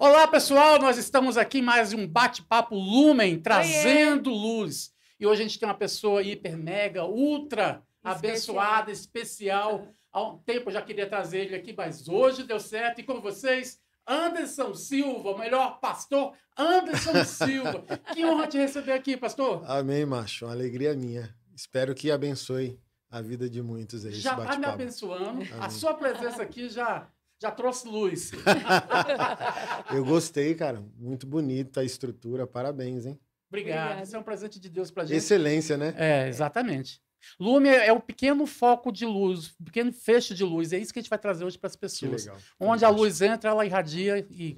Olá, pessoal! Nós estamos aqui em mais um bate-papo Lumen, trazendo Oiê. luz. E hoje a gente tem uma pessoa hiper, mega, ultra especial. abençoada, especial. Há um tempo eu já queria trazer ele aqui, mas hoje deu certo. E com vocês, Anderson Silva, o melhor pastor Anderson Silva. que honra te receber aqui, pastor. Amém, macho. Uma alegria minha. Espero que abençoe a vida de muitos aí. Já está me abençoando. Amém. A sua presença aqui já já trouxe luz. eu gostei, cara. Muito bonita a estrutura. Parabéns, hein? Obrigado. Obrigado. Isso é um presente de Deus pra gente. Excelência, né? É, exatamente. Lume é o pequeno foco de luz, o pequeno fecho de luz. É isso que a gente vai trazer hoje para as pessoas. Que legal. Onde a luz entra, ela irradia e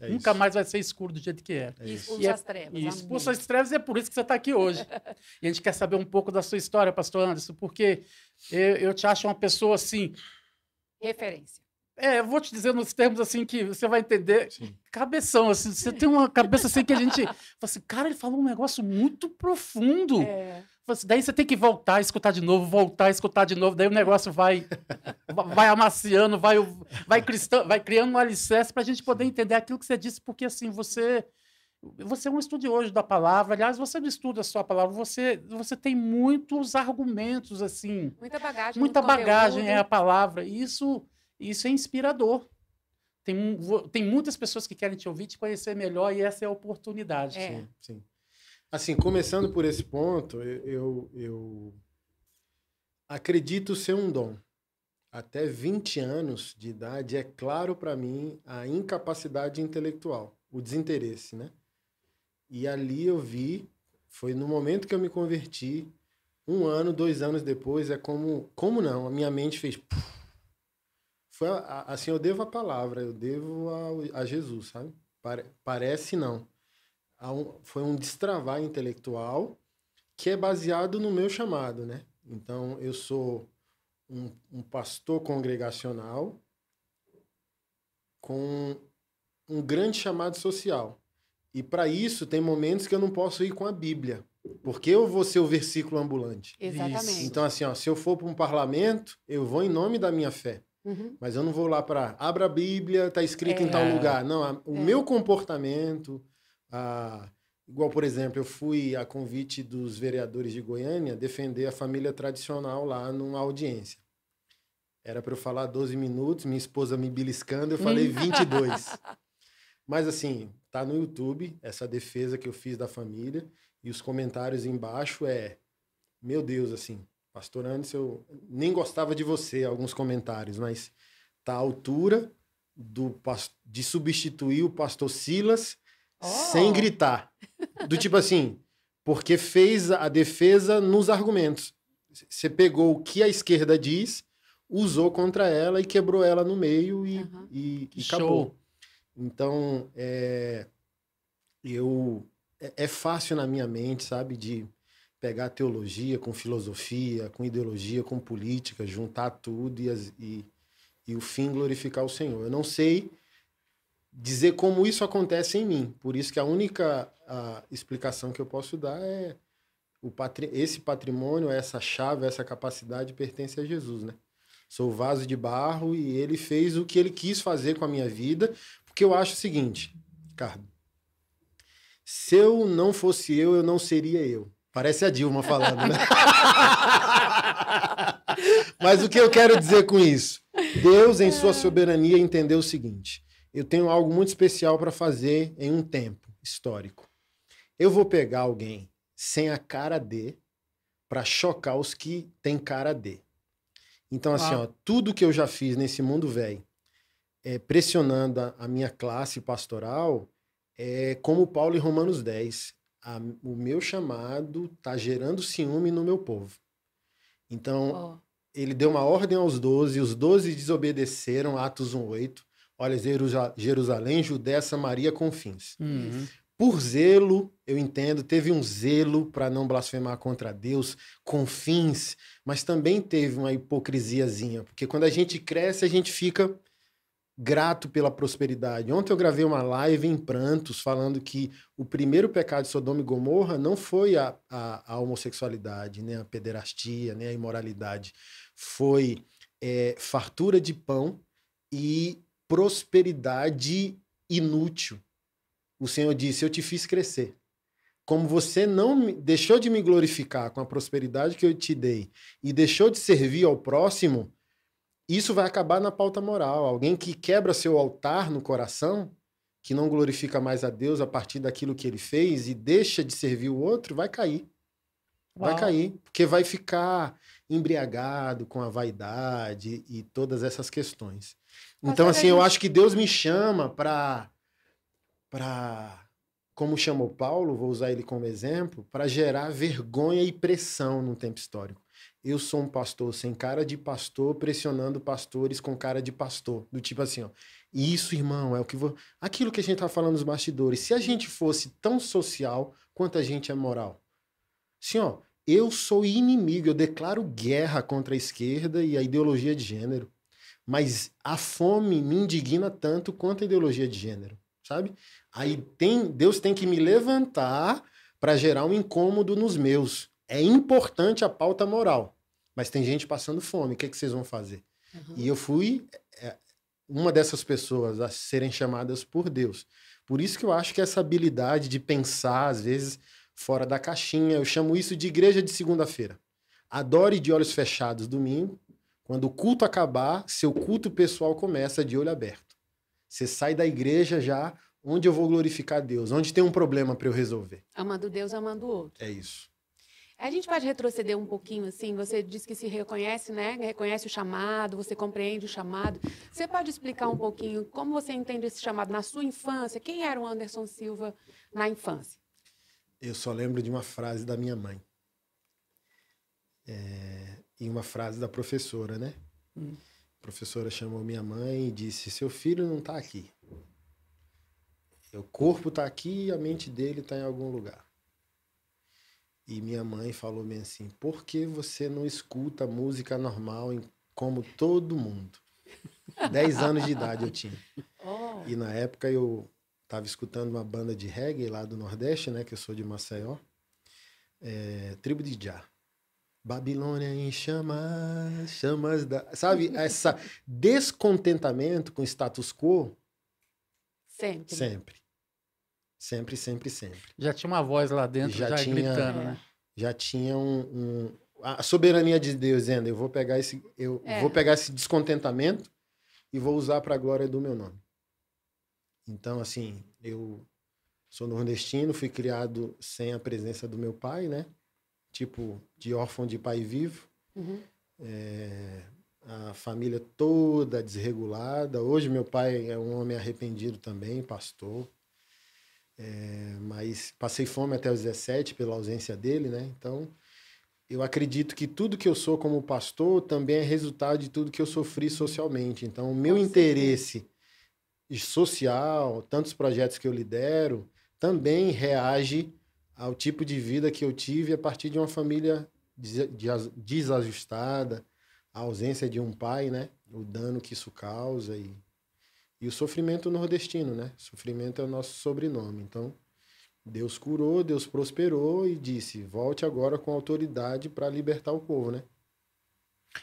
é Nunca isso. mais vai ser escuro do jeito que é. é isso. expulsa as trevas. E expulsa as trevas e é por isso que você está aqui hoje. e a gente quer saber um pouco da sua história, pastor Anderson, porque eu, eu te acho uma pessoa assim. Referência. É, eu vou te dizer nos termos assim que você vai entender. Sim. Cabeção, assim, você tem uma cabeça assim que a gente. Assim, cara, ele falou um negócio muito profundo. É. Assim, daí você tem que voltar a escutar de novo, voltar a escutar de novo, daí o negócio vai vai amaciando, vai, vai, cristã, vai criando um alicerce para a gente poder entender aquilo que você disse, porque assim, você. Você é um estudioso da palavra, aliás, você não estuda só a palavra, você, você tem muitos argumentos, assim. Muita bagagem. Muita bagagem conteúdo. é a palavra. E isso e isso é inspirador. Tem, tem muitas pessoas que querem te ouvir, te conhecer melhor, e essa é a oportunidade. É. Sim, sim. Assim, começando por esse ponto, eu, eu acredito ser um dom. Até 20 anos de idade, é claro para mim a incapacidade intelectual, o desinteresse, né? E ali eu vi, foi no momento que eu me converti, um ano, dois anos depois, é como. Como não? A minha mente fez. Puf, foi assim, eu devo a palavra, eu devo a, a Jesus, sabe? Pare, parece não. Um, foi um destravar intelectual que é baseado no meu chamado, né? Então, eu sou um, um pastor congregacional com um grande chamado social. E para isso, tem momentos que eu não posso ir com a Bíblia. Porque eu vou ser o versículo ambulante. Exatamente. Então, assim, ó, se eu for para um parlamento, eu vou em nome da minha fé. Uhum. Mas eu não vou lá para abra a Bíblia, está escrito é. em tal é. lugar. Não, a, o é. meu comportamento, a, igual por exemplo, eu fui a convite dos vereadores de Goiânia defender a família tradicional lá numa audiência. Era para eu falar 12 minutos, minha esposa me beliscando, eu falei 22. Hum. Mas assim, tá no YouTube essa defesa que eu fiz da família e os comentários embaixo é meu Deus, assim, Pastor Anderson, eu nem gostava de você, alguns comentários, mas tá à altura do de substituir o pastor Silas oh. sem gritar. Do tipo assim, porque fez a defesa nos argumentos. Você pegou o que a esquerda diz, usou contra ela e quebrou ela no meio e, uhum. e, e acabou. Então, é, eu, é, é fácil na minha mente, sabe, de pegar teologia com filosofia, com ideologia, com política, juntar tudo e, e, e o fim glorificar o Senhor. Eu não sei dizer como isso acontece em mim. Por isso que a única a explicação que eu posso dar é o patri... esse patrimônio, essa chave, essa capacidade pertence a Jesus, né? Sou vaso de barro e ele fez o que ele quis fazer com a minha vida, porque eu acho o seguinte, Ricardo, se eu não fosse eu, eu não seria eu. Parece a Dilma falando, né? Mas o que eu quero dizer com isso? Deus, em sua soberania, entendeu o seguinte: eu tenho algo muito especial para fazer em um tempo histórico. Eu vou pegar alguém sem a cara de para chocar os que têm cara de. Então, assim, ó, tudo que eu já fiz nesse mundo velho, é, pressionando a, a minha classe pastoral, é como Paulo em Romanos 10 a, o meu chamado está gerando ciúme no meu povo. Então, oh. ele deu uma ordem aos doze, os doze desobedeceram, Atos 1,8. Olha, Jerusalém, Judéia, Samaria, confins. Uhum. Por zelo, eu entendo, teve um zelo para não blasfemar contra Deus, confins, mas também teve uma hipocrisiazinha, porque quando a gente cresce, a gente fica grato pela prosperidade. Ontem eu gravei uma live em prantos falando que o primeiro pecado de Sodoma e Gomorra não foi a, a, a homossexualidade, né? a pederastia, né? a imoralidade. Foi é, fartura de pão e prosperidade inútil. O Senhor disse: Eu te fiz crescer. Como você não me, deixou de me glorificar com a prosperidade que eu te dei e deixou de servir ao próximo, isso vai acabar na pauta moral. Alguém que quebra seu altar no coração, que não glorifica mais a Deus a partir daquilo que ele fez e deixa de servir o outro, vai cair. Vai cair, porque vai ficar embriagado com a vaidade e todas essas questões. Então, assim, eu acho que Deus me chama para. Pra, como chamou Paulo, vou usar ele como exemplo, para gerar vergonha e pressão num tempo histórico eu sou um pastor sem cara de pastor, pressionando pastores com cara de pastor. Do tipo assim, ó. Isso, irmão, é o que vou. Aquilo que a gente tá falando nos bastidores. Se a gente fosse tão social quanto a gente é moral. Assim, ó, eu sou inimigo, eu declaro guerra contra a esquerda e a ideologia de gênero. Mas a fome me indigna tanto quanto a ideologia de gênero, sabe? Aí tem, Deus tem que me levantar para gerar um incômodo nos meus é importante a pauta moral, mas tem gente passando fome, o que, é que vocês vão fazer? Uhum. E eu fui é, uma dessas pessoas a serem chamadas por Deus. Por isso que eu acho que essa habilidade de pensar, às vezes, fora da caixinha, eu chamo isso de igreja de segunda-feira. Adore de olhos fechados domingo, quando o culto acabar, seu culto pessoal começa de olho aberto. Você sai da igreja já, onde eu vou glorificar Deus? Onde tem um problema para eu resolver? Amando Deus, amando o outro. É isso. A gente pode retroceder um pouquinho, assim, você diz que se reconhece, né? Reconhece o chamado, você compreende o chamado. Você pode explicar um pouquinho como você entende esse chamado na sua infância? Quem era o Anderson Silva na infância? Eu só lembro de uma frase da minha mãe. É, e uma frase da professora, né? Hum. A professora chamou minha mãe e disse: Seu filho não está aqui. O corpo está aqui e a mente dele está em algum lugar. E minha mãe falou bem assim: por que você não escuta música normal em, como todo mundo? Dez anos de idade eu tinha. Oh. E na época eu estava escutando uma banda de reggae lá do Nordeste, né? Que eu sou de Maceió. É, Tribo de Jah. Babilônia em chamas, chamas da. Sabe, essa descontentamento com status quo. Sempre. Sempre. Sempre, sempre, sempre. Já tinha uma voz lá dentro, já, já tinha, gritando, né? Já tinha um, um, A soberania de Deus dizendo, eu vou pegar esse, eu é. vou pegar esse descontentamento e vou usar para a glória do meu nome. Então, assim, eu sou nordestino, fui criado sem a presença do meu pai, né? Tipo, de órfão de pai vivo. Uhum. É, a família toda desregulada. Hoje meu pai é um homem arrependido também, pastor. É, mas passei fome até os 17 pela ausência dele, né? Então, eu acredito que tudo que eu sou como pastor também é resultado de tudo que eu sofri socialmente. Então, o meu interesse social, tantos projetos que eu lidero, também reage ao tipo de vida que eu tive a partir de uma família desajustada, a ausência de um pai, né? O dano que isso causa e e o sofrimento nordestino, né? Sofrimento é o nosso sobrenome. Então, Deus curou, Deus prosperou e disse: volte agora com autoridade para libertar o povo, né?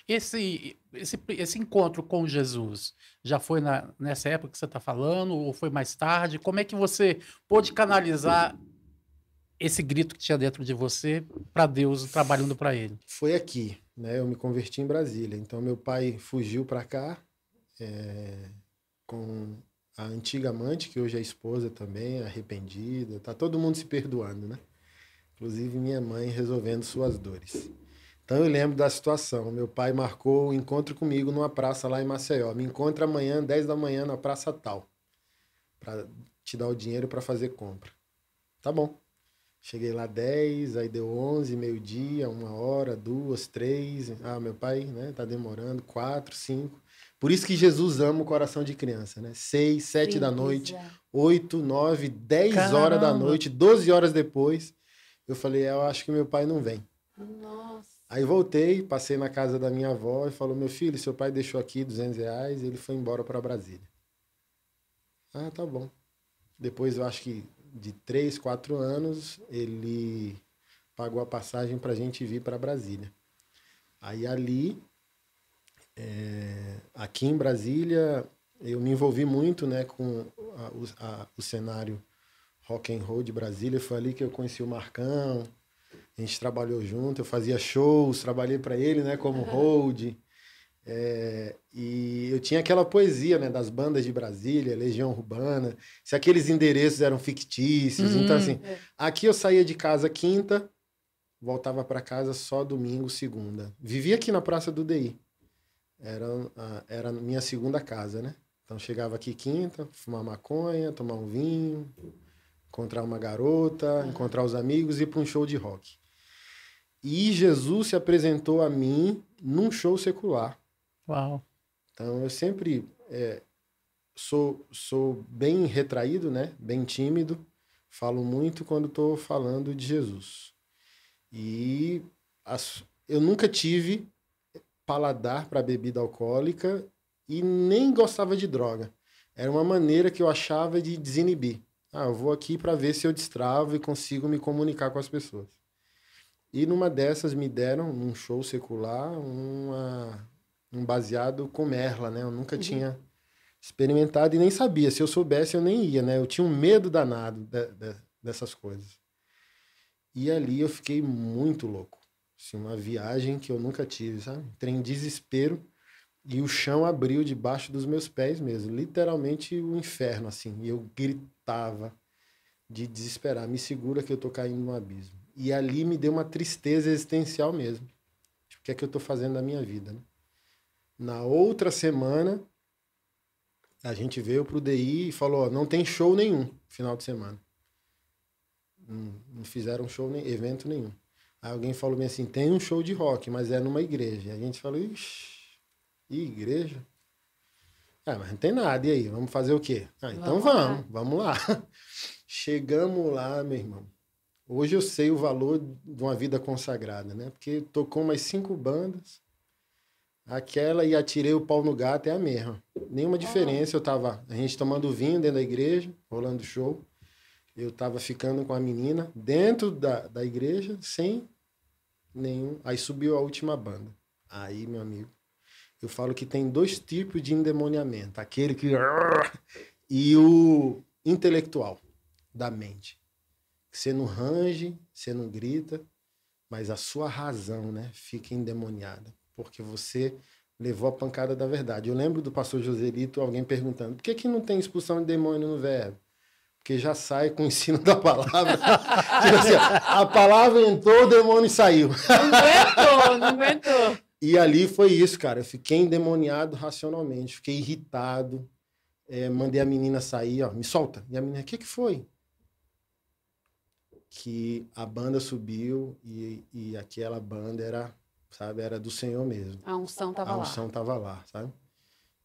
Esse, esse, esse encontro com Jesus já foi na, nessa época que você está falando, ou foi mais tarde? Como é que você pôde canalizar esse grito que tinha dentro de você para Deus, trabalhando para Ele? Foi aqui, né? Eu me converti em Brasília. Então, meu pai fugiu para cá. É com a antiga amante, que hoje é esposa também, arrependida. Tá todo mundo se perdoando, né? Inclusive minha mãe resolvendo suas dores. Então eu lembro da situação. Meu pai marcou o um encontro comigo numa praça lá em Maceió. Me encontra amanhã, 10 da manhã, na praça tal. Para te dar o dinheiro para fazer compra. Tá bom. Cheguei lá 10, aí deu 11, meio-dia, uma hora, duas, três. Ah, meu pai, né, tá demorando, quatro, cinco. Por isso que Jesus ama o coração de criança, né? Seis, sete Sim, da noite, é. oito, nove, dez Caramba. horas da noite, doze horas depois, eu falei, é, eu acho que meu pai não vem. Nossa. Aí voltei, passei na casa da minha avó e falou, meu filho, seu pai deixou aqui 200 reais e ele foi embora para Brasília. Ah, tá bom. Depois, eu acho que de três, quatro anos, ele pagou a passagem para a gente vir para Brasília. Aí ali é, aqui em Brasília, eu me envolvi muito né, com a, a, o cenário rock and roll de Brasília. Foi ali que eu conheci o Marcão. A gente trabalhou junto, eu fazia shows, trabalhei para ele, né, como hold. É, e eu tinha aquela poesia, né, das bandas de Brasília, Legião Urbana, se aqueles endereços eram fictícios. Então, uhum, então, assim, é. aqui eu saía de casa quinta, voltava para casa só domingo, segunda. Vivia aqui na Praça do DI era a, era minha segunda casa, né? Então chegava aqui quinta, fumar maconha, tomar um vinho, encontrar uma garota, ah. encontrar os amigos e ir para um show de rock. E Jesus se apresentou a mim num show secular. Uau. Então eu sempre é, sou, sou bem retraído, né? Bem tímido. Falo muito quando estou falando de Jesus. E as, eu nunca tive paladar para bebida alcoólica e nem gostava de droga. Era uma maneira que eu achava de desinibir. Ah, eu vou aqui para ver se eu destravo e consigo me comunicar com as pessoas. E numa dessas me deram, num show secular, uma, um baseado com merla, né? Eu nunca uhum. tinha experimentado e nem sabia. Se eu soubesse, eu nem ia, né? Eu tinha um medo danado de, de, dessas coisas. E ali eu fiquei muito louco Assim, uma viagem que eu nunca tive, sabe? Entrei em desespero e o chão abriu debaixo dos meus pés mesmo. Literalmente o um inferno, assim. E eu gritava de desesperar. Me segura que eu tô caindo no abismo. E ali me deu uma tristeza existencial mesmo. Tipo, o que é que eu tô fazendo da minha vida, né? Na outra semana, a gente veio pro DI e falou, ó, não tem show nenhum final de semana. Não, não fizeram show, nem evento nenhum. Aí alguém falou bem assim: tem um show de rock, mas é numa igreja. E a gente falou: ixi, igreja? Ah, mas não tem nada, e aí? Vamos fazer o quê? Ah, então vamos, vamos lá. Vamos lá. Chegamos lá, meu irmão. Hoje eu sei o valor de uma vida consagrada, né? Porque tocou umas cinco bandas. Aquela e atirei o pau no gato é a mesma. Nenhuma diferença. Eu tava, a gente tomando vinho dentro da igreja, rolando show. Eu tava ficando com a menina dentro da, da igreja, sem nenhum. Aí subiu a última banda. Aí, meu amigo, eu falo que tem dois tipos de endemoniamento: aquele que. e o intelectual da mente. Você não range, você não grita, mas a sua razão né, fica endemoniada, porque você levou a pancada da verdade. Eu lembro do pastor Joselito, alguém perguntando: por que, que não tem expulsão de demônio no verbo? que já sai com o ensino da palavra. Tipo assim, a palavra entrou, o demônio saiu. Não aguentou, não aguentou. E ali foi isso, cara. Eu fiquei endemoniado racionalmente, fiquei irritado. É, mandei a menina sair, ó, me solta. E a menina, o que, que foi? Que a banda subiu e, e aquela banda era, sabe, era do Senhor mesmo. A unção tava lá. A unção lá. tava lá, sabe?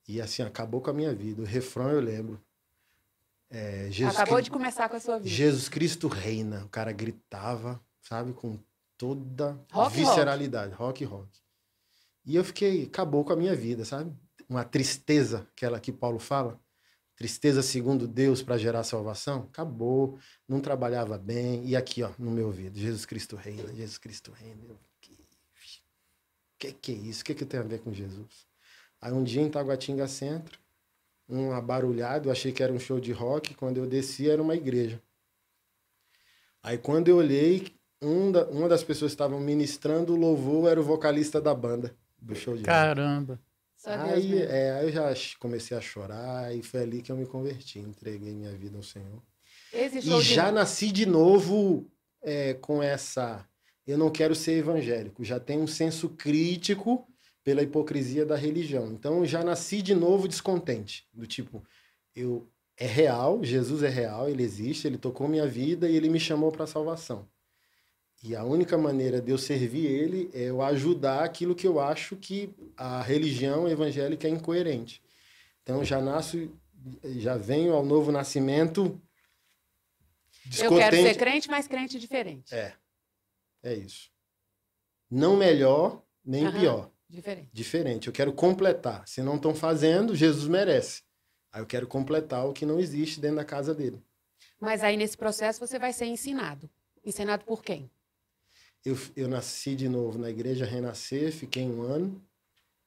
E assim, acabou com a minha vida. O refrão eu lembro é, Jesus Acabou de começar com a sua vida. Jesus Cristo reina. O cara gritava, sabe, com toda rock, visceralidade. Rock. rock, rock. E eu fiquei, acabou com a minha vida, sabe? Uma tristeza, aquela que Paulo fala. Tristeza segundo Deus para gerar salvação. Acabou, não trabalhava bem. E aqui, ó, no meu ouvido, Jesus Cristo reina, Jesus Cristo reina. O que, que, que é isso? O que, que tem a ver com Jesus? Aí um dia em Taguatinga Centro, um abarulhado, eu achei que era um show de rock, quando eu desci era uma igreja. Aí quando eu olhei, um da, uma das pessoas que estavam ministrando o louvor era o vocalista da banda, do show de Caramba! Rock. Aí, é, aí eu já comecei a chorar e foi ali que eu me converti, entreguei minha vida ao Senhor. e já de... nasci de novo é, com essa. Eu não quero ser evangélico, já tenho um senso crítico pela hipocrisia da religião. Então já nasci de novo descontente, do tipo, eu é real, Jesus é real, ele existe, ele tocou minha vida e ele me chamou para a salvação. E a única maneira de eu servir ele é eu ajudar aquilo que eu acho que a religião evangélica é incoerente. Então já nasço, já venho ao novo nascimento. Descontente. Eu quero ser crente, mas crente diferente. É. É isso. Não melhor, nem uhum. pior. Diferente. Diferente. Eu quero completar. Se não estão fazendo, Jesus merece. Aí eu quero completar o que não existe dentro da casa dele. Mas aí nesse processo você vai ser ensinado. Ensinado por quem? Eu, eu nasci de novo na igreja Renascer, fiquei um ano.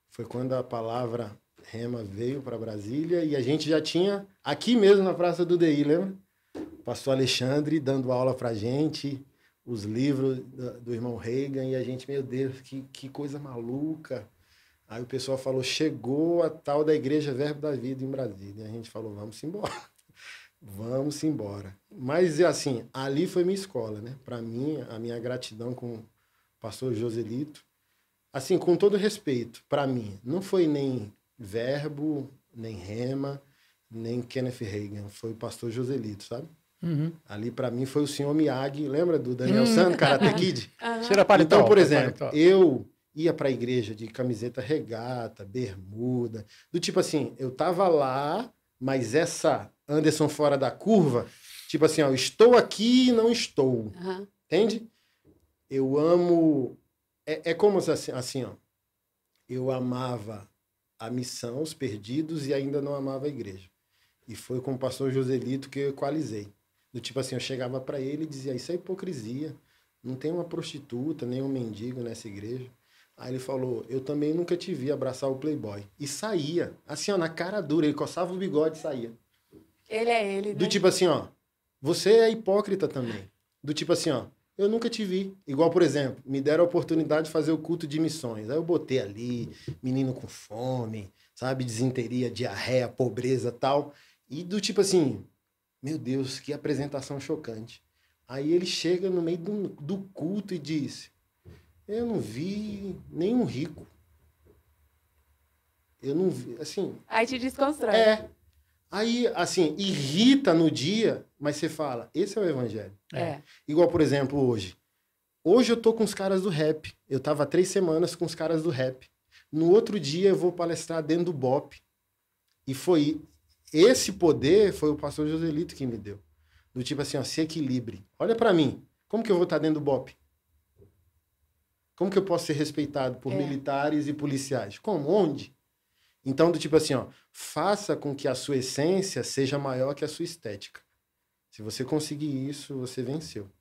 Foi quando a palavra Rema veio para Brasília e a gente já tinha aqui mesmo na Praça do DI, lembra? O pastor Alexandre dando aula para gente os livros do irmão Reagan e a gente, meu Deus, que, que coisa maluca. Aí o pessoal falou, chegou a tal da Igreja Verbo da Vida em Brasília. E a gente falou, vamos embora. vamos embora. Mas, é assim, ali foi minha escola, né? Para mim, a minha gratidão com o pastor Joselito. Assim, com todo respeito, para mim, não foi nem Verbo, nem Rema, nem Kenneth Reagan. Foi o pastor Joselito, sabe? Uhum. Ali para mim foi o senhor Miyagi, lembra do Daniel uhum. San, Karate Kid? Uhum. então, por exemplo, eu ia para a igreja de camiseta regata, bermuda, do tipo assim, eu tava lá, mas essa Anderson fora da curva, tipo assim, ó, estou aqui e não estou. Uhum. Entende? Eu amo é, é como assim, assim, ó. Eu amava a missão, os perdidos e ainda não amava a igreja. E foi com o pastor Joselito que eu equalizei. Do tipo assim, eu chegava para ele e dizia: Isso é hipocrisia. Não tem uma prostituta, nem um mendigo nessa igreja. Aí ele falou: Eu também nunca te vi abraçar o Playboy. E saía, assim, ó, na cara dura. Ele coçava o bigode e saía. Ele é ele. Né? Do tipo assim, ó. Você é hipócrita também. Do tipo assim, ó. Eu nunca te vi. Igual, por exemplo, me deram a oportunidade de fazer o culto de missões. Aí eu botei ali, menino com fome, sabe? Desinteria, diarreia, pobreza tal. E do tipo assim, meu Deus, que apresentação chocante. Aí ele chega no meio do, do culto e diz: Eu não vi nenhum rico. Eu não vi, assim. Aí te desconstrói. É. Aí, assim, irrita no dia, mas você fala: Esse é o evangelho. É. é. Igual, por exemplo, hoje. Hoje eu tô com os caras do rap. Eu tava três semanas com os caras do rap. No outro dia eu vou palestrar dentro do BOP. E foi esse poder foi o pastor Joselito que me deu. Do tipo assim, ó, se equilibre. Olha para mim. Como que eu vou estar tá dentro do BOP? Como que eu posso ser respeitado por é. militares e policiais? Como? Onde? Então, do tipo assim, ó, faça com que a sua essência seja maior que a sua estética. Se você conseguir isso, você venceu.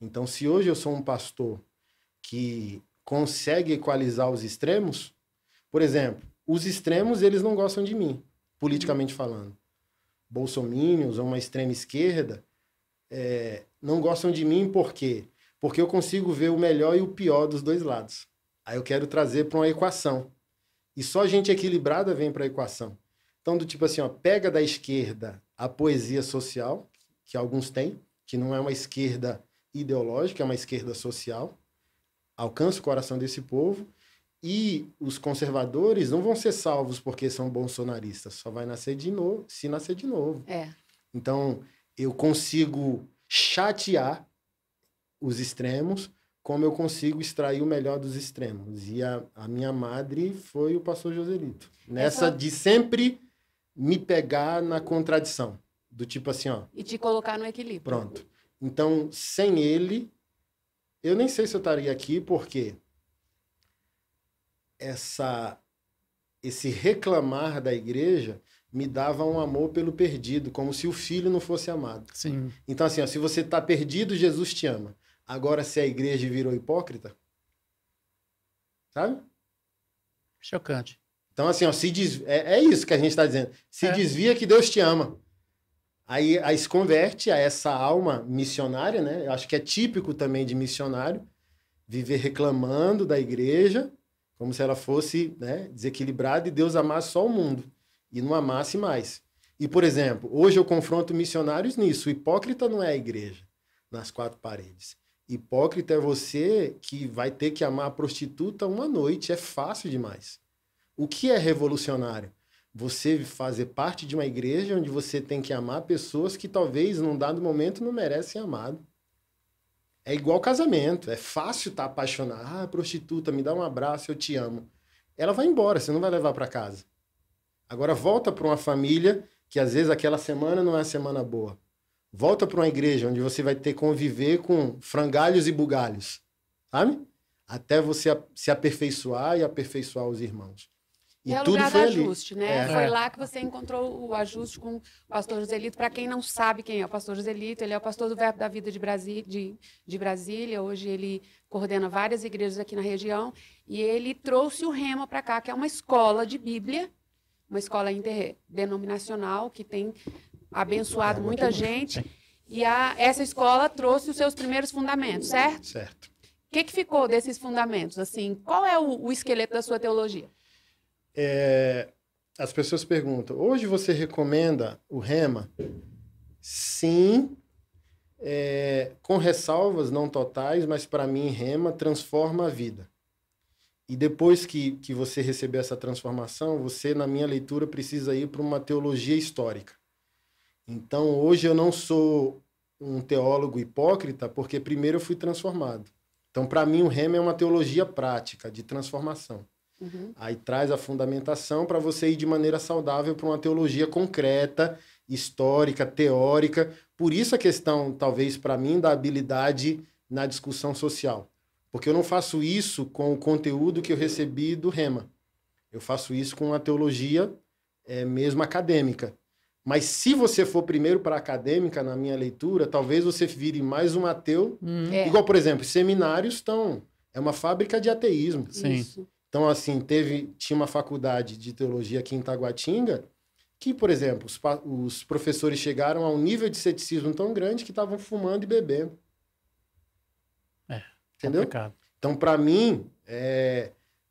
Então, se hoje eu sou um pastor que consegue equalizar os extremos, por exemplo, os extremos eles não gostam de mim politicamente falando. Bolsomínios ou uma extrema esquerda é, não gostam de mim por quê? Porque eu consigo ver o melhor e o pior dos dois lados. Aí eu quero trazer para uma equação. E só gente equilibrada vem para a equação. Então, do tipo assim, ó, pega da esquerda a poesia social, que alguns têm, que não é uma esquerda ideológica, é uma esquerda social, alcança o coração desse povo e os conservadores não vão ser salvos porque são bolsonaristas, só vai nascer de novo, se nascer de novo. É. Então, eu consigo chatear os extremos, como eu consigo extrair o melhor dos extremos. E a, a minha madre foi o pastor Joselito. Nessa de sempre me pegar na contradição. Do tipo assim, ó. E te colocar no equilíbrio. Pronto. Então, sem ele, eu nem sei se eu estaria aqui, porque essa esse reclamar da igreja me dava um amor pelo perdido, como se o filho não fosse amado. Sim. Então, assim, ó, se você está perdido, Jesus te ama. Agora, se a igreja virou hipócrita, sabe? Chocante. Então, assim, ó, se é, é isso que a gente está dizendo. Se é. desvia que Deus te ama. Aí, aí se converte a essa alma missionária, né? Eu acho que é típico também de missionário viver reclamando da igreja como se ela fosse né, desequilibrada e Deus amasse só o mundo e não amasse mais. E, por exemplo, hoje eu confronto missionários nisso. O hipócrita não é a igreja nas quatro paredes. Hipócrita é você que vai ter que amar a prostituta uma noite. É fácil demais. O que é revolucionário? Você fazer parte de uma igreja onde você tem que amar pessoas que talvez, num dado momento, não merecem amado. É igual casamento. É fácil estar tá apaixonado. Ah, prostituta, me dá um abraço, eu te amo. Ela vai embora, você não vai levar para casa. Agora volta para uma família que às vezes aquela semana não é a semana boa. Volta para uma igreja onde você vai ter que conviver com frangalhos e bugalhos, sabe? Até você se aperfeiçoar e aperfeiçoar os irmãos. E é o lugar do ajuste, ali. né? É. Foi é. lá que você encontrou o ajuste com o pastor Joselito. Para quem não sabe quem é o pastor Joselito, ele é o pastor do Verbo da Vida de, Brasi de, de Brasília. Hoje ele coordena várias igrejas aqui na região. E ele trouxe o Rema para cá, que é uma escola de Bíblia, uma escola interdenominacional que tem abençoado é, muita bom. gente. E a, essa escola trouxe os seus primeiros fundamentos, certo? Certo. O que, que ficou desses fundamentos? Assim, qual é o, o esqueleto da sua teologia? é, as pessoas perguntam: hoje você recomenda o Rema? Sim, é, com ressalvas não totais, mas para mim, Rema transforma a vida. E depois que, que você receber essa transformação, você, na minha leitura, precisa ir para uma teologia histórica. Então, hoje eu não sou um teólogo hipócrita, porque primeiro eu fui transformado. Então, para mim, o Rema é uma teologia prática de transformação. Uhum. Aí traz a fundamentação para você ir de maneira saudável para uma teologia concreta, histórica, teórica. Por isso a questão, talvez, para mim, da habilidade na discussão social. Porque eu não faço isso com o conteúdo que eu recebi do Rema. Eu faço isso com a teologia é, mesmo acadêmica. Mas se você for primeiro para acadêmica, na minha leitura, talvez você vire mais um ateu. Hum. É. Igual, por exemplo, seminários estão. É uma fábrica de ateísmo. Sim. Isso. Então, assim, teve, tinha uma faculdade de teologia aqui em Taguatinga que, por exemplo, os, os professores chegaram a um nível de ceticismo tão grande que estavam fumando e bebendo. É, entendeu? Complicado. Então, para mim, é,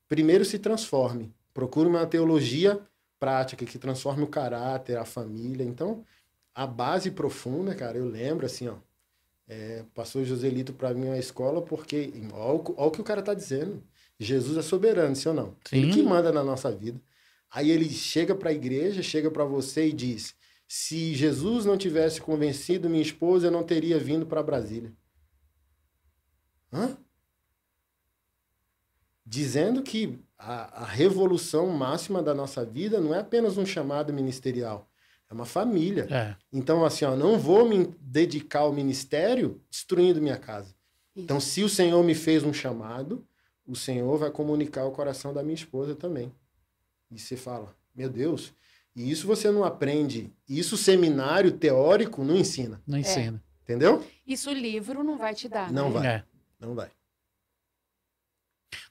primeiro se transforme. Procure uma teologia prática que transforme o caráter, a família. Então, a base profunda, cara, eu lembro assim, ó. É, passou Joselito para mim uma é escola porque. Ó, o que o cara tá dizendo. Jesus é soberano, sim ou não? Sim. Ele que manda na nossa vida. Aí ele chega para a igreja, chega para você e diz: se Jesus não tivesse convencido minha esposa, eu não teria vindo para Brasília. Hã? Dizendo que a, a, revolução máxima da nossa vida não é apenas um chamado ministerial, é uma família. É. Então, assim, ó, não vou me dedicar ao ministério destruindo minha casa. Então, Isso. Então, se o Senhor me fez um chamado, o Senhor vai comunicar o coração da minha esposa também. E você fala, meu Deus, e isso você não aprende. Isso seminário teórico não ensina. Não é. ensina. É. Entendeu? Isso livro não vai te dar. Não né? vai. É. Não vai.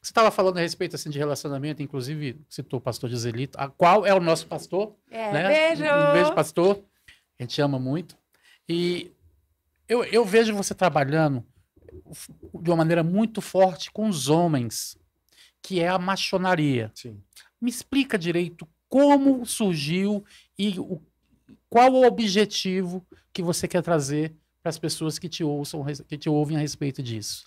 Você estava falando a respeito assim, de relacionamento, inclusive citou o pastor Dizelito, a qual é o nosso pastor. É, né? Beijo! Um beijo, pastor. A gente ama muito. E eu, eu vejo você trabalhando de uma maneira muito forte com os homens, que é a machonaria. Sim. Me explica direito como surgiu e o, qual o objetivo que você quer trazer para as pessoas que te ouçam, que te ouvem a respeito disso.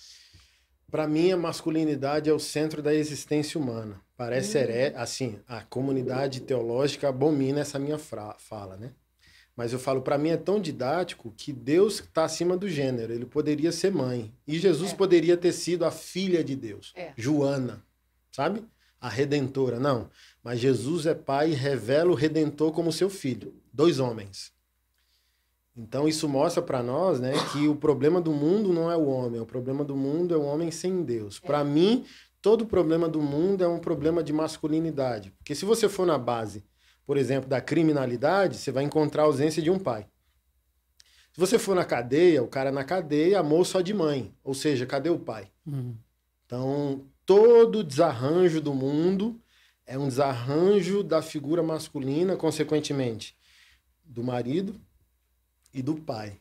Para mim, a masculinidade é o centro da existência humana. Parece hum. Heré, assim, a comunidade teológica abomina essa minha fala, né? Mas eu falo, para mim é tão didático que Deus está acima do gênero. Ele poderia ser mãe. E Jesus é. poderia ter sido a filha de Deus, é. Joana, sabe? A redentora. Não. Mas Jesus é pai e revela o redentor como seu filho. Dois homens. Então isso mostra para nós, né, que o problema do mundo não é o homem, o problema do mundo é o homem sem Deus. É. Para mim, todo problema do mundo é um problema de masculinidade, porque se você for na base por exemplo, da criminalidade, você vai encontrar a ausência de um pai. Se você for na cadeia, o cara na cadeia amou só de mãe, ou seja, cadê o pai? Uhum. Então, todo desarranjo do mundo é um desarranjo da figura masculina, consequentemente, do marido e do pai.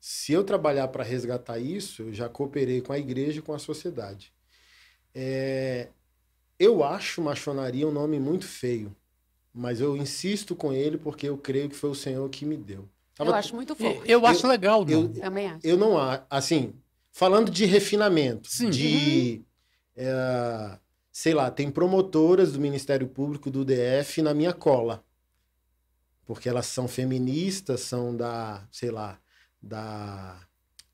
Se eu trabalhar para resgatar isso, eu já cooperei com a igreja e com a sociedade. É... Eu acho machonaria um nome muito feio. Mas eu insisto com ele porque eu creio que foi o Senhor que me deu. Tava... Eu acho muito forte. Eu, eu acho legal, eu, né? eu, também acho. Eu não acho. Assim, falando de refinamento, Sim. de. Uhum. É, sei lá, tem promotoras do Ministério Público do DF na minha cola. Porque elas são feministas, são da, sei lá, da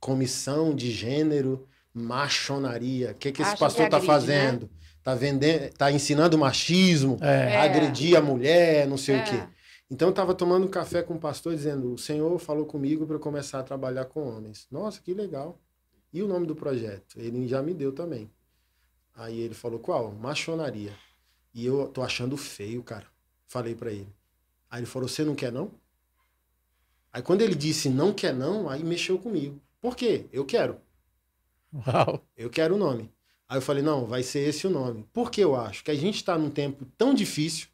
comissão de gênero machonaria. O que, que esse Acho é pastor está né? fazendo? Né? tá vendendo, tá ensinando machismo, é. agredir a mulher, não sei é. o quê. Então eu tava tomando café com o pastor dizendo: "O Senhor falou comigo para começar a trabalhar com homens". Nossa, que legal. E o nome do projeto? Ele já me deu também. Aí ele falou: "Qual? Machonaria". E eu tô achando feio, cara. Falei para ele. Aí ele falou: "Você não quer não?" Aí quando ele disse não quer não, aí mexeu comigo. Por quê? Eu quero. Uau. Eu quero o nome. Aí eu falei, não, vai ser esse o nome. Porque eu acho que a gente está num tempo tão difícil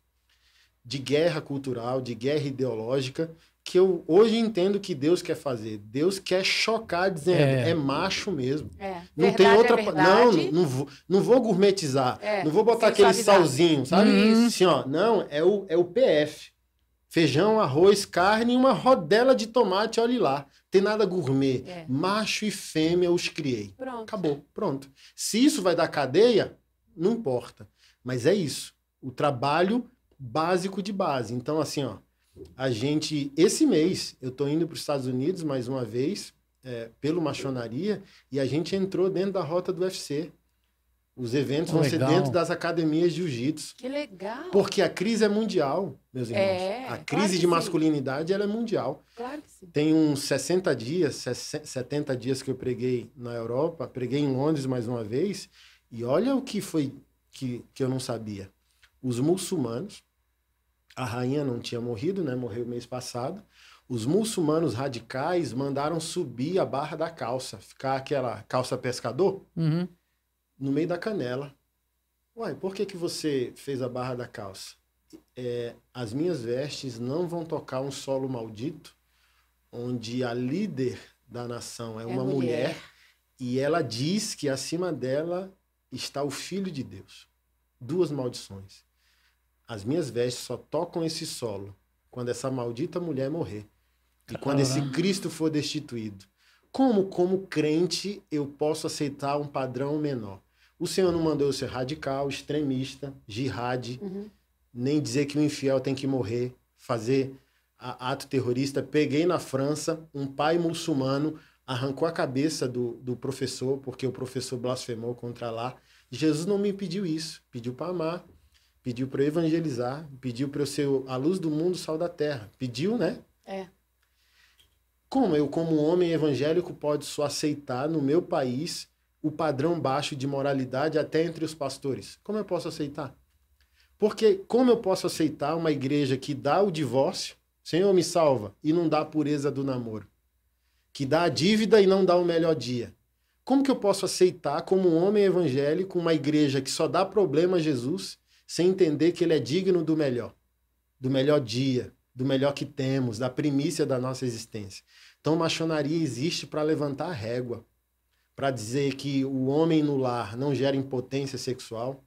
de guerra cultural, de guerra ideológica, que eu hoje entendo que Deus quer fazer. Deus quer chocar dizendo, é, é macho mesmo. É. Não verdade, tem outra. É não, não vou, não vou gourmetizar. É, não vou botar aquele salzinho, sabe? Hum. Assim, ó, não, é o, é o PF. Feijão, arroz, carne e uma rodela de tomate, olhe lá. Tem nada gourmet. É. Macho e fêmea os criei. Pronto. Acabou, pronto. Se isso vai dar cadeia, não importa. Mas é isso. O trabalho básico de base. Então, assim, ó, a gente, esse mês, eu estou indo para os Estados Unidos mais uma vez, é, pelo Machonaria, e a gente entrou dentro da rota do UFC. Os eventos que vão legal. ser dentro das academias de jiu-jitsu. Que legal! Porque a crise é mundial, meus é, irmãos. É, a crise claro de masculinidade ela é mundial. Claro que sim. Tem uns 60 dias, 70 dias que eu preguei na Europa, preguei em Londres mais uma vez, e olha o que foi que, que eu não sabia. Os muçulmanos, a rainha não tinha morrido, né? Morreu mês passado. Os muçulmanos radicais mandaram subir a barra da calça, ficar aquela calça pescador. Uhum no meio da canela. Uai, por que, que você fez a barra da calça? É, as minhas vestes não vão tocar um solo maldito, onde a líder da nação é, é uma mulher. mulher e ela diz que acima dela está o Filho de Deus. Duas maldições. As minhas vestes só tocam esse solo quando essa maldita mulher morrer e quando esse ah. Cristo for destituído. Como, como crente, eu posso aceitar um padrão menor? O Senhor não mandou eu ser radical, extremista, jihad, uhum. nem dizer que o infiel tem que morrer, fazer ato terrorista. Peguei na França um pai muçulmano, arrancou a cabeça do, do professor, porque o professor blasfemou contra lá. Jesus não me pediu isso, pediu para amar, pediu para evangelizar, pediu para eu ser a luz do mundo, sal da terra. Pediu, né? É. Como eu, como homem evangélico, posso aceitar no meu país o padrão baixo de moralidade até entre os pastores. Como eu posso aceitar? Porque como eu posso aceitar uma igreja que dá o divórcio, Senhor me salva, e não dá a pureza do namoro? Que dá a dívida e não dá o melhor dia? Como que eu posso aceitar, como um homem evangélico, uma igreja que só dá problema a Jesus, sem entender que ele é digno do melhor? Do melhor dia, do melhor que temos, da primícia da nossa existência. Então, machonaria existe para levantar a régua, para dizer que o homem no lar não gera impotência sexual.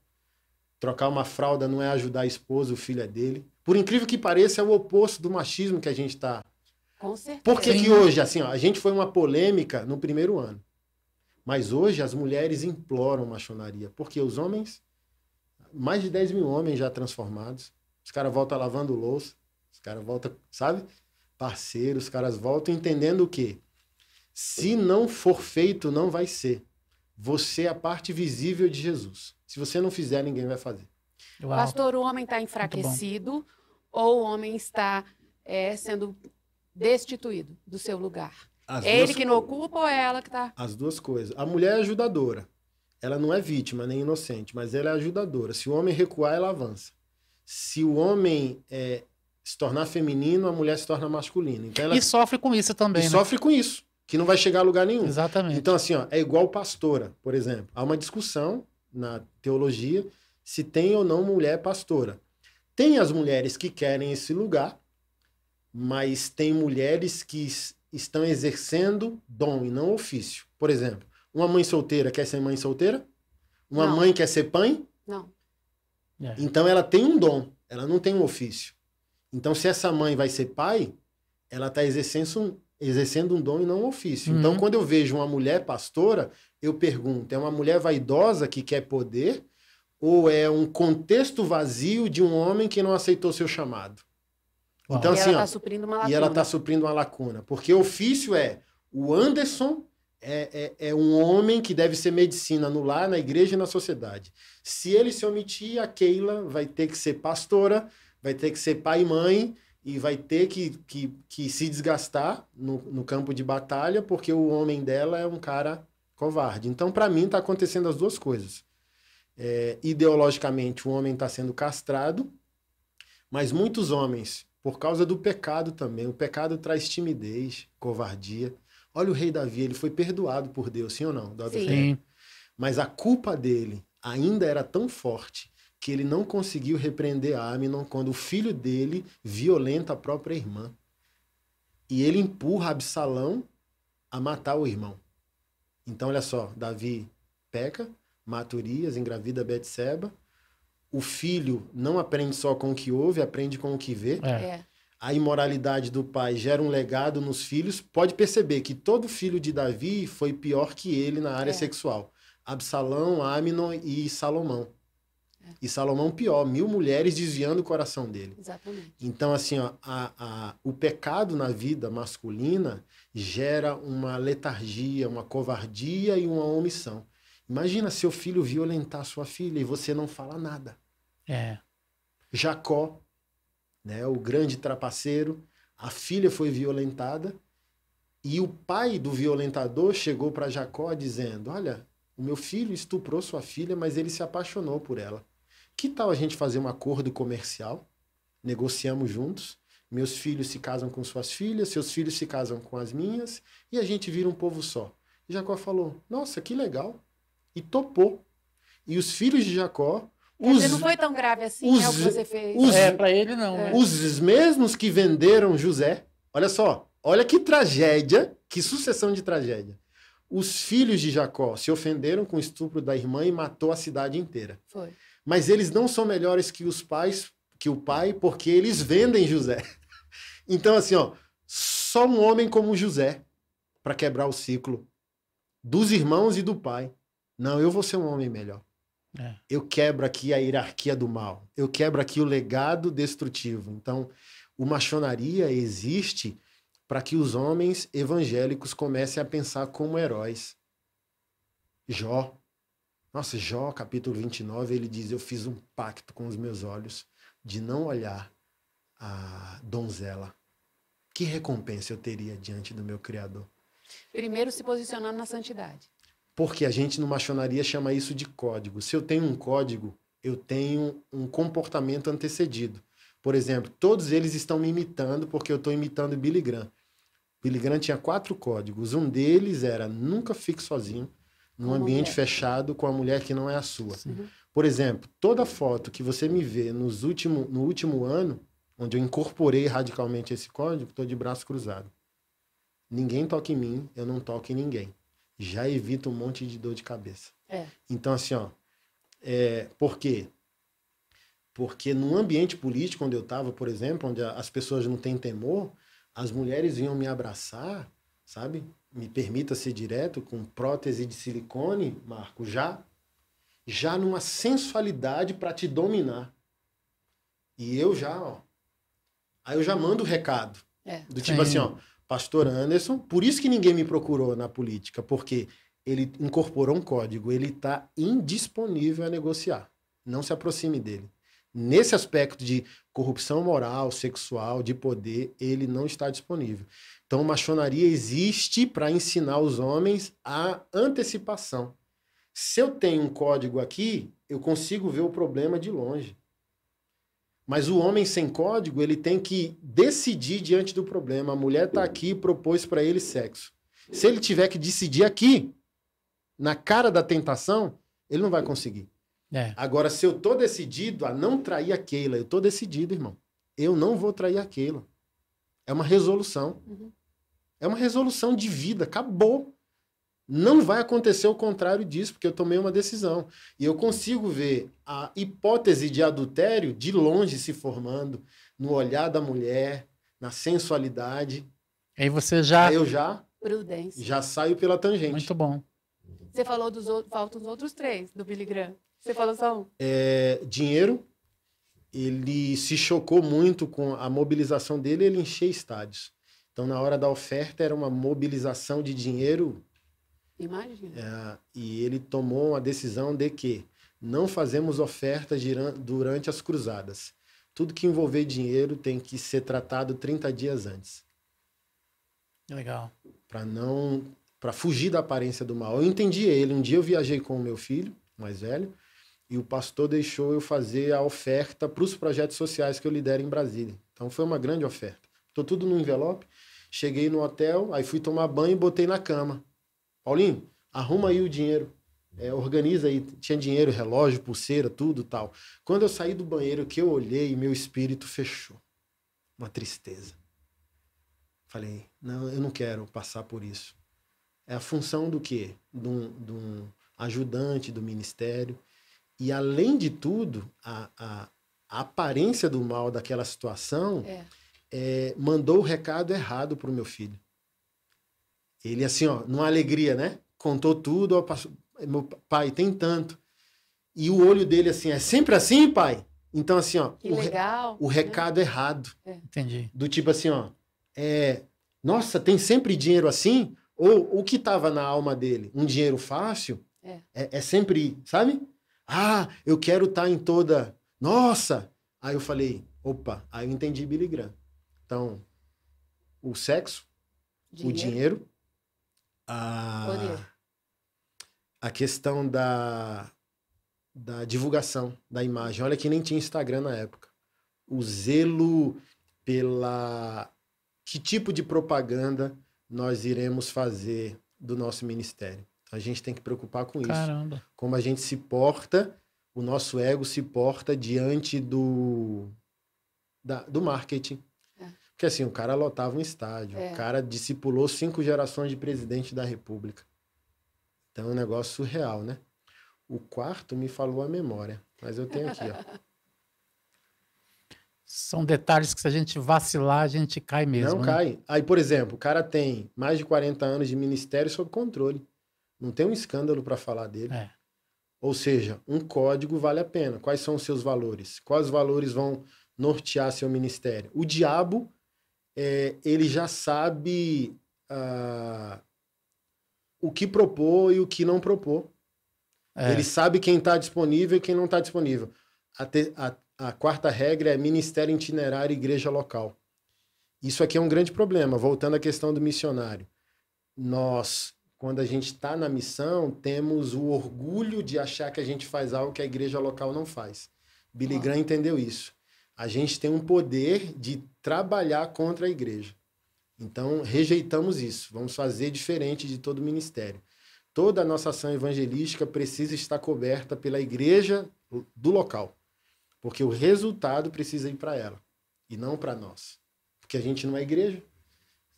Trocar uma fralda não é ajudar a esposa, o filho é dele. Por incrível que pareça, é o oposto do machismo que a gente está. Com certeza. Por que, que hoje, assim, ó, a gente foi uma polêmica no primeiro ano. Mas hoje as mulheres imploram machonaria. Porque os homens, mais de 10 mil homens já transformados. Os caras voltam lavando louça, os caras voltam, sabe? Parceiros, os caras voltam entendendo o quê? Se não for feito, não vai ser. Você é a parte visível de Jesus. Se você não fizer, ninguém vai fazer. Uau. Pastor, o homem está enfraquecido ou o homem está é, sendo destituído do seu lugar? As é duas... ele que não ocupa ou é ela que está? As duas coisas. A mulher é ajudadora. Ela não é vítima nem inocente, mas ela é ajudadora. Se o homem recuar, ela avança. Se o homem é, se tornar feminino, a mulher se torna masculina. Então ela... E sofre com isso também. E né? sofre com isso que não vai chegar a lugar nenhum. Exatamente. Então, assim, ó, é igual pastora, por exemplo. Há uma discussão na teologia se tem ou não mulher pastora. Tem as mulheres que querem esse lugar, mas tem mulheres que estão exercendo dom e não ofício. Por exemplo, uma mãe solteira quer ser mãe solteira? Uma não. mãe quer ser pai? Não. É. Então ela tem um dom, ela não tem um ofício. Então se essa mãe vai ser pai, ela está exercendo exercendo um dom e não um ofício. Então, uhum. Então, quando eu vejo uma mulher pastora, eu pergunto: é uma mulher vaidosa que quer poder ou é um contexto vazio de um homem que não aceitou seu chamado? Uau. Então, e assim, ela está suprindo uma lacuna. E ela está suprindo uma lacuna. Porque ofício é o Anderson. É, é, é um homem que deve ser medicina no lar, na igreja e na sociedade. Se ele se omitir, a Keila vai ter que ser pastora, vai ter que ser pai e mãe, e vai ter que, que, que se desgastar no, no campo de batalha porque o homem dela é um cara covarde. Então, para mim, está acontecendo as duas coisas. É, ideologicamente, o homem está sendo castrado, mas muitos homens, por causa do pecado também, o pecado traz timidez, covardia. Olha o rei Davi, ele foi perdoado por Deus, sim ou não? Sim. Mas a culpa dele ainda era tão forte que ele não conseguiu repreender Aminon quando o filho dele violenta a própria irmã. E ele empurra Absalão a matar o irmão. Então, olha só, Davi peca, mata Urias, engravida Betseba. O filho não aprende só com o que ouve, aprende com o que vê. É. é. A imoralidade do pai gera um legado nos filhos. Pode perceber que todo filho de Davi foi pior que ele na área é. sexual. Absalão, Aminon e Salomão. É. E Salomão, pior, mil mulheres desviando o coração dele. Exatamente. Então, assim, ó, a, a, o pecado na vida masculina gera uma letargia, uma covardia e uma omissão. Imagina seu filho violentar sua filha e você não fala nada. É. Jacó, né, o grande trapaceiro, a filha foi violentada e o pai do violentador chegou para Jacó dizendo: Olha, o meu filho estuprou sua filha, mas ele se apaixonou por ela que tal a gente fazer um acordo comercial? Negociamos juntos. Meus filhos se casam com suas filhas, seus filhos se casam com as minhas, e a gente vira um povo só. E Jacó falou: Nossa, que legal! E topou. E os filhos de Jacó. Os, dizer, não foi tão grave assim, né, os, é o que você fez. Os, é, para ele não. É. Os mesmos que venderam José. Olha só, olha que tragédia, que sucessão de tragédia. Os filhos de Jacó se ofenderam com o estupro da irmã e matou a cidade inteira. Foi. Mas eles não são melhores que os pais, que o pai, porque eles vendem José. Então, assim, ó, só um homem como José para quebrar o ciclo dos irmãos e do pai. Não, eu vou ser um homem melhor. É. Eu quebro aqui a hierarquia do mal. Eu quebro aqui o legado destrutivo. Então, o machonaria existe para que os homens evangélicos comecem a pensar como heróis. Jó, nossa, Jó, capítulo 29, ele diz: Eu fiz um pacto com os meus olhos de não olhar a donzela. Que recompensa eu teria diante do meu Criador? Primeiro se posicionando na santidade. Porque a gente no machonaria chama isso de código. Se eu tenho um código, eu tenho um comportamento antecedido. Por exemplo, todos eles estão me imitando porque eu estou imitando Billy Graham. Billy Graham tinha quatro códigos. Um deles era nunca fique sozinho num ambiente mulher. fechado com a mulher que não é a sua. Sim. Uhum. Por exemplo, toda foto que você me vê nos último, no último ano, onde eu incorporei radicalmente esse código, estou de braço cruzado. Ninguém toca em mim, eu não toco em ninguém. Já evito um monte de dor de cabeça. É. Então, assim, ó, é, por quê? Porque num ambiente político onde eu estava, por exemplo, onde as pessoas não têm temor, as mulheres vinham me abraçar sabe? Me permita ser direto com prótese de silicone, Marco, já já numa sensualidade para te dominar. E eu já, ó. Aí eu já mando o recado. É, do tipo sim. assim, ó, pastor Anderson, por isso que ninguém me procurou na política, porque ele incorporou um código, ele está indisponível a negociar. Não se aproxime dele nesse aspecto de corrupção moral, sexual, de poder, ele não está disponível. Então, machonaria existe para ensinar os homens a antecipação. Se eu tenho um código aqui, eu consigo ver o problema de longe. Mas o homem sem código, ele tem que decidir diante do problema. A mulher está aqui e propôs para ele sexo. Se ele tiver que decidir aqui, na cara da tentação, ele não vai conseguir. É. Agora, se eu tô decidido a não trair a Keila, eu tô decidido, irmão. Eu não vou trair a Keila. É uma resolução. Uhum. É uma resolução de vida. Acabou. Não vai acontecer o contrário disso, porque eu tomei uma decisão. E eu consigo ver a hipótese de adultério de longe se formando no olhar da mulher, na sensualidade. Aí você já. Eu já. Prudência. Já saio pela tangente. Muito bom. Você falou dos outros, faltam os outros três do Billy Graham. Você falou só um. É, dinheiro. Ele se chocou muito com a mobilização dele, ele encheu estádios. Então, na hora da oferta, era uma mobilização de dinheiro. Imagina. É, e ele tomou a decisão de que não fazemos ofertas durante as cruzadas. Tudo que envolver dinheiro tem que ser tratado 30 dias antes. Legal. Para não para fugir da aparência do mal. Eu entendi ele. Um dia eu viajei com o meu filho mais velho e o pastor deixou eu fazer a oferta para os projetos sociais que eu lidero em Brasília. Então foi uma grande oferta. Tô tudo no envelope. Cheguei no hotel, aí fui tomar banho e botei na cama. Paulinho, arruma aí o dinheiro. É, organiza aí. Tinha dinheiro, relógio, pulseira, tudo tal. Quando eu saí do banheiro, que eu olhei, meu espírito fechou. Uma tristeza. Falei, não, eu não quero passar por isso. É a função do quê? De um, de um ajudante do ministério, e além de tudo, a, a, a aparência do mal daquela situação é. É, mandou o recado errado para o meu filho. Ele, assim, ó, numa alegria, né? Contou tudo, ó, passou, meu pai tem tanto. E o olho dele, assim, é sempre assim, pai? Então, assim, ó, que o, legal, re, o né? recado errado. É. Entendi. Do tipo assim, ó, é, nossa, tem sempre dinheiro assim? Ou o que estava na alma dele? Um dinheiro fácil? É, é, é sempre, sabe? Ah, eu quero estar tá em toda. Nossa! Aí eu falei, opa, aí eu entendi Billy Graham. Então, o sexo, dinheiro. o dinheiro, a, a questão da, da divulgação da imagem. Olha que nem tinha Instagram na época. O zelo pela que tipo de propaganda nós iremos fazer do nosso ministério. A gente tem que preocupar com Caramba. isso. Como a gente se porta, o nosso ego se porta diante do, da, do marketing. É. Porque assim, o cara lotava um estádio, é. o cara discipulou cinco gerações de presidente da república. Então é um negócio surreal, né? O quarto me falou a memória, mas eu tenho aqui, ó. São detalhes que se a gente vacilar, a gente cai mesmo. Não né? cai. Aí, por exemplo, o cara tem mais de 40 anos de ministério sob controle. Não tem um escândalo para falar dele. É. Ou seja, um código vale a pena. Quais são os seus valores? Quais valores vão nortear seu ministério? O diabo, é, ele já sabe uh, o que propor e o que não propor. É. Ele sabe quem está disponível e quem não está disponível. A, te, a, a quarta regra é ministério itinerário e igreja local. Isso aqui é um grande problema. Voltando à questão do missionário. Nós quando a gente está na missão, temos o orgulho de achar que a gente faz algo que a igreja local não faz. Billy Nossa. Graham entendeu isso. A gente tem um poder de trabalhar contra a igreja. Então, rejeitamos isso. Vamos fazer diferente de todo ministério. Toda a nossa ação evangelística precisa estar coberta pela igreja do local, porque o resultado precisa ir para ela e não para nós. Porque a gente não é igreja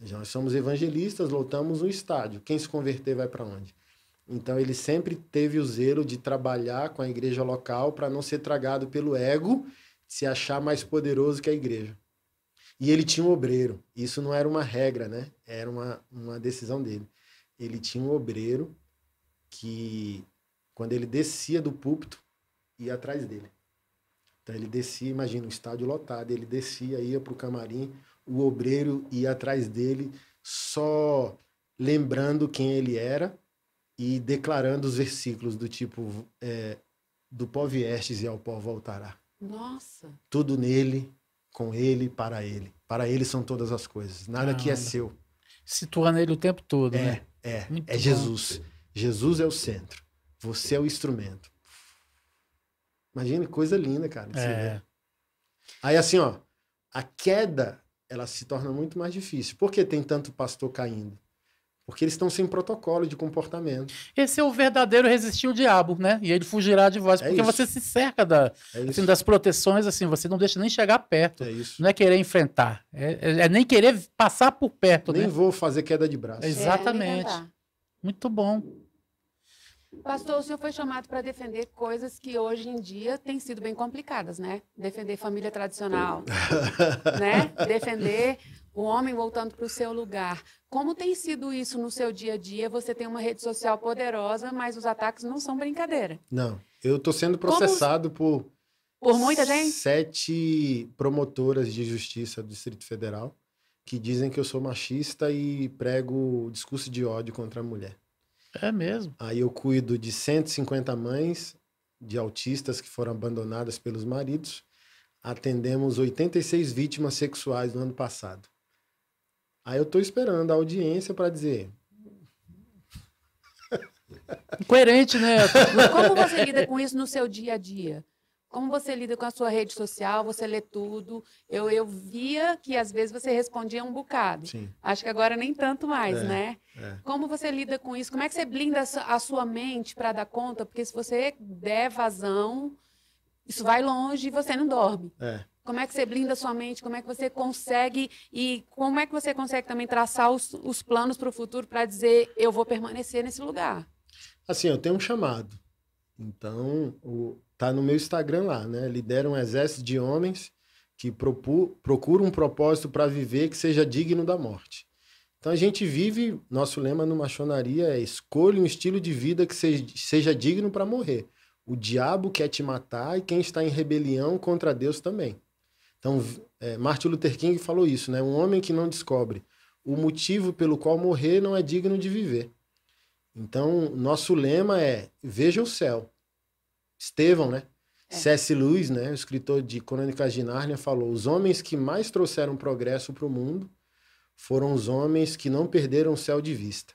nós somos evangelistas, lotamos um estádio. Quem se converter vai para onde? Então ele sempre teve o zelo de trabalhar com a igreja local para não ser tragado pelo ego, se achar mais poderoso que a igreja. E ele tinha um obreiro. Isso não era uma regra, né? Era uma, uma decisão dele. Ele tinha um obreiro que, quando ele descia do púlpito, ia atrás dele. Então ele descia, imagina, um estádio lotado, ele descia, ia para o camarim, o obreiro ir atrás dele só lembrando quem ele era e declarando os versículos do tipo é, do pó viestes e ao pó voltará. Nossa! Tudo nele, com ele, para ele. Para ele são todas as coisas. Nada ah, que é seu. Situando ele o tempo todo, é, né? É, Muito é Jesus. Jesus é o centro. Você é o instrumento. Imagina, coisa linda, cara. É. Aí assim, ó, a queda ela se torna muito mais difícil. Por que tem tanto pastor caindo? Porque eles estão sem protocolo de comportamento. Esse é o verdadeiro resistir o diabo, né? E ele fugirá de vós. É porque isso. você se cerca da, é assim, das proteções, assim, você não deixa nem chegar perto. É isso. Não é querer enfrentar. É, é, é nem querer passar por perto. Nem né? vou fazer queda de braço. Exatamente. É, muito bom. Pastor, o senhor foi chamado para defender coisas que hoje em dia têm sido bem complicadas, né? Defender família tradicional, né? Defender o homem voltando para o seu lugar. Como tem sido isso no seu dia a dia? Você tem uma rede social poderosa, mas os ataques não são brincadeira. Não, eu estou sendo processado Como... por por muita gente? Sete promotoras de justiça do Distrito Federal que dizem que eu sou machista e prego discurso de ódio contra a mulher. É mesmo. Aí eu cuido de 150 mães de autistas que foram abandonadas pelos maridos. Atendemos 86 vítimas sexuais no ano passado. Aí eu estou esperando a audiência para dizer. Coerente, né? Como você lida com isso no seu dia a dia? Como você lida com a sua rede social? Você lê tudo? Eu, eu via que às vezes você respondia um bocado. Sim. Acho que agora nem tanto mais, é, né? É. Como você lida com isso? Como é que você blinda a sua mente para dar conta? Porque se você der vazão, isso vai longe e você não dorme. É. Como é que você blinda a sua mente? Como é que você consegue e como é que você consegue também traçar os, os planos para o futuro para dizer eu vou permanecer nesse lugar? Assim, eu tenho um chamado. Então, o, tá no meu Instagram lá, né? Lidera um exército de homens que procura um propósito para viver que seja digno da morte. Então a gente vive, nosso lema no machonaria é escolha um estilo de vida que seja, seja digno para morrer. O diabo quer te matar e quem está em rebelião contra Deus também. Então, é, Martin Luther King falou isso, né? Um homem que não descobre o motivo pelo qual morrer não é digno de viver. Então, nosso lema é: veja o céu, Estevão, né? É. C.S. Lewis, né, o escritor de Crônicas de Nárnia, falou: os homens que mais trouxeram progresso para o mundo foram os homens que não perderam o céu de vista.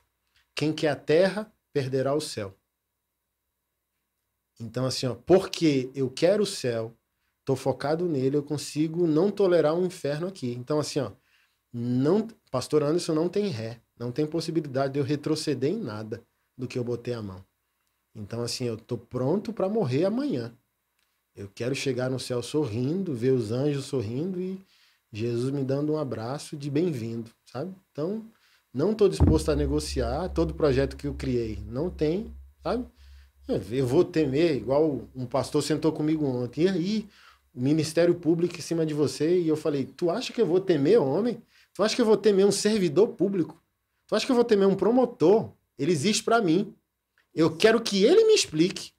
Quem quer a terra perderá o céu. Então, assim, ó, porque eu quero o céu, tô focado nele, eu consigo não tolerar o um inferno aqui. Então, assim, ó, não, pastor Anderson não tem ré, não tem possibilidade de eu retroceder em nada do que eu botei a mão. Então, assim, eu tô pronto para morrer amanhã. Eu quero chegar no céu sorrindo, ver os anjos sorrindo e Jesus me dando um abraço de bem-vindo, sabe? Então, não estou disposto a negociar todo o projeto que eu criei. Não tem, sabe? É, eu vou temer, igual um pastor sentou comigo ontem. E aí, o Ministério Público em cima de você. E eu falei: Tu acha que eu vou temer homem? Tu acha que eu vou temer um servidor público? Tu acha que eu vou temer um promotor? Ele existe para mim. Eu quero que ele me explique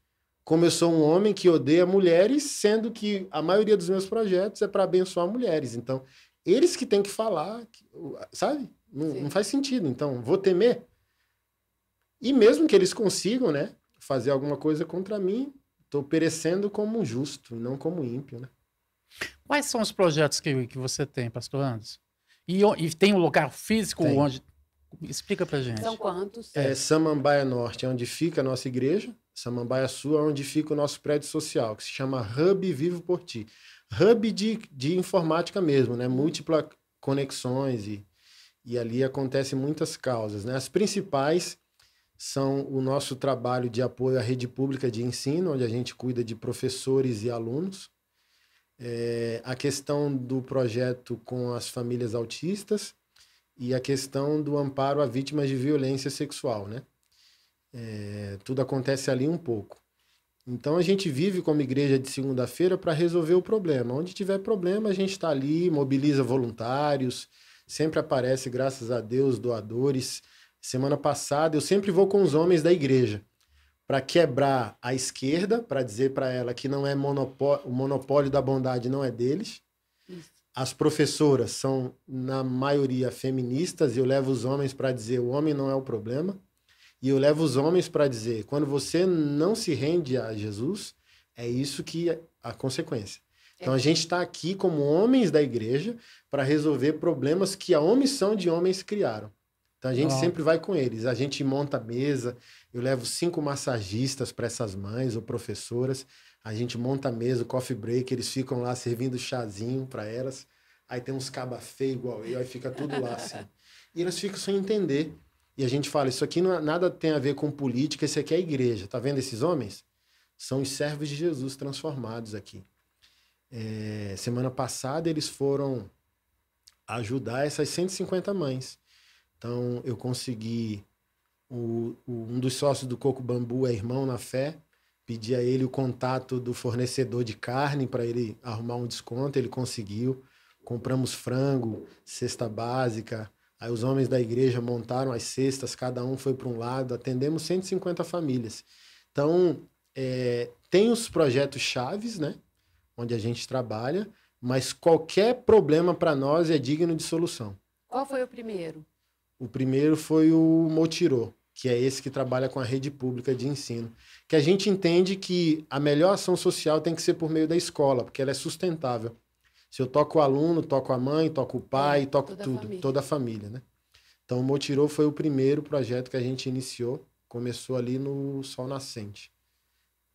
como eu sou um homem que odeia mulheres, sendo que a maioria dos meus projetos é para abençoar mulheres. Então, eles que têm que falar, sabe? Não, não, faz sentido. Então, vou temer. E mesmo que eles consigam, né, fazer alguma coisa contra mim, estou perecendo como justo, não como ímpio, né? Quais são os projetos que, que você tem, pastor Anderson? E, e tem um lugar físico tem. onde Explica pra gente. São quantos? É, Samambaia Norte é onde fica a nossa igreja. Samambaia Sul é onde fica o nosso prédio social, que se chama Hub Vivo por Ti. Hub de, de informática mesmo, né? múltiplas conexões e, e ali acontecem muitas causas, né? As principais são o nosso trabalho de apoio à rede pública de ensino, onde a gente cuida de professores e alunos. É, a questão do projeto com as famílias autistas, e a questão do amparo a vítimas de violência sexual, né? É, tudo acontece ali um pouco. Então a gente vive como igreja de segunda-feira para resolver o problema. Onde tiver problema, a gente está ali, mobiliza voluntários, sempre aparece, graças a Deus, doadores. Semana passada eu sempre vou com os homens da igreja para quebrar a esquerda, para dizer para ela que não é o monopólio da bondade não é deles. As professoras são, na maioria, feministas, e eu levo os homens para dizer o homem não é o problema. E eu levo os homens para dizer: quando você não se rende a Jesus, é isso que é a consequência. É. Então a gente está aqui como homens da igreja para resolver problemas que a omissão de homens criaram. Então a gente oh. sempre vai com eles. A gente monta mesa, eu levo cinco massagistas para essas mães ou professoras. A gente monta a mesa, o coffee break, eles ficam lá servindo chazinho para elas. Aí tem uns caba feio igual eu, aí fica tudo lá assim. E elas ficam sem entender. E a gente fala, isso aqui não, é, nada tem a ver com política, isso aqui é a igreja. Tá vendo esses homens? São os servos de Jesus transformados aqui. É, semana passada eles foram ajudar essas 150 mães. Então eu consegui o, o, um dos sócios do Coco Bambu é irmão na fé. Pedi a ele o contato do fornecedor de carne para ele arrumar um desconto, ele conseguiu. Compramos frango, cesta básica. Aí os homens da igreja montaram as cestas, cada um foi para um lado, atendemos 150 famílias. Então, é, tem os projetos chaves, né? Onde a gente trabalha, mas qualquer problema para nós é digno de solução. Qual foi o primeiro? O primeiro foi o Motirô que é esse que trabalha com a rede pública de ensino, que a gente entende que a melhor ação social tem que ser por meio da escola, porque ela é sustentável. Se eu toco o aluno, toco a mãe, toco o pai, é, toco toda tudo, a toda a família, né? Então, o Motirô foi o primeiro projeto que a gente iniciou, começou ali no Sol Nascente.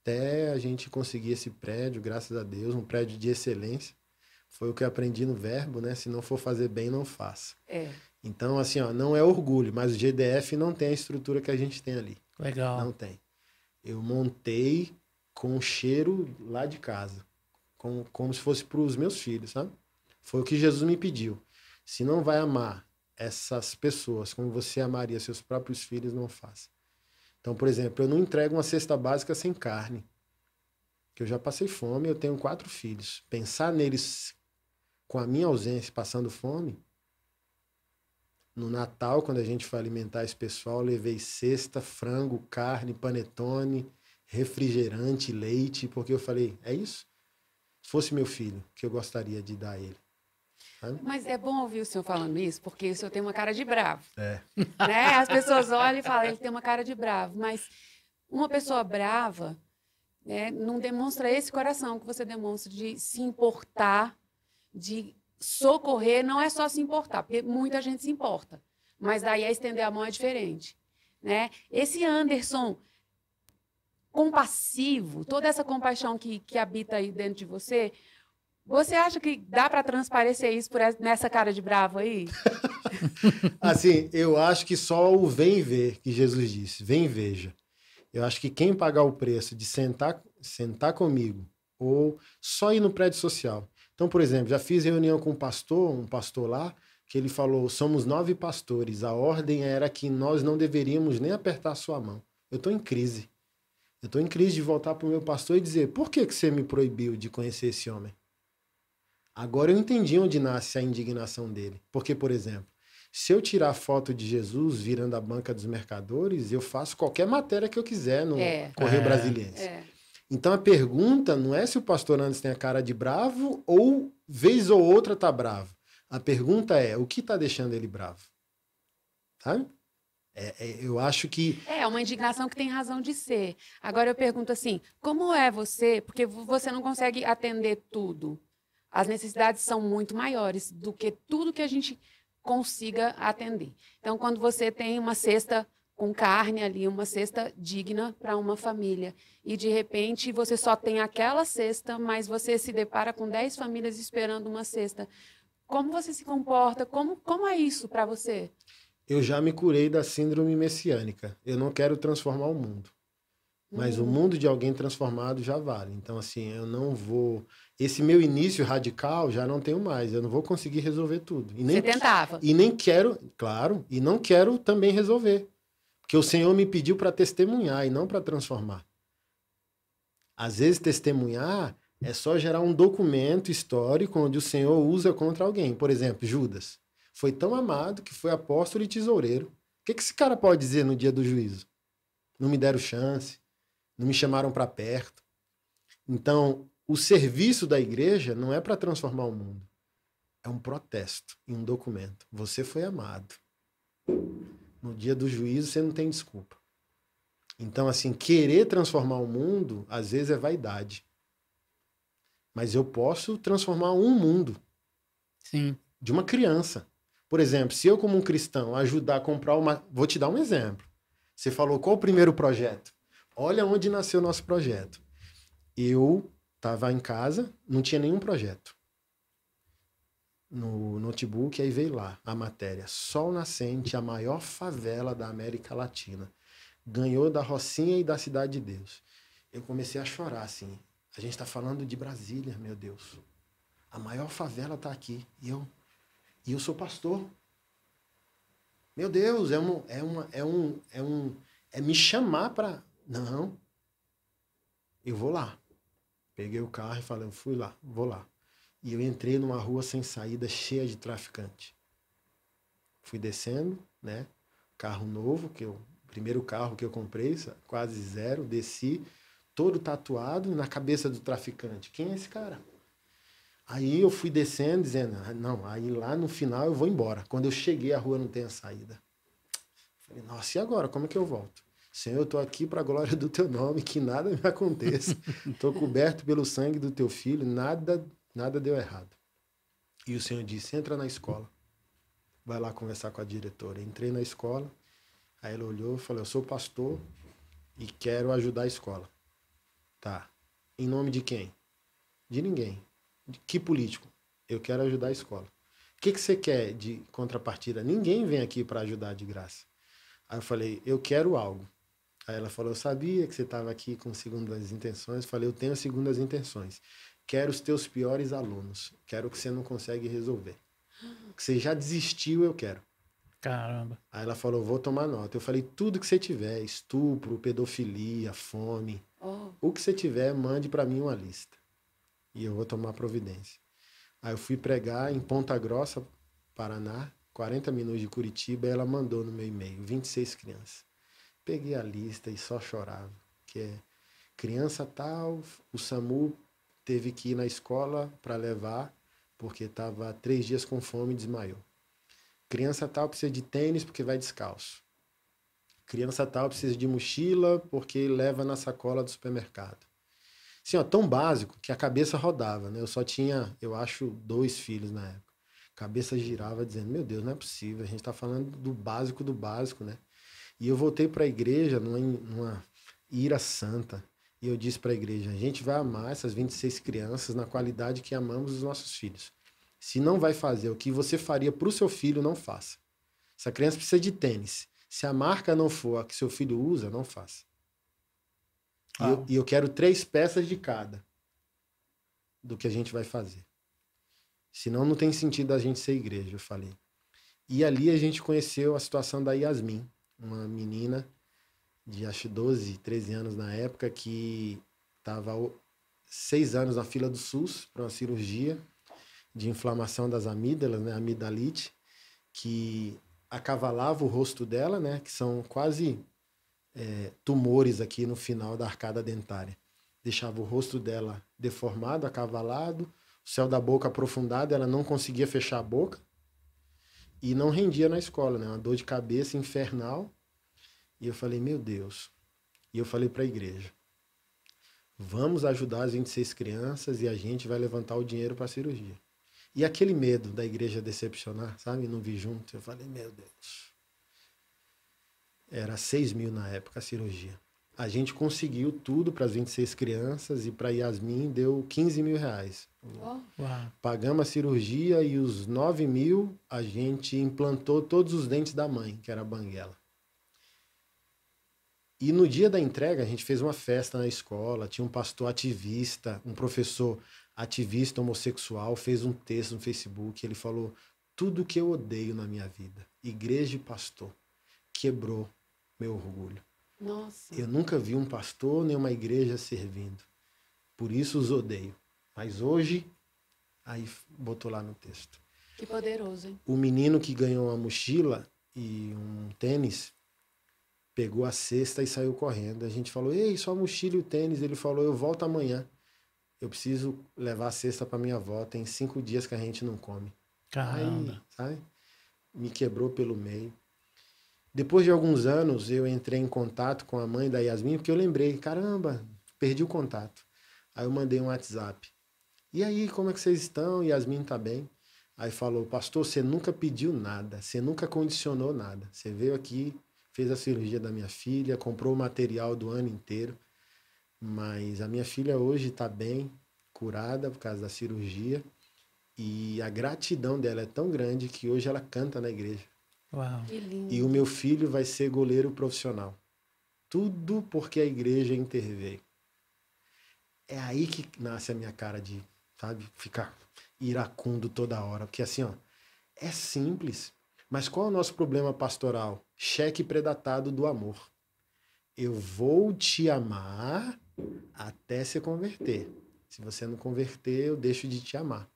Até a gente conseguir esse prédio, graças a Deus, um prédio de excelência. Foi o que eu aprendi no verbo, né? Se não for fazer bem, não faça. É. Então, assim, ó, não é orgulho, mas o GDF não tem a estrutura que a gente tem ali. Legal. Não tem. Eu montei com cheiro lá de casa, com, como se fosse para os meus filhos, sabe? Foi o que Jesus me pediu. Se não vai amar essas pessoas como você amaria seus próprios filhos, não faça. Então, por exemplo, eu não entrego uma cesta básica sem carne. Que eu já passei fome, eu tenho quatro filhos. Pensar neles com a minha ausência, passando fome, no Natal, quando a gente foi alimentar esse pessoal, levei cesta, frango, carne, panetone, refrigerante, leite, porque eu falei, é isso? Se fosse meu filho, que eu gostaria de dar a ele. Mas é bom ouvir o senhor falando isso, porque o senhor tem uma cara de bravo. É. Né? As pessoas olham e falam, ele tem uma cara de bravo. Mas uma pessoa brava né, não demonstra esse coração que você demonstra de se importar, de socorrer não é só se importar, porque muita gente se importa, mas daí a estender a mão é diferente, né? Esse Anderson compassivo, toda essa compaixão que, que habita aí dentro de você, você acha que dá para transparecer isso por essa, nessa cara de bravo aí? assim, eu acho que só o vem ver que Jesus disse, vem veja. Eu acho que quem pagar o preço de sentar, sentar comigo ou só ir no prédio social então, por exemplo, já fiz reunião com um pastor, um pastor lá, que ele falou: somos nove pastores, a ordem era que nós não deveríamos nem apertar sua mão. Eu estou em crise. Eu estou em crise de voltar para o meu pastor e dizer: por que, que você me proibiu de conhecer esse homem? Agora eu entendi onde nasce a indignação dele. Porque, por exemplo, se eu tirar foto de Jesus virando a banca dos mercadores, eu faço qualquer matéria que eu quiser no é, Correio é, Brasiliense. É. Então a pergunta não é se o pastor Anderson tem a cara de bravo ou vez ou outra tá bravo. A pergunta é o que tá deixando ele bravo? Sabe? Tá? É, é, eu acho que. É, é uma indignação que tem razão de ser. Agora eu pergunto assim: como é você? Porque você não consegue atender tudo. As necessidades são muito maiores do que tudo que a gente consiga atender. Então, quando você tem uma cesta com carne ali, uma cesta digna para uma família. E de repente você só tem aquela cesta, mas você se depara com 10 famílias esperando uma cesta. Como você se comporta? Como, como é isso para você? Eu já me curei da síndrome messiânica. Eu não quero transformar o mundo. Mas uhum. o hum. mundo de alguém transformado já vale. Então, assim, eu não vou. Esse meu início radical já não tenho mais. Eu não vou conseguir resolver tudo. E nem, Você tentava. E nem quero, claro, e não quero também resolver que o Senhor me pediu para testemunhar e não para transformar. Às vezes, testemunhar é só gerar um documento histórico onde o Senhor usa contra alguém. Por exemplo, Judas. Foi tão amado que foi apóstolo e tesoureiro. O que, que esse cara pode dizer no dia do juízo? Não me deram chance, não me chamaram para perto. Então, o serviço da igreja não é para transformar o mundo. É um protesto e um documento. Você foi amado. No dia do juízo você não tem desculpa. Então, assim, querer transformar o mundo, às vezes é vaidade. Mas eu posso transformar um mundo. Sim. De uma criança. Por exemplo, se eu, como um cristão, ajudar a comprar uma. Vou te dar um exemplo. Você falou qual o primeiro projeto? Olha onde nasceu o nosso projeto. Eu estava em casa, não tinha nenhum projeto no notebook, aí veio lá a matéria. Sol Nascente, a maior favela da América Latina. Ganhou da Rocinha e da Cidade de Deus. Eu comecei a chorar, assim. A gente está falando de Brasília, meu Deus. A maior favela está aqui. E eu, e eu sou pastor. Meu Deus, é, uma, é, uma, é um. É um. É me chamar para. Não. Eu vou lá. Peguei o carro e falei, fui lá, vou lá e eu entrei numa rua sem saída cheia de traficante. Fui descendo, né? Carro novo, que eu primeiro carro que eu comprei, quase zero, desci todo tatuado na cabeça do traficante. Quem é esse cara? Aí eu fui descendo dizendo, ah, não, aí lá no final eu vou embora. Quando eu cheguei a rua não tem a saída. Falei, nossa, e agora? Como é que eu volto? Senhor, eu estou aqui para a glória do teu nome, que nada me aconteça. Estou coberto pelo sangue do teu filho, nada Nada deu errado. E o senhor disse: entra na escola. Vai lá conversar com a diretora. Entrei na escola. Aí ela olhou e falou: eu sou pastor e quero ajudar a escola. Tá. Em nome de quem? De ninguém. De que político? Eu quero ajudar a escola. O que, que você quer de contrapartida? Ninguém vem aqui para ajudar de graça. Aí eu falei: eu quero algo. Aí ela falou: Eu sabia que você estava aqui com segundas intenções. Falei: Eu tenho segundas intenções quero os teus piores alunos. Quero o que você não consegue resolver. Que você já desistiu, eu quero. Caramba. Aí ela falou, vou tomar nota. Eu falei, tudo que você tiver, estupro, pedofilia, fome, oh. o que você tiver, mande para mim uma lista. E eu vou tomar providência. Aí eu fui pregar em Ponta Grossa, Paraná, 40 minutos de Curitiba, e ela mandou no meu e-mail, 26 crianças. Peguei a lista e só chorava, que é criança tal, o SAMU teve que ir na escola para levar, porque estava três dias com fome e desmaiou. Criança tal precisa de tênis porque vai descalço. Criança tal precisa de mochila porque leva na sacola do supermercado. Assim, ó, tão básico que a cabeça rodava, né? Eu só tinha, eu acho, dois filhos na época. A cabeça girava dizendo: Meu Deus, não é possível, a gente está falando do básico do básico, né? E eu voltei para a igreja numa, numa ira santa. E eu disse para a igreja: a gente vai amar essas 26 crianças na qualidade que amamos os nossos filhos. Se não vai fazer o que você faria para o seu filho, não faça. Essa criança precisa de tênis. Se a marca não for a que seu filho usa, não faça. Ah. E, eu, ah. e eu quero três peças de cada do que a gente vai fazer. Senão não tem sentido a gente ser igreja, eu falei. E ali a gente conheceu a situação da Yasmin, uma menina de acho 12, 13 anos na época, que estava seis anos na fila do SUS para uma cirurgia de inflamação das amígdalas, né, amidalite, que acavalava o rosto dela, né, que são quase é, tumores aqui no final da arcada dentária. Deixava o rosto dela deformado, acavalado, o céu da boca aprofundado, ela não conseguia fechar a boca e não rendia na escola, né, uma dor de cabeça infernal e eu falei, meu Deus. E eu falei para a igreja: vamos ajudar as 26 crianças e a gente vai levantar o dinheiro para a cirurgia. E aquele medo da igreja decepcionar, sabe? Não vi junto. Eu falei, meu Deus. Era 6 mil na época a cirurgia. A gente conseguiu tudo para as 26 crianças e para Yasmin deu 15 mil reais. Oh. Pagamos a cirurgia e os 9 mil a gente implantou todos os dentes da mãe, que era a banguela. E no dia da entrega, a gente fez uma festa na escola, tinha um pastor ativista, um professor ativista homossexual, fez um texto no Facebook, ele falou: "Tudo que eu odeio na minha vida, igreja e pastor, quebrou meu orgulho". Nossa. Eu nunca vi um pastor nem uma igreja servindo. Por isso os odeio. Mas hoje aí botou lá no texto. Que poderoso, hein? O menino que ganhou uma mochila e um tênis, pegou a cesta e saiu correndo. A gente falou: "Ei, só a mochila e o tênis". Ele falou: "Eu volto amanhã. Eu preciso levar a cesta para minha avó. Tem cinco dias que a gente não come". Caramba. Aí, sabe? Me quebrou pelo meio. Depois de alguns anos, eu entrei em contato com a mãe da Yasmin, porque eu lembrei, caramba, perdi o contato. Aí eu mandei um WhatsApp. E aí, como é que vocês estão? Yasmin tá bem. Aí falou, pastor, você nunca pediu nada, você nunca condicionou nada. Você veio aqui fez a cirurgia da minha filha, comprou o material do ano inteiro. Mas a minha filha hoje está bem, curada por causa da cirurgia. E a gratidão dela é tão grande que hoje ela canta na igreja. Uau. Que lindo. E o meu filho vai ser goleiro profissional. Tudo porque a igreja interveio. É aí que nasce a minha cara de, sabe, ficar iracundo toda hora. Porque assim, ó, é simples. Mas qual é o nosso problema pastoral? cheque predatado do amor. Eu vou te amar até se converter. Se você não converter, eu deixo de te amar.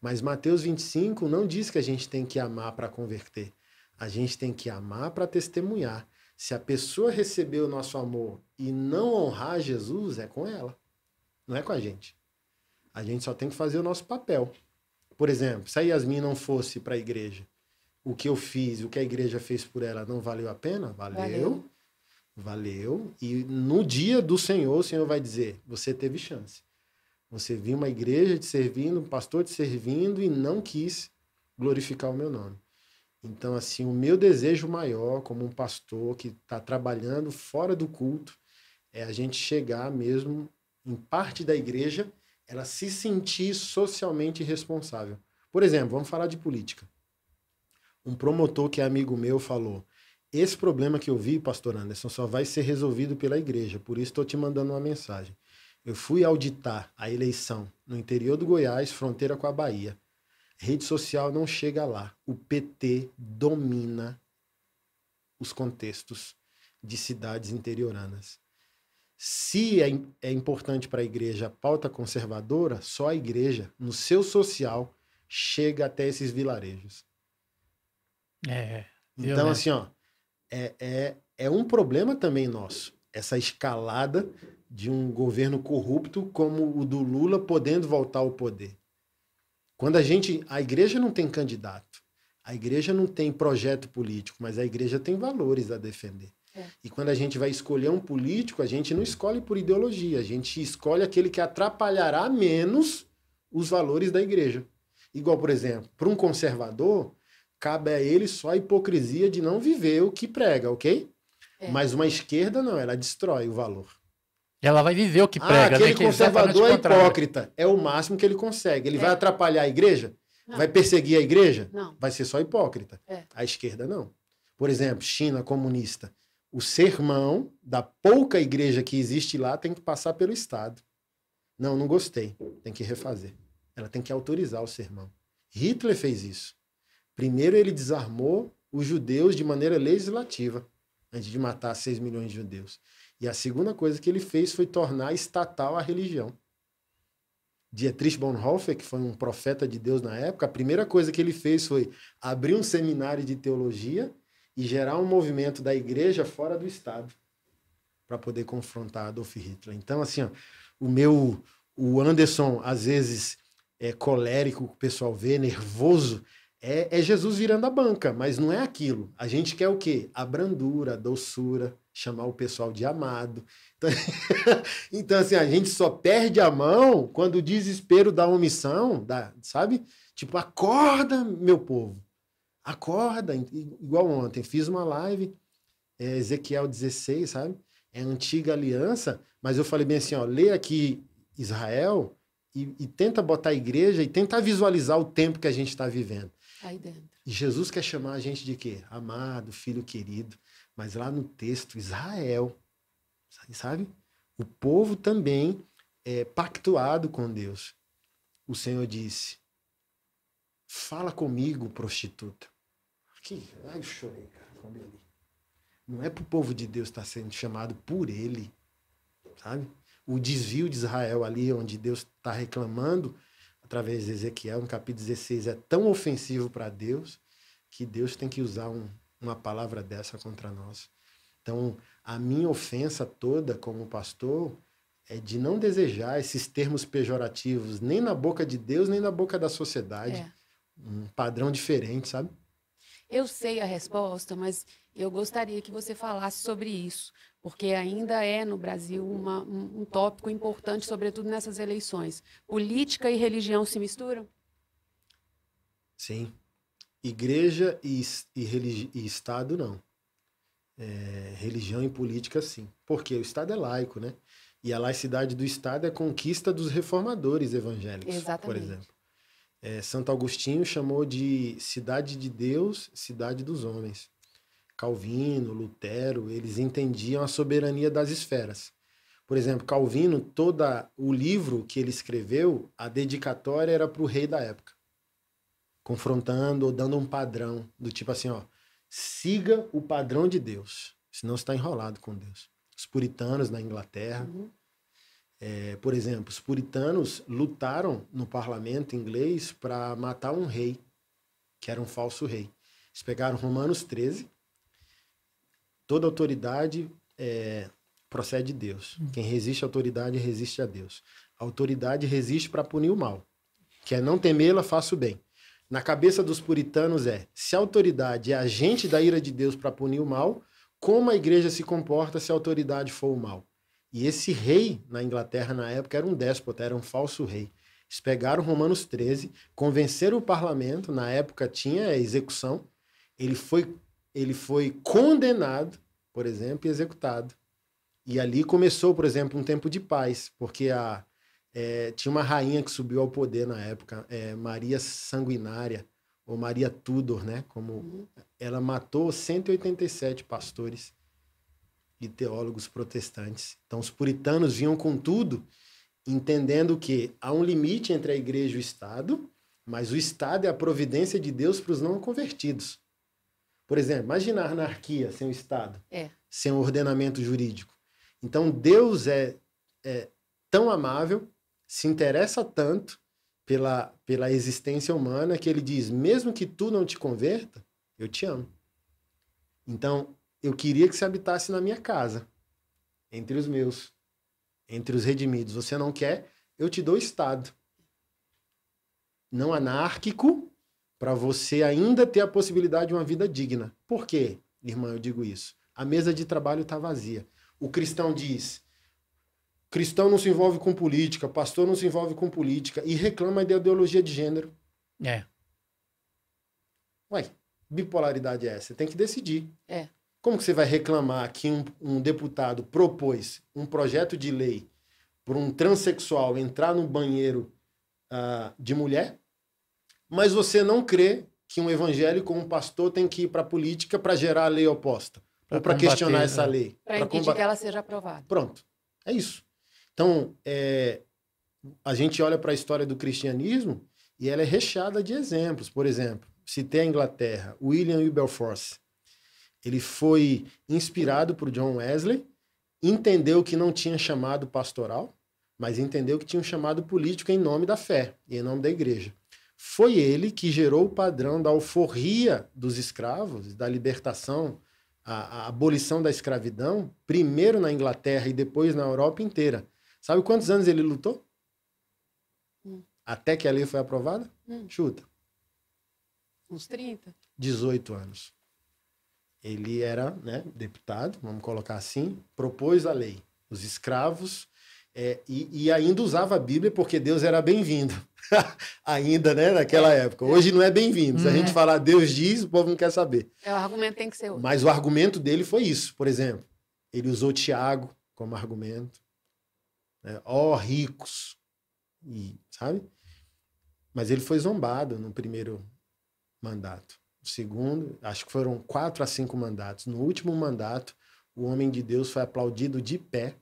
Mas Mateus 25 não diz que a gente tem que amar para converter. A gente tem que amar para testemunhar. Se a pessoa receber o nosso amor e não honrar Jesus, é com ela, não é com a gente. A gente só tem que fazer o nosso papel. Por exemplo, se a Yasmin não fosse para a igreja, o que eu fiz, o que a igreja fez por ela não valeu a pena? Valeu. Valeu. valeu. E no dia do Senhor, o Senhor vai dizer: você teve chance. Você viu uma igreja te servindo, um pastor te servindo e não quis glorificar o meu nome. Então, assim, o meu desejo maior como um pastor que está trabalhando fora do culto é a gente chegar mesmo em parte da igreja, ela se sentir socialmente responsável. Por exemplo, vamos falar de política um promotor que é amigo meu falou: Esse problema que eu vi, pastor Anderson, só vai ser resolvido pela igreja, por isso estou te mandando uma mensagem. Eu fui auditar a eleição no interior do Goiás, fronteira com a Bahia. Rede social não chega lá. O PT domina os contextos de cidades interioranas. Se é, é importante para a igreja a pauta conservadora, só a igreja, no seu social, chega até esses vilarejos. É. é. Então, né? assim, ó, é, é, é um problema também nosso, essa escalada de um governo corrupto como o do Lula podendo voltar ao poder. Quando a gente. A igreja não tem candidato, a igreja não tem projeto político, mas a igreja tem valores a defender. É. E quando a gente vai escolher um político, a gente não escolhe por ideologia, a gente escolhe aquele que atrapalhará menos os valores da igreja. Igual, por exemplo, para um conservador, cabe a ele só a hipocrisia de não viver o que prega, ok? É. Mas uma esquerda não, ela destrói o valor. Ela vai viver o que ah, prega. Ah, aquele né? conservador é hipócrita. É o máximo que ele consegue. Ele é. vai atrapalhar a igreja? Não. Vai perseguir a igreja? Não. Vai ser só hipócrita. É. A esquerda não. Por exemplo, China comunista. O sermão da pouca igreja que existe lá tem que passar pelo Estado. Não, não gostei. Tem que refazer. Ela tem que autorizar o sermão. Hitler fez isso. Primeiro, ele desarmou os judeus de maneira legislativa, antes de matar 6 milhões de judeus. E a segunda coisa que ele fez foi tornar estatal a religião. Dietrich Bonhoeffer, que foi um profeta de Deus na época, a primeira coisa que ele fez foi abrir um seminário de teologia e gerar um movimento da igreja fora do Estado para poder confrontar Adolf Hitler. Então, assim, ó, o meu, o Anderson, às vezes é colérico, o pessoal vê, nervoso, é, é, Jesus virando a banca, mas não é aquilo. A gente quer o quê? A brandura, a doçura, chamar o pessoal de amado. Então, então assim, a gente só perde a mão quando o desespero da omissão, da, sabe? Tipo, acorda, meu povo. Acorda. Igual ontem, fiz uma live, é, Ezequiel 16, sabe? É antiga aliança, mas eu falei bem assim, ó, lê aqui Israel e, e tenta botar a igreja e tentar visualizar o tempo que a gente está vivendo. Aí dentro. E Jesus quer chamar a gente de quê? Amado, filho querido. Mas lá no texto, Israel, sabe? O povo também é pactuado com Deus. O Senhor disse: Fala comigo, prostituta. Aqui, ai, eu chorei, cara, quando eu li. Não é para o povo de Deus estar tá sendo chamado por ele, sabe? O desvio de Israel ali, onde Deus está reclamando, através de Ezequiel, no capítulo 16, é tão ofensivo para Deus que Deus tem que usar um, uma palavra dessa contra nós. Então, a minha ofensa toda como pastor é de não desejar esses termos pejorativos nem na boca de Deus, nem na boca da sociedade. É. Um padrão diferente, sabe? Eu sei a resposta, mas eu gostaria que você falasse sobre isso, porque ainda é no Brasil uma, um, um tópico importante, sobretudo nessas eleições. Política e religião se misturam? Sim. Igreja e, e, religi- e Estado não. É, religião e política, sim. Porque o Estado é laico, né? E a laicidade do Estado é conquista dos reformadores evangélicos, Exatamente. por exemplo. É, Santo Agostinho chamou de cidade de Deus, cidade dos homens. Calvino, Lutero, eles entendiam a soberania das esferas. Por exemplo, Calvino, todo o livro que ele escreveu, a dedicatória era para o rei da época, confrontando ou dando um padrão, do tipo assim: ó, siga o padrão de Deus, senão está enrolado com Deus. Os puritanos na Inglaterra, uhum. É, por exemplo, os puritanos lutaram no parlamento inglês para matar um rei, que era um falso rei. Eles pegaram Romanos 13, toda autoridade é, procede de Deus. Hum. Quem resiste à autoridade resiste a Deus. A autoridade resiste para punir o mal, que é não temê-la, faça o bem. Na cabeça dos puritanos é: se a autoridade é agente da ira de Deus para punir o mal, como a igreja se comporta se a autoridade for o mal? E esse rei na Inglaterra na época era um déspota, era um falso rei. Eles pegaram Romanos 13, convenceram o parlamento, na época tinha execução, ele foi, ele foi condenado, por exemplo, e executado. E ali começou, por exemplo, um tempo de paz, porque a, é, tinha uma rainha que subiu ao poder na época, é, Maria Sanguinária, ou Maria Tudor, né? Como uhum. ela matou 187 pastores de teólogos protestantes. Então, os puritanos vinham com tudo, entendendo que há um limite entre a igreja e o Estado, mas o Estado é a providência de Deus para os não convertidos. Por exemplo, imaginar anarquia sem o Estado, é. sem um ordenamento jurídico. Então, Deus é, é tão amável, se interessa tanto pela, pela existência humana que ele diz: mesmo que tu não te converta, eu te amo. Então, eu queria que você habitasse na minha casa, entre os meus, entre os redimidos. Você não quer? Eu te dou estado. Não anárquico, para você ainda ter a possibilidade de uma vida digna. Por quê, irmã, eu digo isso? A mesa de trabalho está vazia. O cristão diz: cristão não se envolve com política, pastor não se envolve com política e reclama de ideologia de gênero. É. Ué, bipolaridade é essa? Você tem que decidir. É. Como que você vai reclamar que um, um deputado propôs um projeto de lei para um transexual entrar no banheiro uh, de mulher, mas você não crê que um evangélico ou um pastor tem que ir para a política para gerar a lei oposta? Pra ou para questionar essa é. lei? Para impedir combater. que ela seja aprovada. Pronto. É isso. Então, é, a gente olha para a história do cristianismo e ela é recheada de exemplos. Por exemplo, citei a Inglaterra, William Wilberforce. Ele foi inspirado por John Wesley, entendeu que não tinha chamado pastoral, mas entendeu que tinha um chamado político em nome da fé e em nome da igreja. Foi ele que gerou o padrão da alforria dos escravos, da libertação, a, a abolição da escravidão, primeiro na Inglaterra e depois na Europa inteira. Sabe quantos anos ele lutou? Hum. Até que a lei foi aprovada? Hum. Chuta. Uns 30? 18 anos ele era né, deputado, vamos colocar assim, propôs a lei, os escravos, é, e, e, ainda usava a Bíblia porque Deus era bem-vindo. ainda, né, naquela é. época. Hoje não é bem-vindo. Se a gente é. falar Deus diz, o povo não quer saber. É, o argumento tem que ser outro. Mas o argumento dele foi isso, por exemplo. Ele usou Tiago como argumento. Né? Ó oh, ricos! E, sabe? Mas ele foi zombado no primeiro mandato segundo, acho que foram quatro a cinco mandatos. No último mandato, o homem de Deus foi aplaudido de pé,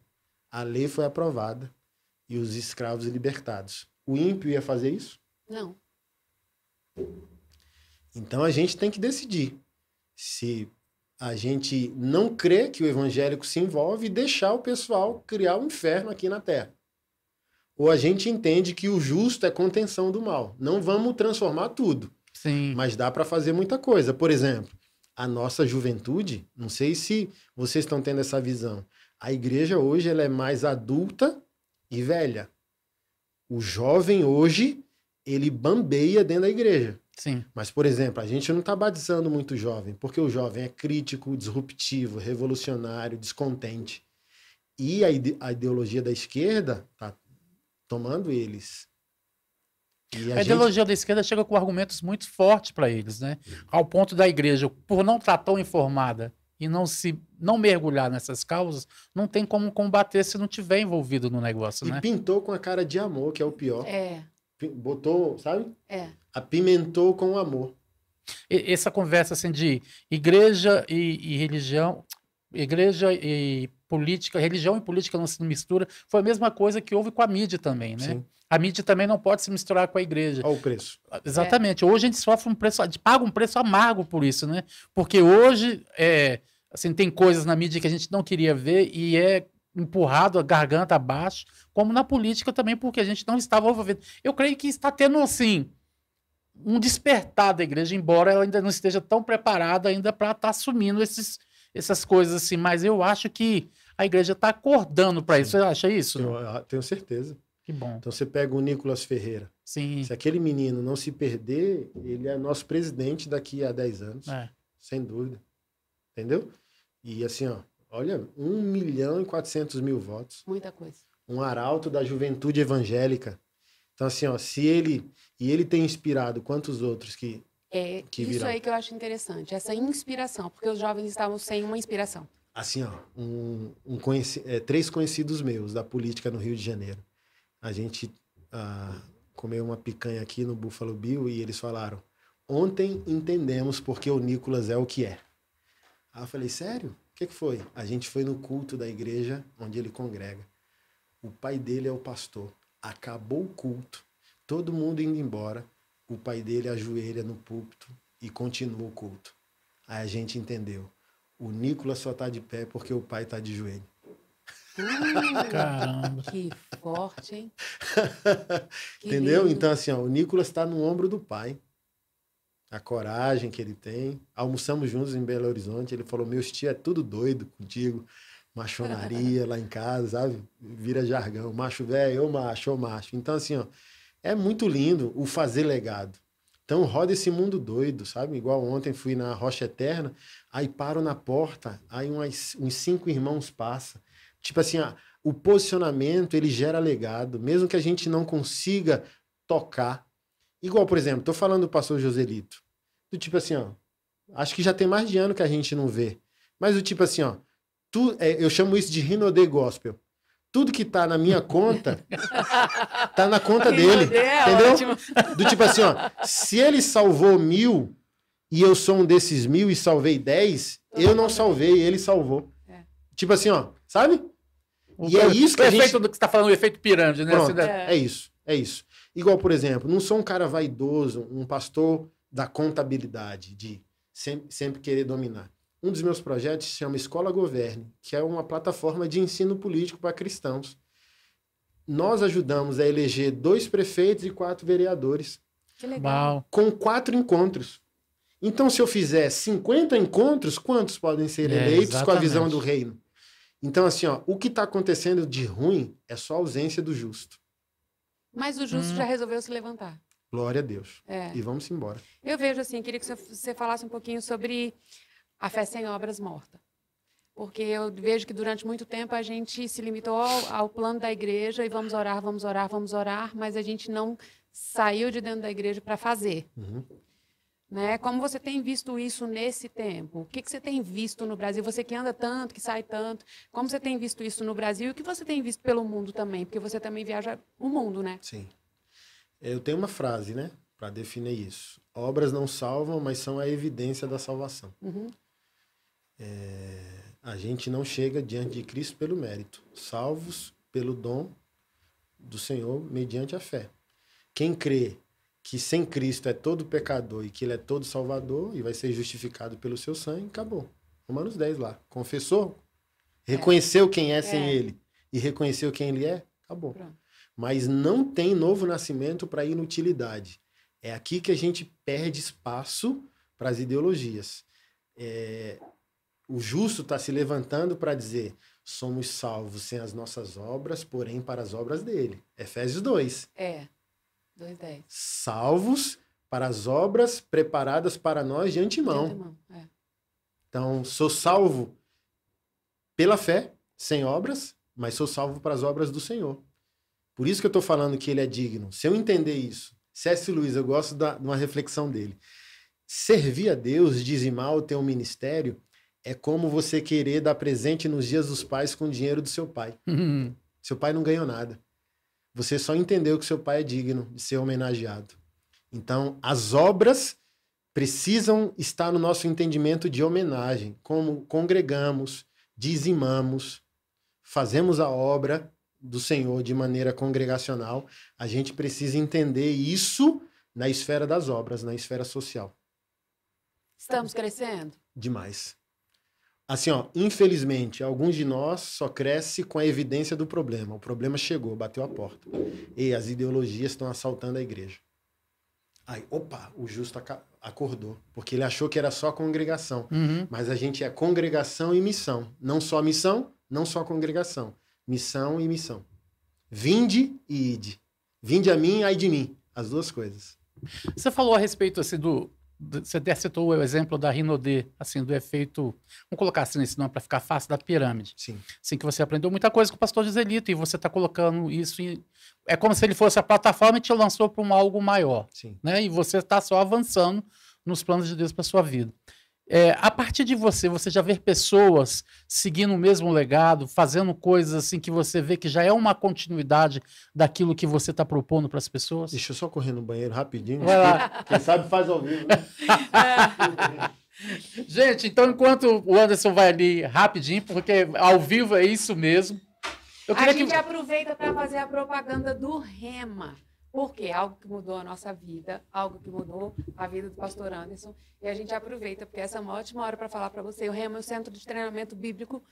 a lei foi aprovada e os escravos libertados. O ímpio ia fazer isso? Não. Então a gente tem que decidir se a gente não crê que o evangélico se envolve e deixar o pessoal criar o um inferno aqui na terra. Ou a gente entende que o justo é contenção do mal. Não vamos transformar tudo Sim. Mas dá para fazer muita coisa. Por exemplo, a nossa juventude, não sei se vocês estão tendo essa visão. A igreja hoje ela é mais adulta e velha. O jovem hoje, ele bambeia dentro da igreja. Sim. Mas, por exemplo, a gente não está batizando muito jovem, porque o jovem é crítico, disruptivo, revolucionário, descontente. E a, ide a ideologia da esquerda está tomando eles. E a, a gente... ideologia da esquerda chega com argumentos muito fortes para eles, né? Ao ponto da igreja, por não estar tá tão informada e não se não mergulhar nessas causas, não tem como combater se não tiver envolvido no negócio, e né? E pintou com a cara de amor, que é o pior. É. Botou, sabe? É. Apimentou com o amor. E, essa conversa assim de igreja e, e religião, igreja e política, religião e política não se mistura, foi a mesma coisa que houve com a mídia também, né? Sim. A mídia também não pode se misturar com a igreja. Olha o preço. Ah, exatamente. É. Hoje a gente sofre um preço, a gente paga um preço amargo por isso, né? Porque hoje é, assim, tem coisas na mídia que a gente não queria ver e é empurrado a garganta abaixo, como na política também, porque a gente não estava envolvido. Eu creio que está tendo, assim, um despertar da igreja, embora ela ainda não esteja tão preparada ainda para estar tá assumindo esses, essas coisas, assim. Mas eu acho que a igreja está acordando para isso. Você acha isso? Eu tenho certeza. Que bom. Então você pega o Nicolas Ferreira. Sim. Se aquele menino não se perder, ele é nosso presidente daqui a 10 anos. É. Sem dúvida. Entendeu? E assim, ó, olha, 1 milhão e 400 mil votos. Muita coisa. Um arauto da juventude evangélica. Então, assim, ó, se ele. E ele tem inspirado quantos outros que. É que isso aí que eu acho interessante, essa inspiração, porque os jovens estavam sem uma inspiração. Assim, ó, um, um conheci, é, três conhecidos meus da política no Rio de Janeiro a gente ah, comeu uma picanha aqui no Buffalo Bill e eles falaram: Ontem entendemos porque o Nicolas é o que é. Aí eu falei: Sério? O que, que foi? A gente foi no culto da igreja onde ele congrega. O pai dele é o pastor. Acabou o culto, todo mundo indo embora. O pai dele ajoelha no púlpito e continua o culto. Aí a gente entendeu. O Nicolas só está de pé porque o pai está de joelho. Caramba. Que forte, hein? que Entendeu? Lindo. Então, assim, ó, o Nicolas está no ombro do pai. A coragem que ele tem. Almoçamos juntos em Belo Horizonte. Ele falou: Meus tios é tudo doido contigo. Machonaria lá em casa, sabe? Vira jargão. Macho velho, eu macho, eu macho. Então, assim, ó, é muito lindo o fazer legado. Então roda esse mundo doido, sabe? Igual ontem fui na Rocha Eterna, aí paro na porta, aí umas, uns cinco irmãos passam. Tipo assim, o posicionamento ele gera legado, mesmo que a gente não consiga tocar. Igual, por exemplo, tô falando do pastor Joselito. Do tipo assim, ó, acho que já tem mais de ano que a gente não vê. Mas o tipo assim, ó, tu, é, eu chamo isso de rino de Gospel. Tudo que tá na minha conta, tá na conta dele. É entendeu? Ótimo. Do tipo assim, ó, se ele salvou mil e eu sou um desses mil e salvei dez, eu não salvei, ele salvou. É. Tipo assim, ó, sabe? E é isso que o a gente... efeito do que está falando, o efeito pirâmide, né? Pronto, é. é isso, é isso. Igual, por exemplo, não sou um cara vaidoso, um pastor da contabilidade, de sempre, sempre querer dominar. Um dos meus projetos se chama Escola Governe, que é uma plataforma de ensino político para cristãos. Nós ajudamos a eleger dois prefeitos e quatro vereadores. Que legal. Com quatro encontros. Então, se eu fizer 50 encontros, quantos podem ser é, eleitos com a visão do reino? Então, assim, ó, o que está acontecendo de ruim é só a ausência do justo. Mas o justo hum. já resolveu se levantar. Glória a Deus. É. E vamos embora. Eu vejo assim, queria que você falasse um pouquinho sobre a fé sem obras morta. Porque eu vejo que durante muito tempo a gente se limitou ao, ao plano da igreja e vamos orar, vamos orar, vamos orar, mas a gente não saiu de dentro da igreja para fazer. Uhum. Né? Como você tem visto isso nesse tempo? O que, que você tem visto no Brasil? Você que anda tanto, que sai tanto, como você tem visto isso no Brasil e o que você tem visto pelo mundo também? Porque você também viaja o mundo, né? Sim. Eu tenho uma frase, né, para definir isso. Obras não salvam, mas são a evidência da salvação. Uhum. É... A gente não chega diante de Cristo pelo mérito, salvos pelo dom do Senhor mediante a fé. Quem crê que sem Cristo é todo pecador e que ele é todo salvador e vai ser justificado pelo seu sangue, acabou. Romanos 10 lá. Confessou, reconheceu quem é sem é. ele e reconheceu quem ele é, acabou. Pronto. Mas não tem novo nascimento para inutilidade. É aqui que a gente perde espaço para as ideologias. É, o justo está se levantando para dizer: somos salvos sem as nossas obras, porém para as obras dele. Efésios 2. É. 2,10. Salvos para as obras preparadas para nós de antemão. De antemão é. Então, sou salvo pela fé, sem obras, mas sou salvo para as obras do Senhor. Por isso que eu estou falando que ele é digno. Se eu entender isso, C.S. Luiz, eu gosto da, de uma reflexão dele. Servir a Deus, dizimar o teu ministério, é como você querer dar presente nos dias dos pais com o dinheiro do seu pai. Uhum. Seu pai não ganhou nada. Você só entendeu que seu pai é digno de ser homenageado. Então, as obras precisam estar no nosso entendimento de homenagem, como congregamos, dizimamos, fazemos a obra do Senhor de maneira congregacional, a gente precisa entender isso na esfera das obras, na esfera social. Estamos crescendo? Demais. Assim, ó, infelizmente, alguns de nós só cresce com a evidência do problema. O problema chegou, bateu a porta. E as ideologias estão assaltando a igreja. Aí, opa, o justo acordou, porque ele achou que era só congregação. Uhum. Mas a gente é congregação e missão. Não só missão, não só congregação. Missão e missão. Vinde e ide. Vinde a mim, ai de mim. As duas coisas. Você falou a respeito assim, do, você citou o exemplo da Rinode, assim, do efeito. Vamos colocar assim nesse nome para ficar fácil, da pirâmide. Sim. Assim, que você aprendeu muita coisa com o pastor Giselito e você está colocando isso em. É como se ele fosse a plataforma e te lançou para um algo maior. Sim. Né? E você está só avançando nos planos de Deus para sua vida. É, a partir de você, você já vê pessoas seguindo o mesmo legado, fazendo coisas assim que você vê que já é uma continuidade daquilo que você está propondo para as pessoas? Deixa eu só correr no banheiro rapidinho. Vai lá. Quem sabe faz ao vivo, né? Gente, então enquanto o Anderson vai ali rapidinho, porque ao vivo é isso mesmo. a gente que... aproveita para fazer a propaganda do Rema porque é algo que mudou a nossa vida, algo que mudou a vida do pastor Anderson. E a gente aproveita, porque essa é uma ótima hora para falar para você. O Rema é o Centro de Treinamento Bíblico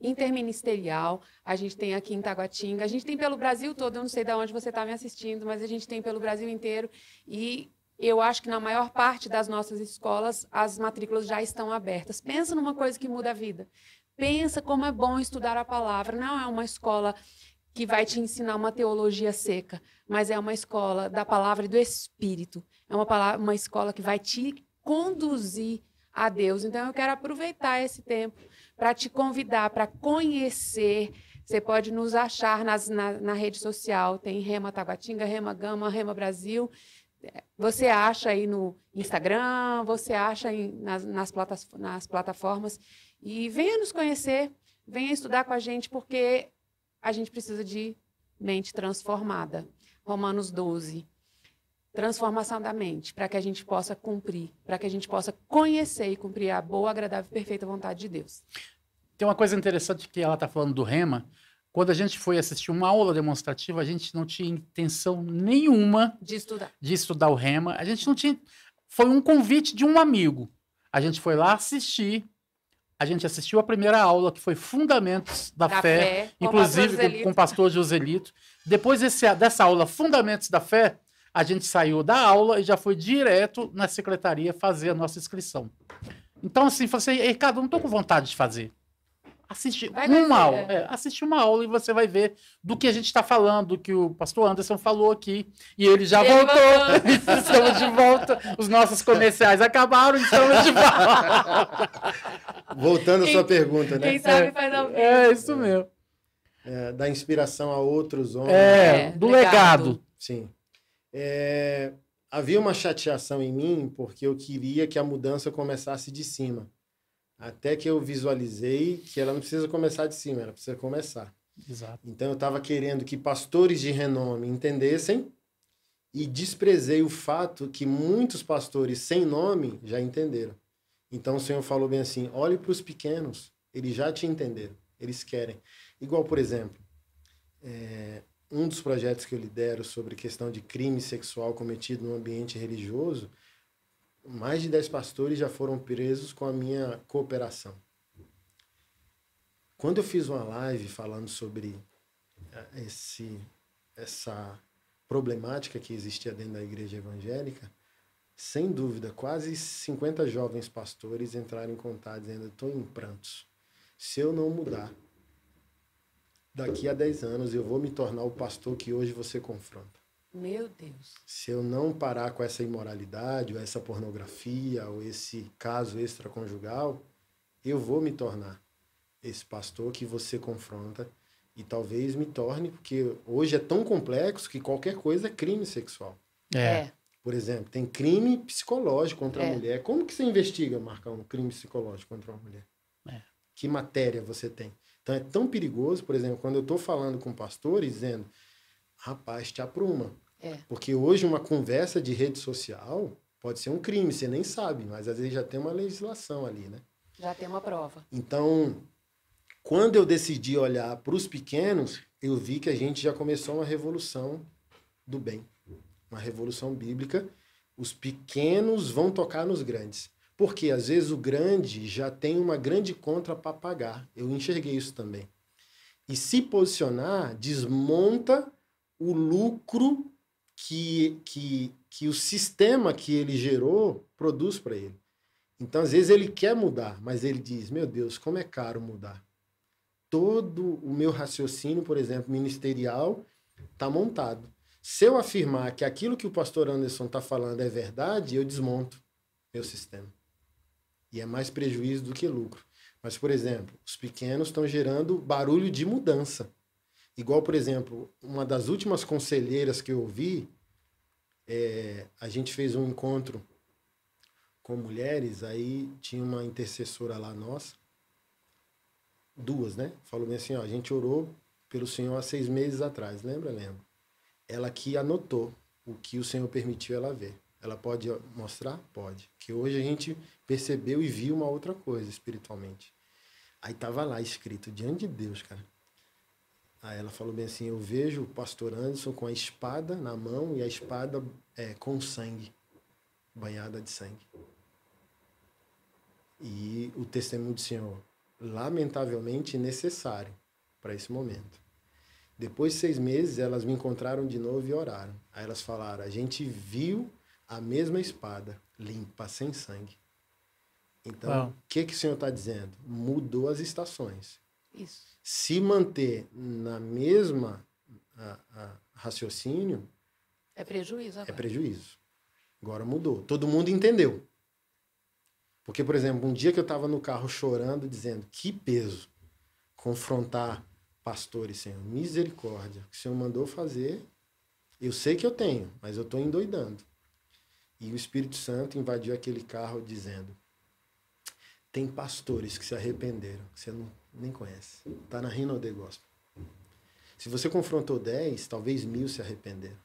Interministerial. A gente tem aqui em Taguatinga, a gente tem pelo Brasil todo. Eu não sei de onde você está me assistindo, mas a gente tem pelo Brasil inteiro. E eu acho que na maior parte das nossas escolas as matrículas já estão abertas. Pensa numa coisa que muda a vida. Pensa como é bom estudar a palavra. Não é uma escola que vai te ensinar uma teologia seca, mas é uma escola da palavra e do Espírito. É uma, palavra, uma escola que vai te conduzir a Deus. Então, eu quero aproveitar esse tempo para te convidar para conhecer. Você pode nos achar nas, na, na rede social, tem Rema Taguatinga, Rema Gama, Rema Brasil. Você acha aí no Instagram, você acha nas, nas, platas, nas plataformas. E venha nos conhecer, venha estudar com a gente, porque a gente precisa de mente transformada. Romanos 12. Transformação da mente, para que a gente possa cumprir, para que a gente possa conhecer e cumprir a boa, agradável e perfeita vontade de Deus. Tem uma coisa interessante que ela está falando do rema. Quando a gente foi assistir uma aula demonstrativa, a gente não tinha intenção nenhuma de estudar, de estudar o rema. A gente não tinha. Foi um convite de um amigo. A gente foi lá assistir a gente assistiu a primeira aula, que foi Fundamentos da, da fé, fé, inclusive com, com, o pastor Joselito. Depois desse, dessa aula, Fundamentos da Fé, a gente saiu da aula e já foi direto na secretaria fazer a nossa inscrição. Então, assim, falei assim, Ricardo, não estou com vontade de fazer assiste vai uma aula. É, é assiste uma aula e você vai ver do que a gente está falando, do que o pastor Anderson falou aqui. E ele já voltou. estamos de volta. Os nossos comerciais acabaram, estamos de volta. Voltando quem, à sua pergunta, né? Quem sabe é, faz ao vivo. É, isso mesmo. É, da inspiração a outros homens. É, é, do legado. legado. Sim. É, havia uma chateação em mim porque eu queria que a mudança começasse de cima. Até que eu visualizei que ela não precisa começar de cima, ela precisa começar. Exato. Então eu estava querendo que pastores de renome entendessem e desprezei o fato que muitos pastores sem nome já entenderam. Então o Senhor falou bem assim: olhe para os pequenos, eles já te entenderam, eles querem. Igual, por exemplo, é, um dos projetos que eu lidero sobre questão de crime sexual cometido no ambiente religioso mais de 10 pastores já foram presos com a minha cooperação. Quando eu fiz uma live falando sobre eh, esse, essa problemática que existia dentro da igreja evangélica, sem dúvida, quase 50 jovens pastores entraram em contato dizendo: estou em prantos. Se eu não mudar, daqui a 10 anos eu vou me tornar o pastor que hoje você confronta. Meu Deus. Se eu não parar com essa imoralidade, ou essa pornografia, ou esse caso extraconjugal, eu vou me tornar esse pastor que você confronta e talvez me torne, porque hoje é tão complexo que qualquer coisa é crime sexual. É. é. Por exemplo, tem crime psicológico contra é. a mulher. Como que você investiga, Marcão, um crime psicológico contra uma mulher? É. Que matéria você tem? Então é tão perigoso, por exemplo, quando eu estou falando com pastores dizendo rapaz, te apruma. É. Porque hoje uma conversa de rede social pode ser um crime, você nem sabe, mas às vezes já tem uma legislação ali, né? Já tem uma prova. Então, quando eu decidi olhar para os pequenos, eu vi que a gente já começou uma revolução do bem, uma revolução bíblica. Os pequenos vão tocar nos grandes. Porque às vezes o grande já tem uma grande contra para pagar. Eu enxerguei isso também. E se posicionar desmonta o lucro que, que, que o sistema que ele gerou produz para ele. Então, às vezes, ele quer mudar, mas ele diz: Meu Deus, como é caro mudar. Todo o meu raciocínio, por exemplo, ministerial, está montado. Se eu afirmar que aquilo que o pastor Anderson está falando é verdade, eu desmonto meu sistema. E é mais prejuízo do que lucro. Mas, por exemplo, os pequenos estão gerando barulho de mudança. Igual, por exemplo, uma das últimas conselheiras que eu vi, é, a gente fez um encontro com mulheres, aí tinha uma intercessora lá nossa, duas, né? Falou bem assim, ó, a gente orou pelo Senhor há seis meses atrás, lembra? Lembra. Ela que anotou o que o Senhor permitiu ela ver. Ela pode mostrar? Pode. Que hoje a gente percebeu e viu uma outra coisa espiritualmente. Aí tava lá escrito, diante de Deus, cara Aí ela falou bem assim: Eu vejo o pastor Anderson com a espada na mão e a espada é, com sangue, banhada de sangue. E o testemunho do Senhor, lamentavelmente necessário para esse momento. Depois de seis meses, elas me encontraram de novo e oraram. Aí elas falaram: A gente viu a mesma espada, limpa, sem sangue. Então, o que, que o Senhor está dizendo? Mudou as estações. Isso se manter na mesma a, a, raciocínio. É prejuízo agora. É prejuízo. Agora mudou. Todo mundo entendeu. Porque, por exemplo, um dia que eu estava no carro chorando, dizendo que peso confrontar pastores, Senhor, misericórdia. O que o Senhor mandou fazer, eu sei que eu tenho, mas eu estou endoidando. E o Espírito Santo invadiu aquele carro dizendo: tem pastores que se arrependeram, que você não, nem conhece. Está na Rino de Gospel. Se você confrontou 10, talvez mil se arrependeram.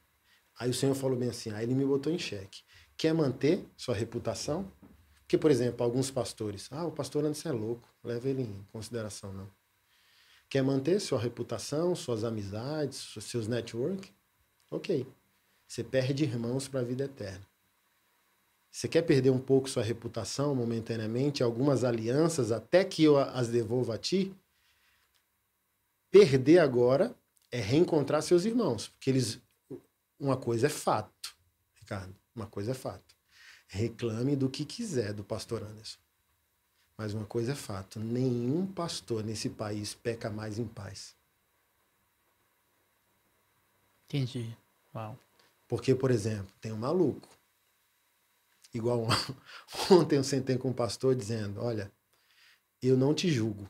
Aí o Senhor falou bem assim, aí ah, ele me botou em xeque. Quer manter sua reputação? Porque, por exemplo, alguns pastores, ah, o pastor Anderson é louco, leva ele em consideração, não. Quer manter sua reputação, suas amizades, seus network? Ok. Você perde irmãos para a vida eterna. Você quer perder um pouco sua reputação momentaneamente, algumas alianças, até que eu as devolva a ti? Perder agora é reencontrar seus irmãos, porque eles. Uma coisa é fato, Ricardo, uma coisa é fato. Reclame do que quiser do pastor Anderson. Mas uma coisa é fato: nenhum pastor nesse país peca mais em paz. Entendi. Uau. Porque, por exemplo, tem um maluco Igual ontem eu sentei com um pastor dizendo: Olha, eu não te julgo.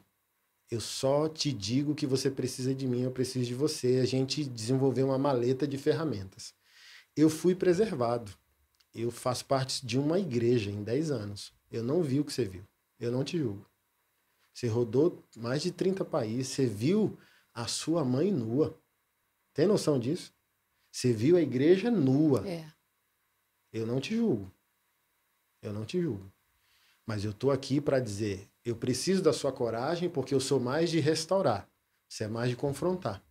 Eu só te digo que você precisa de mim, eu preciso de você. A gente desenvolveu uma maleta de ferramentas. Eu fui preservado. Eu faço parte de uma igreja em 10 anos. Eu não vi o que você viu. Eu não te julgo. Você rodou mais de 30 países. Você viu a sua mãe nua. Tem noção disso? Você viu a igreja nua. É. Eu não te julgo. Eu não te julgo. Mas eu estou aqui para dizer: eu preciso da sua coragem porque eu sou mais de restaurar, você é mais de confrontar.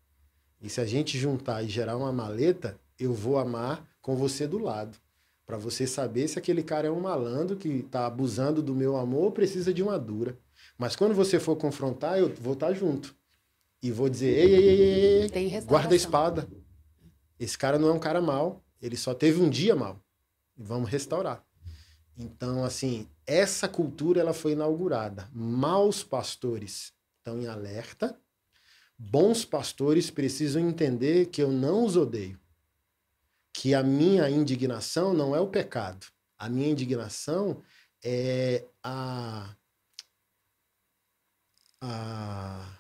E se a gente juntar e gerar uma maleta, eu vou amar com você do lado. Para você saber se aquele cara é um malandro que está abusando do meu amor ou precisa de uma dura. Mas quando você for confrontar, eu vou estar tá junto. E vou dizer: ei, ei, ei, ei, guarda a espada. Esse cara não é um cara mal. Ele só teve um dia mal. Vamos restaurar. Então, assim, essa cultura ela foi inaugurada. Maus pastores estão em alerta. Bons pastores precisam entender que eu não os odeio. Que a minha indignação não é o pecado. A minha indignação é a, a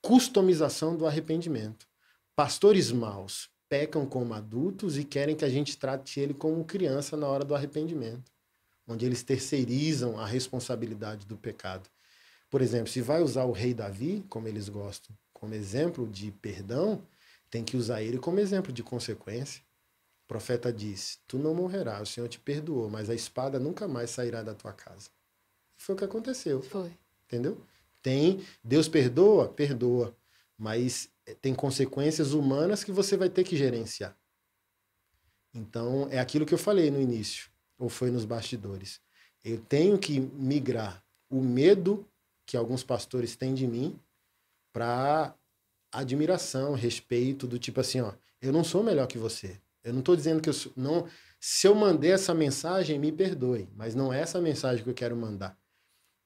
customização do arrependimento. Pastores maus pecam como adultos e querem que a gente trate ele como criança na hora do arrependimento onde eles terceirizam a responsabilidade do pecado. Por exemplo, se vai usar o rei Davi, como eles gostam, como exemplo de perdão, tem que usar ele como exemplo de consequência. O profeta disse: Tu não morrerás, o Senhor te perdoou, mas a espada nunca mais sairá da tua casa. Foi o que aconteceu. Foi. Entendeu? Tem, Deus perdoa, perdoa, mas eh, tem consequências humanas que você vai ter que gerenciar. Então, é aquilo que eu falei no início ou foi nos bastidores. Eu tenho que migrar o medo que alguns pastores têm de mim para admiração, respeito, do tipo assim, ó, eu não sou melhor que você. Eu não estou dizendo que eu sou, não, se eu mandei essa mensagem, me perdoe, mas não é essa mensagem que eu quero mandar.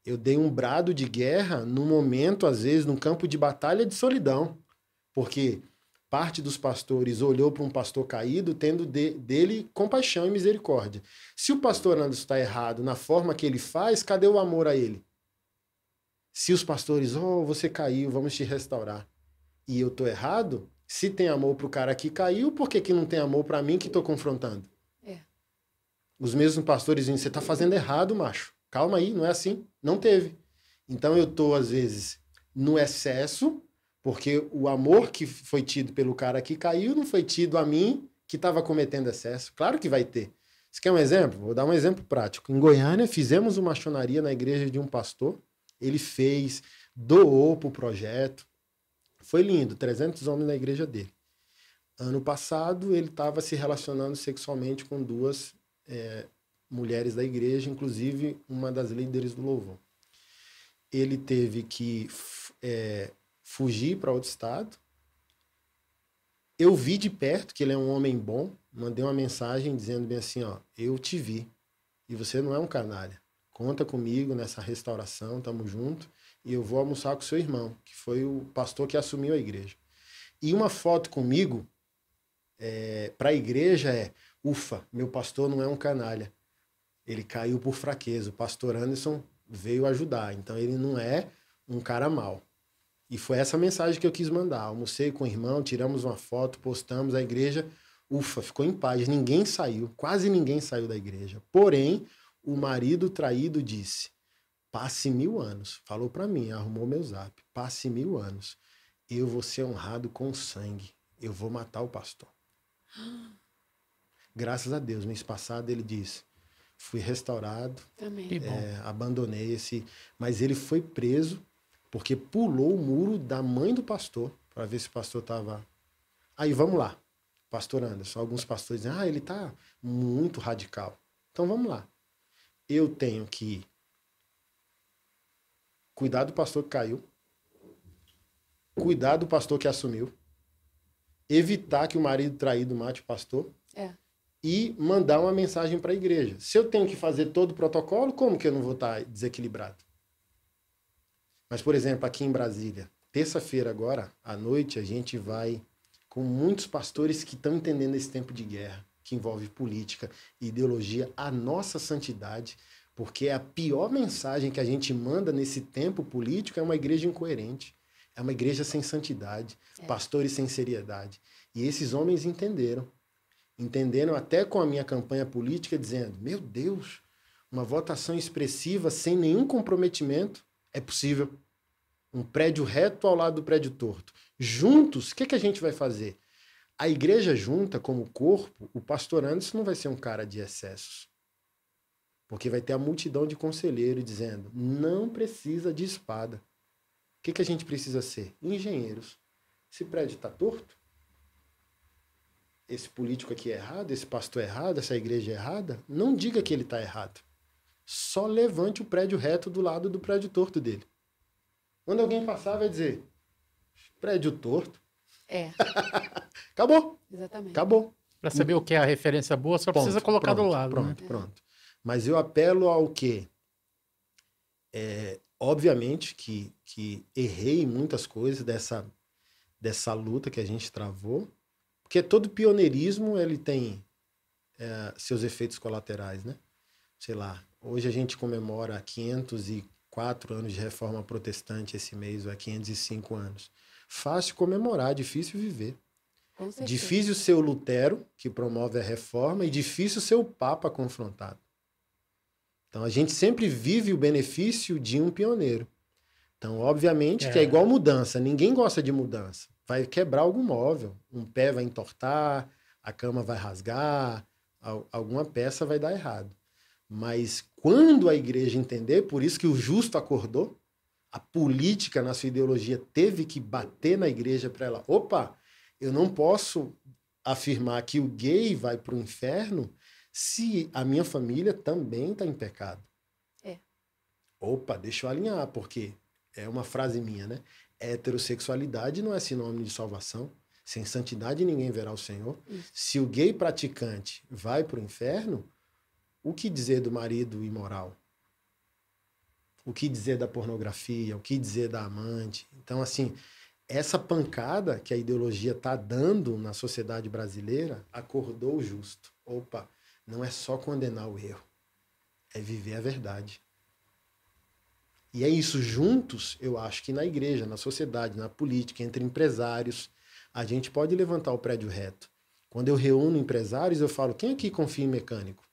Eu dei um brado de guerra no momento, às vezes, num campo de batalha de solidão, porque parte dos pastores olhou para um pastor caído, tendo de, dele compaixão e misericórdia. Se o pastor Anderson está errado na forma que ele faz, cadê o amor a ele? Se os pastores, oh, você caiu, vamos te restaurar, e eu estou errado, se tem amor para o cara que caiu, por que, que não tem amor para mim que estou confrontando? É. Os mesmos pastores dizem, você está fazendo errado, macho. Calma aí, não é assim. Não teve. Então eu estou, às vezes, no excesso porque o amor que foi tido pelo cara que caiu não foi tido a mim que estava cometendo excesso. Claro que vai ter. Você quer um exemplo? Vou dar um exemplo prático. Em Goiânia, fizemos uma chonaria na igreja de um pastor. Ele fez, doou para o projeto. Foi lindo, 300 homens na igreja dele. Ano passado, ele estava se relacionando sexualmente com duas é, mulheres da igreja, inclusive uma das líderes do louvor. Ele teve que é, fugir para outro estado. Eu vi de perto que ele é um homem bom, mandei uma mensagem dizendo bem assim, ó, eu te vi e você não é um canalha. Conta comigo nessa restauração, tamo junto e eu vou almoçar com seu irmão, que foi o pastor que assumiu a igreja. E uma foto comigo é, para a igreja é, ufa, meu pastor não é um canalha. Ele caiu por fraqueza. O pastor Anderson veio ajudar. Então ele não é um cara mau. E foi essa mensagem que eu quis mandar. Almocei com o irmão, tiramos uma foto, postamos a igreja. Ufa, ficou em paz. Ninguém saiu, quase ninguém saiu da igreja. Porém, o marido traído disse: passe mil anos. Falou para mim, arrumou meu zap. Passe mil anos. Eu vou ser honrado com sangue. Eu vou matar o pastor. Graças a Deus, mês passado ele disse: fui restaurado, Amém. É, abandonei esse. Mas ele foi preso porque pulou o muro da mãe do pastor para ver se o pastor estava. Aí vamos lá, pastor Anderson. Alguns pastores dizem, ah, ele está muito radical. Então vamos lá. Eu tenho que cuidar do pastor que caiu, cuidar do pastor que assumiu, evitar que o marido traído mate o pastor é. e mandar uma mensagem para a igreja. Se eu tenho que fazer todo o protocolo, como que eu não vou estar tá desequilibrado? Mas, por exemplo, aqui em Brasília, terça-feira agora, à noite, a gente vai com muitos pastores que estão entendendo esse tempo de guerra, que envolve política, ideologia, a nossa santidade, porque é a pior mensagem que a gente manda nesse tempo político é uma igreja incoerente, é uma igreja sem santidade, é. pastores sem seriedade. E esses homens entenderam. Entenderam até com a minha campanha política, dizendo: meu Deus, uma votação expressiva sem nenhum comprometimento é possível. Um prédio reto ao lado do prédio torto. Juntos, o que, é que a gente vai fazer? A igreja junta, como corpo, o pastor Anderson não vai ser um cara de excessos. Porque vai ter a multidão de conselheiros dizendo: não precisa de espada. O que, é que a gente precisa ser? Engenheiros. Esse prédio está torto? Esse político aqui é errado? Esse pastor é errado? Essa igreja é errada? Não diga que ele está errado só levante o prédio reto do lado do prédio torto dele. Quando alguém passar, vai dizer: prédio torto. É. Acabou. Exatamente. Acabou. Para saber o que é a referência boa, só precisa colocar pronto, do lado. Né? Pronto, né? pronto. Mas eu apelo ao quê? É, obviamente que, que errei muitas coisas dessa, dessa luta que a gente travou, porque todo pioneirismo ele tem é, seus efeitos colaterais, né? Sei lá, Hoje a gente comemora 504 anos de reforma protestante esse mês, ou é 505 anos. Fácil comemorar, difícil viver. Difícil ser o Lutero, que promove a reforma, e difícil ser o Papa confrontado. Então a gente sempre vive o benefício de um pioneiro. Então, obviamente, é. que é igual mudança. Ninguém gosta de mudança. Vai quebrar algum móvel. Um pé vai entortar, a cama vai rasgar, alguma peça vai dar errado. Mas quando a igreja entender, por isso que o justo acordou, a política na sua ideologia teve que bater na igreja para ela. Opa, eu não posso afirmar que o gay vai para o inferno se a minha família também está em pecado. É. Opa, deixa eu alinhar, porque é uma frase minha, né? Heterossexualidade não é sinônimo de salvação. Sem santidade ninguém verá o Senhor. Isso. Se o gay praticante vai para o inferno, o que dizer do marido imoral? O que dizer da pornografia? O que dizer da amante? Então, assim, essa pancada que a ideologia está dando na sociedade brasileira acordou o justo. Opa, não é só condenar o erro, é viver a verdade. E é isso, juntos, eu acho que na igreja, na sociedade, na política, entre empresários, a gente pode levantar o prédio reto. Quando eu reúno empresários, eu falo: quem aqui confia em mecânico?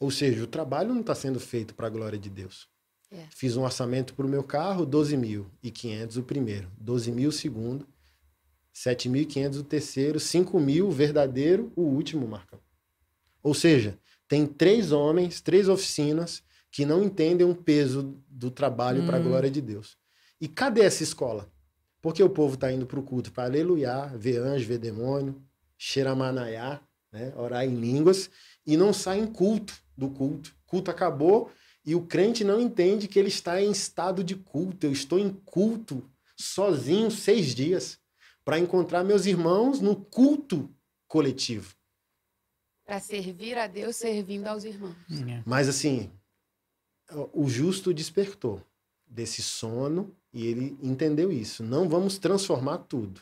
Ou seja, o trabalho não está sendo feito para a glória de Deus. É. Fiz um orçamento para o meu carro, 12.500 o primeiro, 12.000 o segundo, 7.500 o terceiro, 5.000 o verdadeiro, o último, Marcão. Ou seja, tem três homens, três oficinas que não entendem o peso do trabalho hum. para a glória de Deus. E cadê essa escola? Porque o povo está indo para o culto para aleluia ver anjo, ver demônio, xeramanaiá, né? orar em línguas, e não sai em culto do culto. O culto acabou e o crente não entende que ele está em estado de culto. Eu estou em culto sozinho seis dias para encontrar meus irmãos no culto coletivo. Para servir a Deus servindo aos irmãos. Mas assim, o justo despertou desse sono e ele entendeu isso. Não vamos transformar tudo,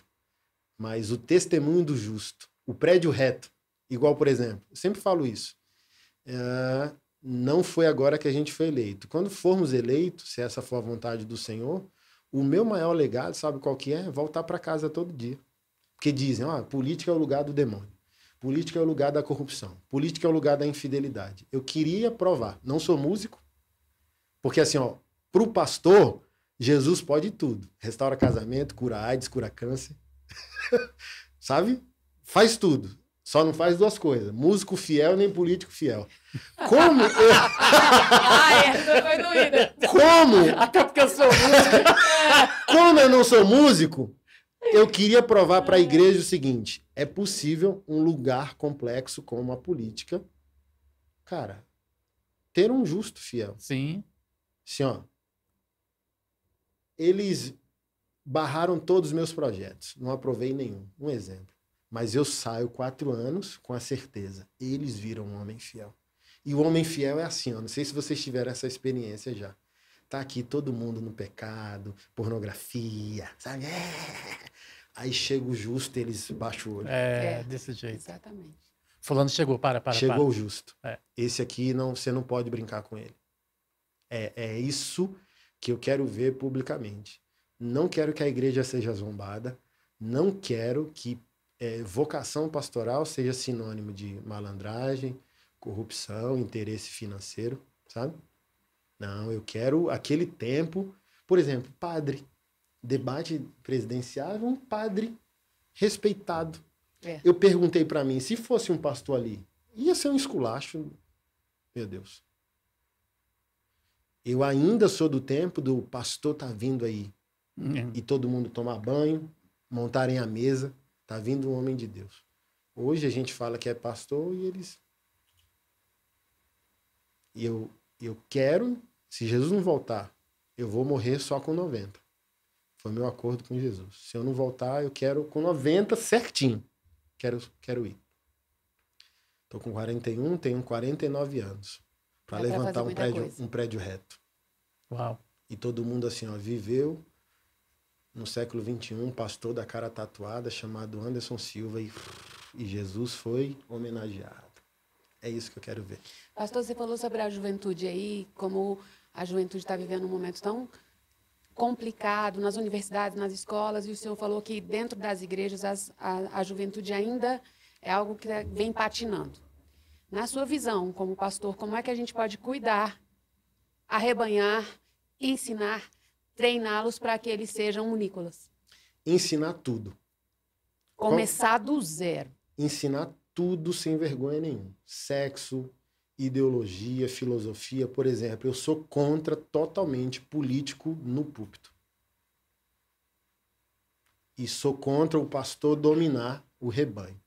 mas o testemunho do justo, o prédio reto, Igual, por exemplo, eu sempre falo isso. É, não foi agora que a gente foi eleito. Quando formos eleitos, se essa for a vontade do Senhor, o meu maior legado, sabe qual que é? Voltar para casa todo dia. Porque dizem, ó, ah, política é o lugar do demônio. Política é o lugar da corrupção. Política é o lugar da infidelidade. Eu queria provar. Não sou músico, porque assim, ó, pro pastor, Jesus pode tudo. Restaura casamento, cura AIDS, cura câncer. sabe? Faz tudo. Só não faz duas coisas: músico fiel nem político fiel. Como eu. Ah, é, como? Até porque eu sou músico. Como eu não sou músico, eu queria provar para a igreja o seguinte: é possível um lugar complexo como a política, cara, ter um justo fiel. Sim. Assim, ó. Eles barraram todos os meus projetos. Não aprovei nenhum. Um exemplo. Mas eu saio quatro anos com a certeza. Eles viram um homem fiel. E o homem fiel é assim, ó, não sei se vocês tiveram essa experiência já. Tá aqui todo mundo no pecado, pornografia, sabe? É. Aí chega o justo, eles baixam o olho. É, é, desse jeito. Exatamente. Fulano chegou, para, para, Chegou para. o justo. É. Esse aqui, não, você não pode brincar com ele. É, é isso que eu quero ver publicamente. Não quero que a igreja seja zombada, não quero que é, vocação pastoral seja sinônimo de malandragem, corrupção, interesse financeiro, sabe? Não, eu quero aquele tempo. Por exemplo, padre. Debate presidencial, um padre respeitado. É. Eu perguntei para mim, se fosse um pastor ali, ia ser um esculacho. Meu Deus. Eu ainda sou do tempo do pastor tá vindo aí. É. E todo mundo tomar banho, montarem a mesa, Tá vindo um homem de Deus. Hoje a gente fala que é pastor e eles. E eu, eu quero, se Jesus não voltar, eu vou morrer só com 90. Foi meu acordo com Jesus. Se eu não voltar, eu quero com 90 certinho. Quero, quero ir. Tô com 41, tenho 49 anos. para levantar um prédio, um prédio reto. Uau. E todo mundo assim, ó, viveu, no século XXI, um pastor da cara tatuada chamado Anderson Silva e, e Jesus foi homenageado. É isso que eu quero ver. Pastor, você falou sobre a juventude aí, como a juventude está vivendo um momento tão complicado nas universidades, nas escolas, e o senhor falou que dentro das igrejas as, a, a juventude ainda é algo que é, vem patinando. Na sua visão, como pastor, como é que a gente pode cuidar, arrebanhar, ensinar treiná-los para que eles sejam Nicolas. Ensinar tudo. Começar do zero. Ensinar tudo sem vergonha nenhuma. Sexo, ideologia, filosofia, por exemplo. Eu sou contra totalmente político no púlpito. E sou contra o pastor dominar o rebanho.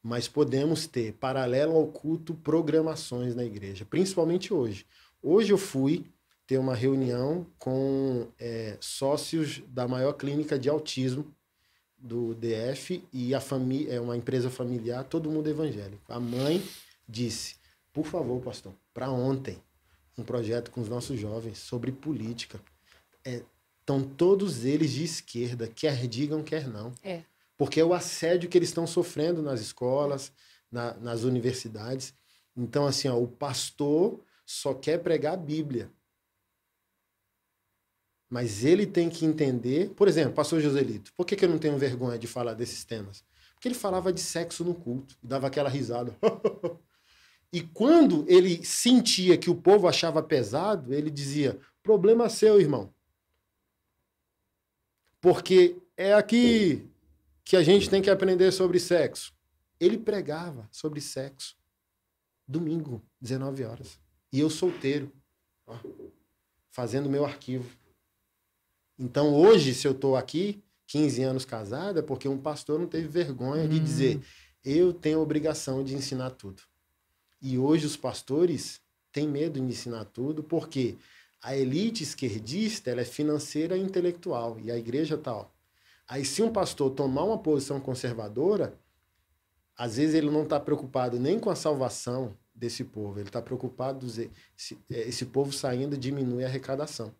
Mas podemos ter, paralelo ao culto, programações na igreja, principalmente hoje. Hoje eu fui ter uma reunião com é, sócios da maior clínica de autismo do DF e a família é uma empresa familiar, todo mundo evangélico. A mãe disse: "Por favor, pastor, para ontem, um projeto com os nossos jovens sobre política. É, estão todos eles de esquerda, quer digam, quer não. É. Porque é o assédio que eles estão sofrendo nas escolas, na, nas universidades. Então, assim, ó, o pastor só quer pregar a Bíblia. Mas ele tem que entender, por exemplo, pastor Joselito, por que, que eu não tenho vergonha de falar desses temas? Porque ele falava de sexo no culto, dava aquela risada. e quando ele sentia que o povo achava pesado, ele dizia: problema seu, irmão. Porque é aqui que a gente tem que aprender sobre sexo. Ele pregava sobre sexo. Domingo, 19 horas. E eu solteiro, ó, fazendo meu arquivo. Então, hoje, se eu estou aqui, 15 anos casado, é porque um pastor não teve vergonha hum. de dizer: hum. eu tenho a obrigação de ensinar tudo. E hoje os pastores têm medo de ensinar tudo, porque a elite esquerdista ela é financeira e intelectual, e a igreja tal. Tá, Aí, se um pastor tomar uma posição conservadora, às vezes ele não está preocupado nem com a salvação desse povo, ele está preocupado dizer eh, esse povo saindo diminui a arrecadação.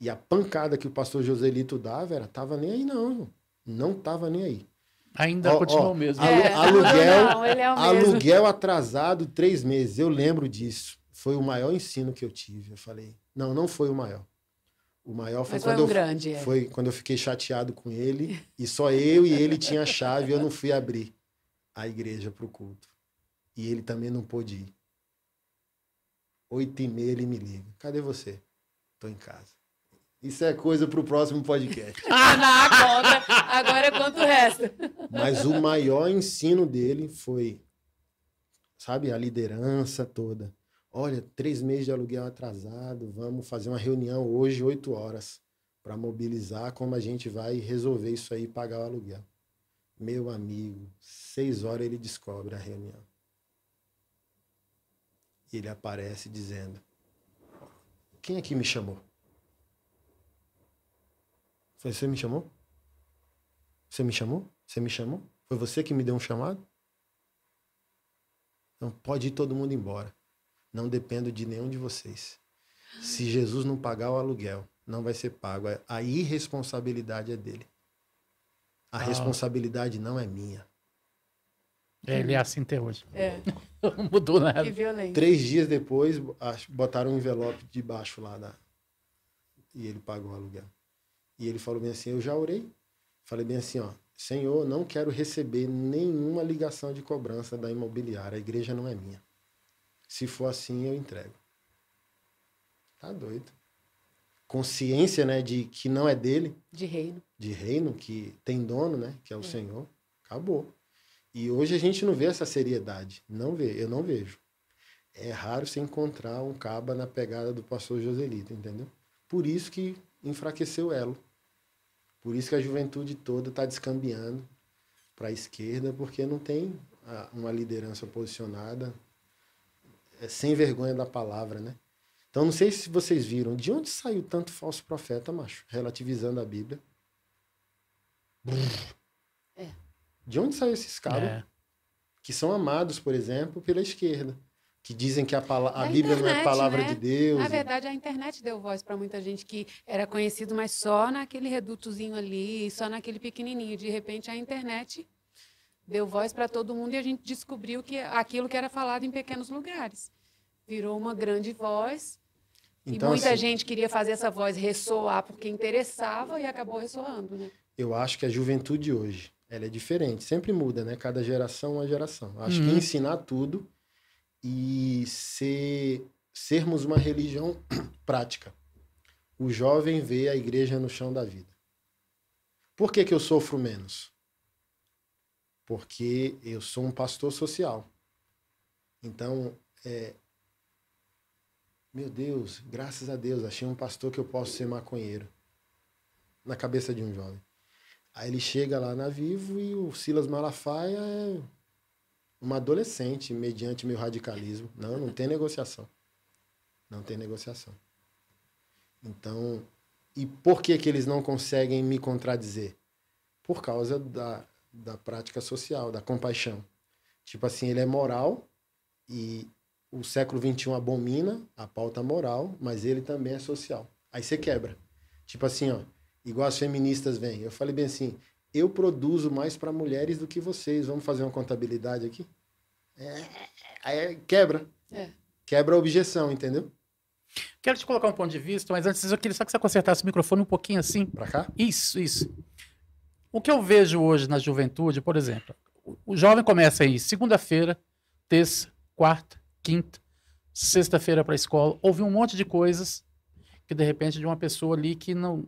E a pancada que o pastor Joselito dava era, tava nem aí não, não tava nem aí. Ainda ó, continua o mesmo. Alu é, aluguel, não, é o aluguel mesmo. atrasado três meses. Eu lembro disso. Foi o maior ensino que eu tive. Eu falei, não, não foi o maior. O maior foi, Mas quando, um eu, grande, é. foi quando eu fiquei chateado com ele e só eu e ele tinha a chave. Eu não fui abrir a igreja para o culto e ele também não pôde ir. Oito e meia ele me liga, cadê você? Tô em casa. Isso é coisa para o próximo podcast. ah, não, agora, é quanto resta. Mas o maior ensino dele foi, sabe, a liderança toda. Olha, três meses de aluguel atrasado, vamos fazer uma reunião hoje, oito horas, para mobilizar como a gente vai resolver isso aí e pagar o aluguel. Meu amigo, seis horas ele descobre a reunião. E ele aparece dizendo: Quem aqui é me chamou? Foi você me chamou? Você me chamou? Você me chamou? Foi você que me deu um chamado? Não pode ir todo mundo embora. Não dependo de nenhum de vocês. Se Jesus não pagar o aluguel, não vai ser pago. É, a irresponsabilidade é dele. A ah. responsabilidade não é minha. É, ele é assim até hoje. É. não mudou nada. Que violência. Três dias depois, botaram um envelope debaixo lá da. E ele pagou o aluguel. E ele falou bem assim: Eu já orei. Falei bem assim: Ó, Senhor, não quero receber nenhuma ligação de cobrança da imobiliária. A igreja não é minha. Se for assim, eu entrego. Tá doido. Consciência, né, de que não é dele. De reino. De reino, que tem dono, né, que é o é. Senhor. Acabou. E hoje a gente não vê essa seriedade. Não vê, eu não vejo. É raro se encontrar um caba na pegada do pastor Joselito, entendeu? Por isso que enfraqueceu o elo. Por isso que a juventude toda está descambiando para a esquerda, porque não tem ah, uma liderança posicionada é sem vergonha da palavra, né? Então, não sei se vocês viram, de onde saiu tanto falso profeta, macho, relativizando a Bíblia? É. De onde saiu esses caras? É. Que são amados, por exemplo, pela esquerda que dizem que a, a Bíblia internet, não é palavra né? de Deus. Na verdade, a internet deu voz para muita gente que era conhecido, mas só naquele redutozinho ali, só naquele pequenininho. De repente, a internet deu voz para todo mundo e a gente descobriu que aquilo que era falado em pequenos lugares virou uma grande voz. Então, e muita assim, gente queria fazer essa voz ressoar porque interessava e acabou ressoando, né? Eu acho que a juventude hoje, ela é diferente, sempre muda, né? Cada geração é uma geração. Acho uhum. que ensinar tudo e ser, sermos uma religião prática. O jovem vê a igreja no chão da vida. Por que, que eu sofro menos? Porque eu sou um pastor social. Então, é... meu Deus, graças a Deus, achei um pastor que eu posso ser maconheiro. Na cabeça de um jovem. Aí ele chega lá na Vivo e o Silas Malafaia é uma adolescente mediante meu radicalismo. Não, não tem negociação. Não tem negociação. Então, e por que, que eles não conseguem me contradizer? Por causa da, da prática social, da compaixão. Tipo assim, ele é moral e o século XXI abomina a pauta moral, mas ele também é social. Aí você quebra. Tipo assim, ó, igual as feministas vêm. Eu falei bem assim, eu produzo mais para mulheres do que vocês. Vamos fazer uma contabilidade aqui? É, aí é, quebra. É. Quebra a objeção, entendeu? Quero te colocar um ponto de vista, mas antes eu queria só que você consertasse o microfone um pouquinho assim. Para cá? Isso, isso. O que eu vejo hoje na juventude, por exemplo, o jovem começa aí segunda-feira, terça, quarta, quinta, sexta-feira para a escola, Houve um monte de coisas que de repente de uma pessoa ali que não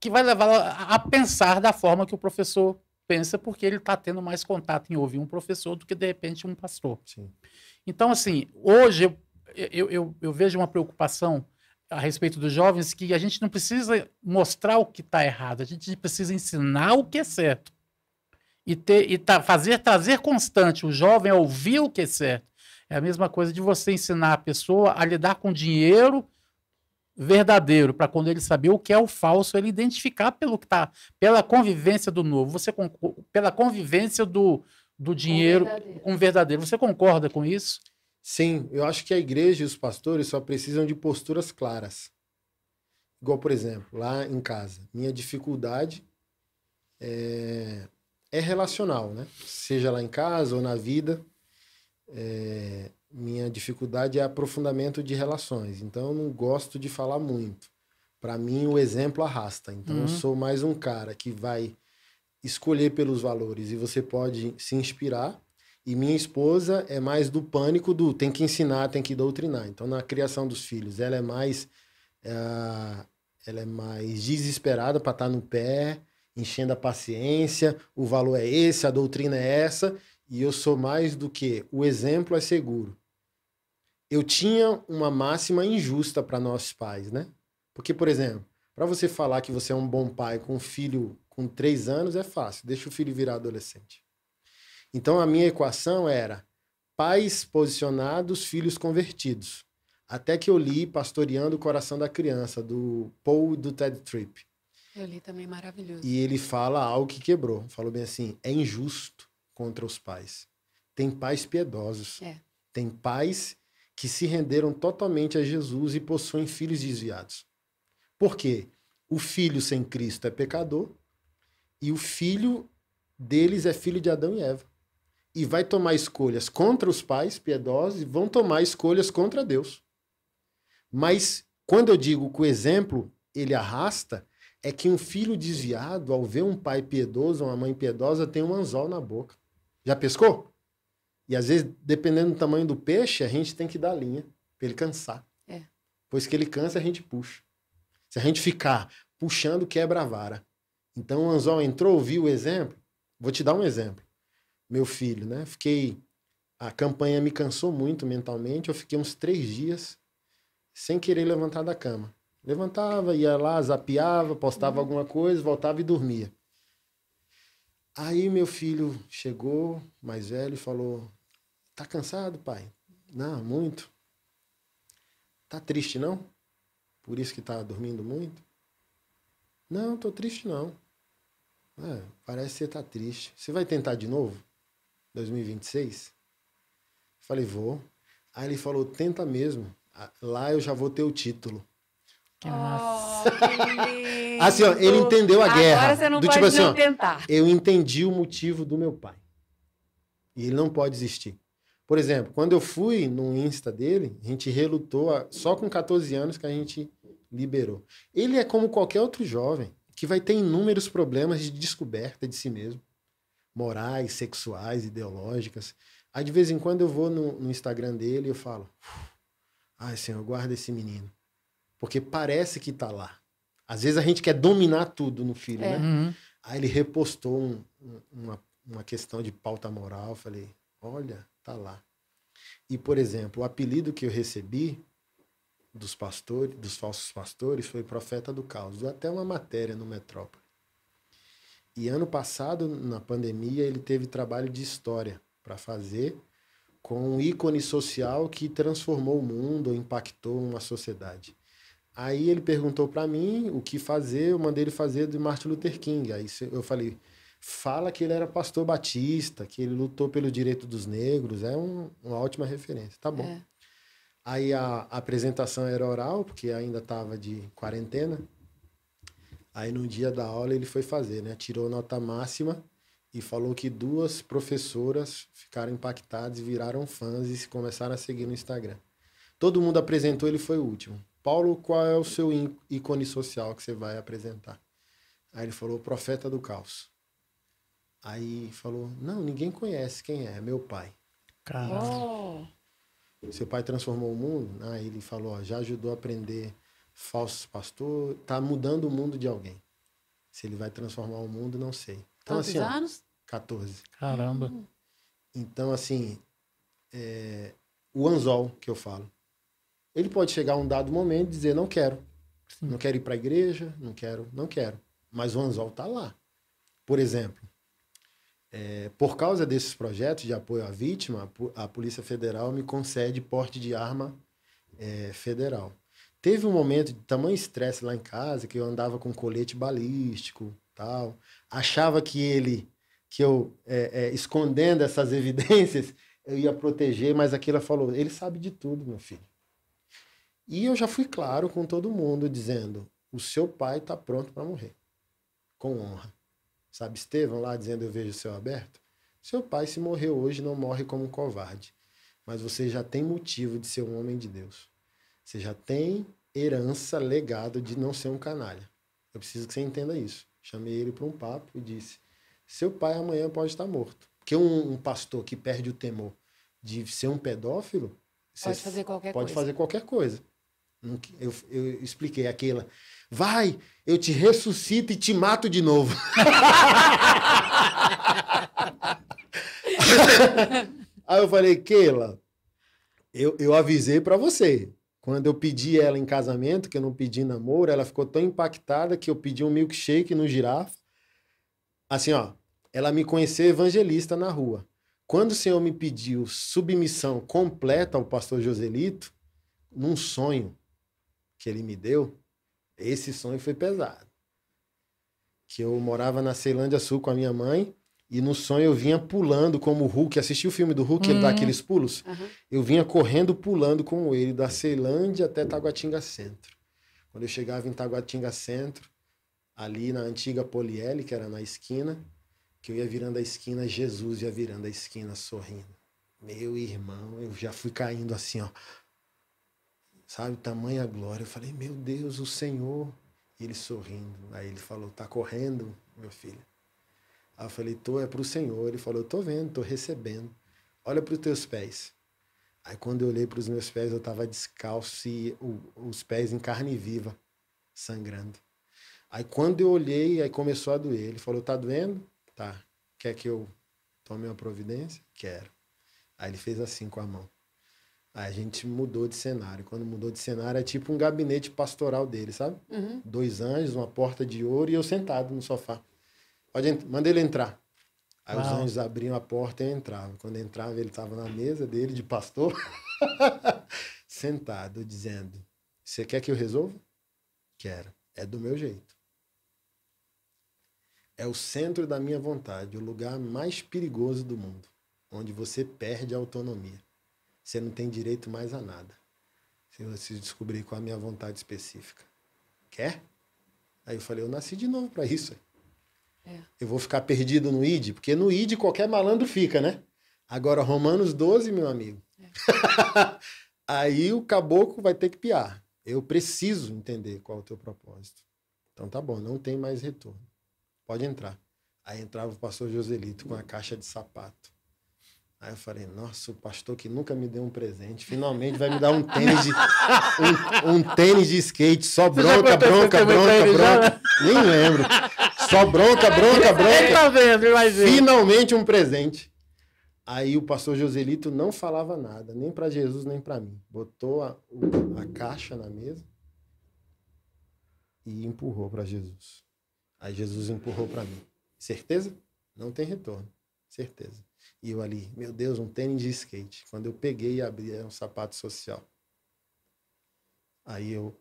que vai levá-la a pensar da forma que o professor pensa, porque ele está tendo mais contato em ouvir um professor do que, de repente, um pastor. Sim. Então, assim, hoje eu, eu, eu, eu vejo uma preocupação a respeito dos jovens que a gente não precisa mostrar o que está errado, a gente precisa ensinar o que é certo. E, ter, e tá, fazer, trazer constante o jovem a ouvir o que é certo. É a mesma coisa de você ensinar a pessoa a lidar com dinheiro verdadeiro, para quando ele saber o que é o falso, ele identificar pelo que tá, pela convivência do novo, você pela convivência do, do dinheiro com verdadeiro. com verdadeiro. Você concorda com isso? Sim, eu acho que a igreja e os pastores só precisam de posturas claras. Igual, por exemplo, lá em casa, minha dificuldade é, é relacional, né? Seja lá em casa ou na vida. É, minha dificuldade é aprofundamento de relações. Então, eu não gosto de falar muito. Para mim, o exemplo arrasta. Então, uhum. eu sou mais um cara que vai escolher pelos valores e você pode se inspirar. E minha esposa é mais do pânico do tem que ensinar, tem que doutrinar. Então, na criação dos filhos, ela é mais. Ah, ela é mais desesperada para estar tá no pé, enchendo a paciência. O valor é esse, a doutrina é essa. E eu sou mais do que o exemplo é seguro eu tinha uma máxima injusta para nossos pais, né? Porque, por exemplo, para você falar que você é um bom pai com um filho com três anos é fácil, deixa o filho virar adolescente. Então a minha equação era pais posicionados, filhos convertidos. Até que eu li Pastoreando o Coração da Criança, do Paul e do Ted Tripp. Eu li também, maravilhoso. E ele fala algo que quebrou. Falou bem assim: é injusto contra os pais. Tem pais piedosos. É. Tem pais que se renderam totalmente a Jesus e possuem filhos desviados. Por quê? O filho sem Cristo é pecador e o filho deles é filho de Adão e Eva. E vai tomar escolhas contra os pais piedosos e vão tomar escolhas contra Deus. Mas quando eu digo que o exemplo ele arrasta, é que um filho desviado, ao ver um pai piedoso, uma mãe piedosa, tem um anzol na boca. Já pescou? E às vezes, dependendo do tamanho do peixe, a gente tem que dar linha para ele cansar. É. Pois que ele cansa, a gente puxa. Se a gente ficar puxando, quebra a vara. Então o anzol entrou, viu o exemplo? Vou te dar um exemplo. Meu filho, né? Fiquei. A campanha me cansou muito mentalmente. Eu fiquei uns três dias sem querer levantar da cama. Levantava, ia lá, zapiava postava uhum. alguma coisa, voltava e dormia. Aí meu filho chegou, mais velho, e falou: Tá cansado, pai? Não, muito. Tá triste, não? Por isso que tá dormindo muito? Não, tô triste não. É, parece que você tá triste. Você vai tentar de novo? 2026? Falei, vou. Aí ele falou, tenta mesmo. Ah, lá eu já vou ter o título. Que Oh, assim, ó, ele entendeu a Agora guerra. Agora você não do, pode tipo, assim, ó, tentar. Eu entendi o motivo do meu pai. E ele não pode existir. Por exemplo, quando eu fui no Insta dele, a gente relutou a, só com 14 anos que a gente liberou. Ele é como qualquer outro jovem que vai ter inúmeros problemas de descoberta de si mesmo, morais, sexuais, ideológicas. Aí de vez em quando eu vou no, no Instagram dele e eu falo: "Ai, Senhor, guarda esse menino", porque parece que tá lá. Às vezes a gente quer dominar tudo no filho, é. né? Uhum. Aí ele repostou um, uma, uma questão de pauta moral. Eu falei: "Olha, Tá lá. E, por exemplo, o apelido que eu recebi dos pastores, dos falsos pastores, foi profeta do caos. até uma matéria no Metrópole. E ano passado, na pandemia, ele teve trabalho de história para fazer com um ícone social que transformou o mundo, impactou uma sociedade. Aí ele perguntou para mim o que fazer, eu mandei ele fazer de Martin Luther King. Aí eu falei, fala que ele era pastor batista, que ele lutou pelo direito dos negros. É um, uma ótima referência. Tá bom. É. Aí a, a, apresentação era oral, porque ainda estava de quarentena. Aí no dia da aula ele foi fazer, né? Tirou nota máxima e falou que duas professoras ficaram impactadas, viraram fãs e começaram a seguir no Instagram. Todo mundo apresentou, ele foi o último. Paulo, qual é o seu ícone social que você vai apresentar? Aí ele falou, profeta do caos. Aí falou: Não, ninguém conhece quem é, é meu pai. Caralho. Oh. Seu pai transformou o mundo? Aí ah, ele falou: ó, Já ajudou a aprender falsos pastores, tá mudando o mundo de alguém. Se ele vai transformar o mundo, não sei. Então, Quantos assim, anos? Ó, 14. Caramba. Então, assim, é, o anzol que eu falo. Ele pode chegar a um dado momento e dizer: Não quero. Sim. Não quero ir para a igreja, não quero, não quero. Mas o anzol tá lá. Por exemplo, é, por causa desses projetos de apoio à vítima, a Polícia Federal me concede porte de arma é, federal. Teve um momento de tamanho estresse lá em casa que eu andava com colete balístico, tal. Achava que ele, que eu é, é escondendo essas evidências, eu ia proteger, mas aquilo falou: ele sabe de tudo, meu filho. E eu já fui claro com todo mundo dizendo: o seu pai está pronto para morrer, com honra. Sabe, Estevão lá dizendo: Eu vejo o céu aberto. Seu pai, se morreu hoje, não morre como um covarde. Mas você já tem motivo de ser um homem de Deus. Você já tem herança, legado de não ser um canalha. Eu preciso que você entenda isso. Chamei ele para um papo e disse: Seu pai amanhã pode estar morto. Porque um, um pastor que perde o temor de ser um pedófilo. Pode fazer qualquer pode coisa. Pode fazer qualquer coisa. Eu, eu expliquei aquela vai, eu te ressuscito e te mato de novo. Aí eu falei, Keila, eu, eu avisei para você. Quando eu pedi ela em casamento, que eu não pedi namoro, ela ficou tão impactada que eu pedi um milkshake no girafa. Assim, ó, ela me conheceu evangelista na rua. Quando o Senhor me pediu submissão completa ao pastor Joselito, num sonho que ele me deu, esse sonho foi pesado. Que eu morava na Ceilândia Sul com a minha mãe. E no sonho eu vinha pulando como o Hulk. Assisti o filme do Hulk, hum. ele dá uhum. aqueles pulos. Uhum. Eu vinha correndo, pulando como ele, da Ceilândia até Taguatinga Centro. Quando eu chegava em Taguatinga Centro, ali na antiga Poliele, que era na esquina, que eu ia virando a esquina, Jesus ia virando a esquina sorrindo. Meu irmão, eu já fui caindo assim, ó. Sabe, tamanha glória. Eu falei, meu Deus, o Senhor. E ele sorrindo. Aí ele falou, tá correndo, meu filho. Aí eu falei, tô, é pro Senhor. Ele falou, tô vendo, tô recebendo. Olha para os teus pés. Aí quando eu olhei para os meus pés, eu estava descalço e o, os pés em carne viva, sangrando. Aí quando eu olhei, aí começou a doer. Ele falou: "Tá doendo? Tá. Quer que eu tome uma providência? Quero." Aí ele fez assim com a mão. A gente mudou de cenário. Quando mudou de cenário, é tipo um gabinete pastoral dele, sabe? Uhum. Dois anjos, uma porta de ouro e eu sentado no sofá. Pode Mandei ele entrar. Aí Uau. os anjos abriam a porta e entravam. Quando entrava, ele estava na mesa dele, de pastor, sentado, dizendo: Você quer que eu resolva? Quero. É do meu jeito. É o centro da minha vontade, o lugar mais perigoso do mundo, onde você perde a autonomia você não tem direito mais a nada. Se você descobrir qual a minha vontade específica. Quer? Aí eu falei, eu nasci de novo para isso. É. Eu vou ficar perdido no ID, porque no ID qualquer malandro fica, né? Agora, Romanos 12, meu amigo. É. Aí o caboclo vai ter que piar. Eu preciso entender qual é o teu propósito. Então tá bom, não tem mais retorno. Pode entrar. Aí entrava o pastor Joselito com a caixa de sapato. Aí eu falei, nossa, o pastor que nunca me deu um presente, finalmente vai me dar um tênis de, um, um tênis de skate, só bronca, bronca, bronca, bronca. bronca. Nem lembro. Só bronca, bronca, bronca. Tá vendo, finalmente um presente. Aí o pastor Joselito não falava nada, nem para Jesus, nem para mim. Botou a, a caixa na mesa e empurrou para Jesus. Aí Jesus empurrou para mim. Certeza? Não tem retorno. Certeza. E eu ali, meu Deus, um tênis de skate. Quando eu peguei e abri, era um sapato social. Aí eu,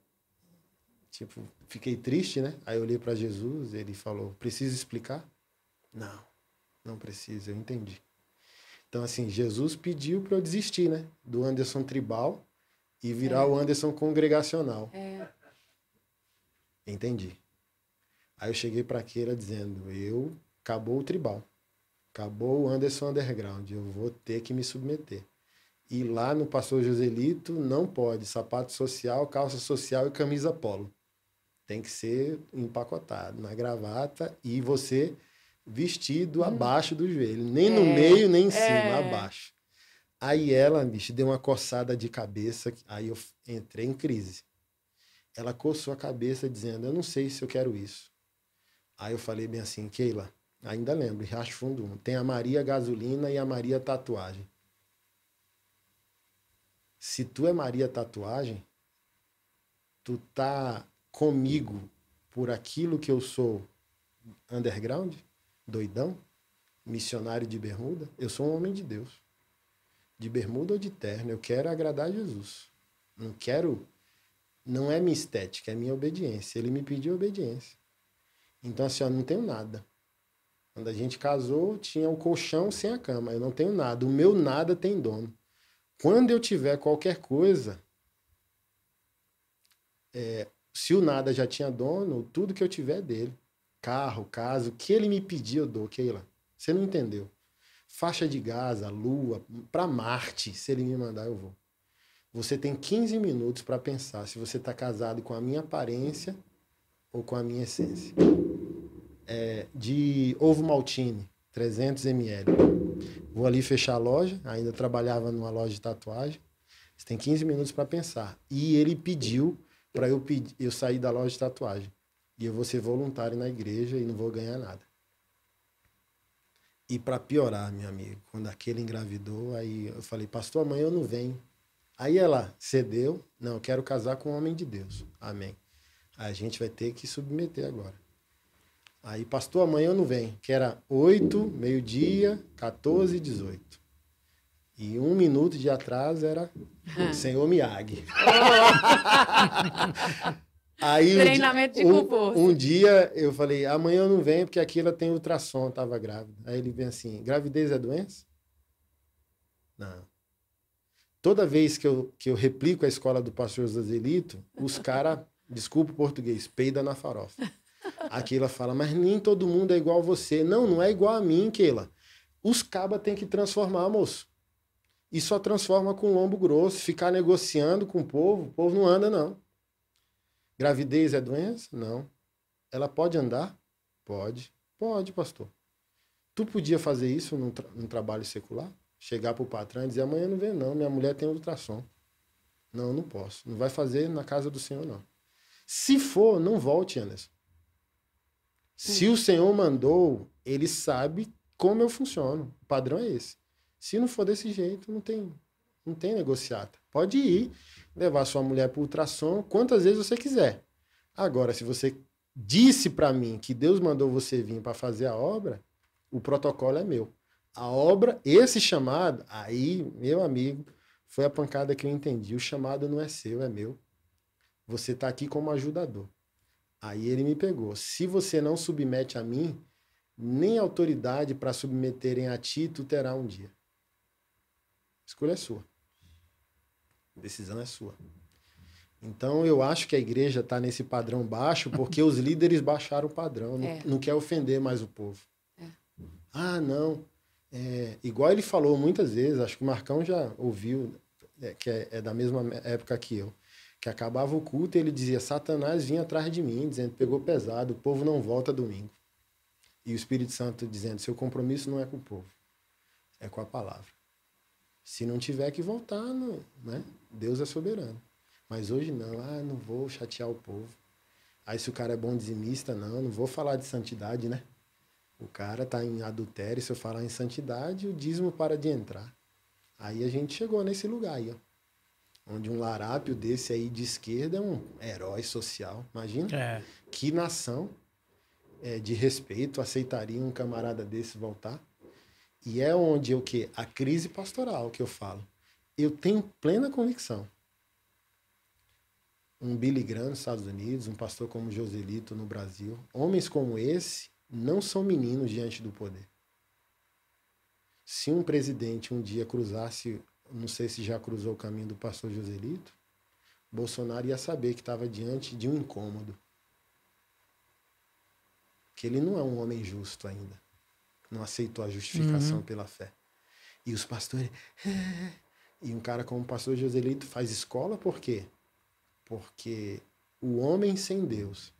tipo, fiquei triste, né? Aí eu olhei para Jesus, ele falou: "Preciso explicar?" Não, não precisa, eu entendi. Então assim, Jesus pediu para eu desistir, né, do Anderson tribal e virar é. o Anderson congregacional. É. Entendi. Aí eu cheguei para queira dizendo: "Eu acabou o tribal. Acabou o Anderson Underground, eu vou ter que me submeter. E lá no Pastor Joselito não pode sapato social, calça social e camisa polo. Tem que ser empacotado na gravata e você vestido hum. abaixo do joelho, nem é, no meio, nem em é. cima, abaixo. Aí ela, bicho, deu uma coçada de cabeça, aí eu entrei em crise. Ela coçou a cabeça dizendo: "Eu não sei se eu quero isso". Aí eu falei bem assim: "Keila, Ainda lembro, Riacho Fundo 1. Tem a Maria Gasolina e a Maria Tatuagem. Se tu é Maria Tatuagem, tu tá comigo por aquilo que eu sou underground, doidão, missionário de bermuda. Eu sou um homem de Deus. De bermuda ou de terno, eu quero agradar Jesus. Não quero. Não é minha estética, é minha obediência. Ele me pediu obediência. Então, assim, eu não tenho nada. Quando a gente casou, tinha o um colchão sem a cama. Eu não tenho nada. O meu nada tem dono. Quando eu tiver qualquer coisa, é, se o nada já tinha dono, tudo que eu tiver é dele. Carro, casa, o que ele me pedir eu dou, Keila. Você não entendeu. Faixa de Gaza, Lua, para Marte, se ele me mandar, eu vou. Você tem 15 minutos para pensar se você está casado com a minha aparência ou com a minha essência é, de ovo maltine, 300 ml. Vou ali fechar a loja, ainda trabalhava numa loja de tatuagem. Você tem 15 minutos para pensar. E ele pediu para eu, pedi, eu sair da loja de tatuagem. E eu vou ser voluntário na igreja e não vou ganhar nada. E para piorar, meu amigo, quando aquele engravidou, aí eu falei, pastor, amanhã eu não venho. Aí ela cedeu, não, eu quero casar com um homem de Deus. Amém. A gente vai ter que submeter agora. Aí, pastor, amanhã não vem. Que era 8, meio-dia, 14, 18. E um minuto de atraso era ah. o senhor Miyagi. Aí, Treinamento um, de Um, um, dia eu falei, amanhã eu não venho porque aqui ela tem ultrassom, tava grávida. Aí ele vem assim, gravidez é doença? Não. Toda vez que eu, que eu replico a escola do pastor Zazelito, os caras, desculpa o português, peida na farofa. A Keila fala, mas nem todo mundo é igual a você. Não, não é igual a mim, Keila. Os cabas tem que transformar, moço. E só transforma com lombo grosso. Ficar negociando com o povo, o povo não anda, não. Gravidez é doença? Não. Ela pode andar? Pode. Pode, pastor. Tu podia fazer isso num, tra num trabalho secular? Chegar pro patrão e dizer, amanhã não vem não, minha mulher tem ultrassom. Não, não posso. Não vai fazer na casa do Senhor, não. Se for, não volte, Anderson. Hum. Se o Senhor mandou, ele sabe como eu funciono. O padrão é esse. Se não for desse jeito, não tem, não tem negociata. Pode ir, levar sua mulher para ultrassom quantas vezes você quiser. Agora, se você disse para mim que Deus mandou você vir para fazer a obra, o protocolo é meu. A obra, esse chamado, aí, meu amigo, foi a pancada que eu entendi. O chamado não é seu, é meu. Você está aqui como ajudador. Aí ele me pegou. Se você não submete a mim, nem autoridade para submeterem a ti tu terá um dia. A escolha é sua. A decisão é sua. Então eu acho que a igreja está nesse padrão baixo porque os líderes baixaram o padrão, não, é. não quer ofender mais o povo. É. Ah, não. É, igual ele falou muitas vezes, acho que o Marcão já ouviu, é, que é, é, da mesma época que eu que acabava o culto e ele dizia: Satanás vinha atrás de mim, dizendo: pegou pesado, o povo não volta domingo. E o Espírito Santo dizendo: seu compromisso não é com o povo, é com a palavra. Se não tiver que voltar, não, né? Deus é soberano. Mas hoje não, ah, não vou chatear o povo. Aí ah, se o cara é bom dizimista, não, não vou falar de santidade, né? O cara tá em adultério, se eu falar em santidade, o dízimo para de entrar. Aí a gente chegou nesse lugar aí, ó. Onde um larápio desse aí de esquerda é um herói social. Imagina é. que nação é, de respeito aceitaria um camarada desse voltar. E é onde o que? A crise pastoral que eu falo. Eu tenho plena convicção. Um Billy Graham nos Estados Unidos, um pastor como Joselito no Brasil, homens como esse não são meninos diante do poder. Se um presidente um dia cruzasse não sei se já cruzou o caminho do pastor Joselito, Bolsonaro ia saber que estava diante de um incômodo. Que ele não é um homem justo ainda. Não aceitou a justificação uhum. pela fé. E os pastores. É. E um cara como o pastor Joselito faz escola por quê? Porque o homem sem Deus,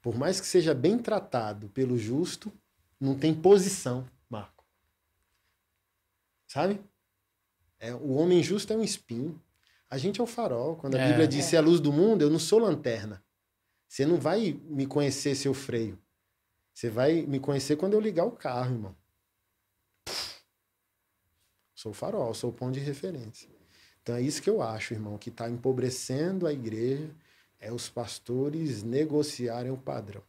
por mais que seja bem tratado pelo justo, não tem posição, Marco. Sabe? É, o homem justo é um espinho. A gente é o farol. Quando a é. Bíblia diz ser é a luz do mundo, eu não sou lanterna. Você não vai me conhecer seu freio. Você vai me conhecer quando eu ligar o carro, irmão. Sou o farol, sou o ponto de referência. Então é isso que eu acho, irmão, que está empobrecendo a igreja é os pastores negociarem o padrão.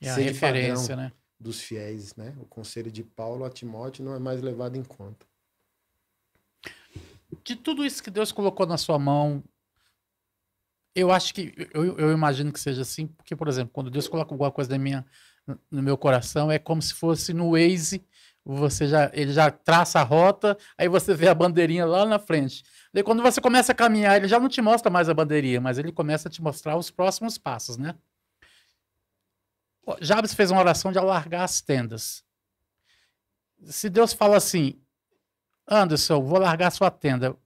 É a Ser referência, padrão né? Dos fiéis, né? O conselho de Paulo a Timóteo não é mais levado em conta de tudo isso que Deus colocou na sua mão, eu acho que, eu, eu imagino que seja assim, porque, por exemplo, quando Deus coloca alguma coisa na minha, no meu coração, é como se fosse no Waze, você já, ele já traça a rota, aí você vê a bandeirinha lá na frente. Daí quando você começa a caminhar, ele já não te mostra mais a bandeirinha, mas ele começa a te mostrar os próximos passos, né? Jabes fez uma oração de alargar as tendas. Se Deus fala assim, Anderson, vou largar sua tenda.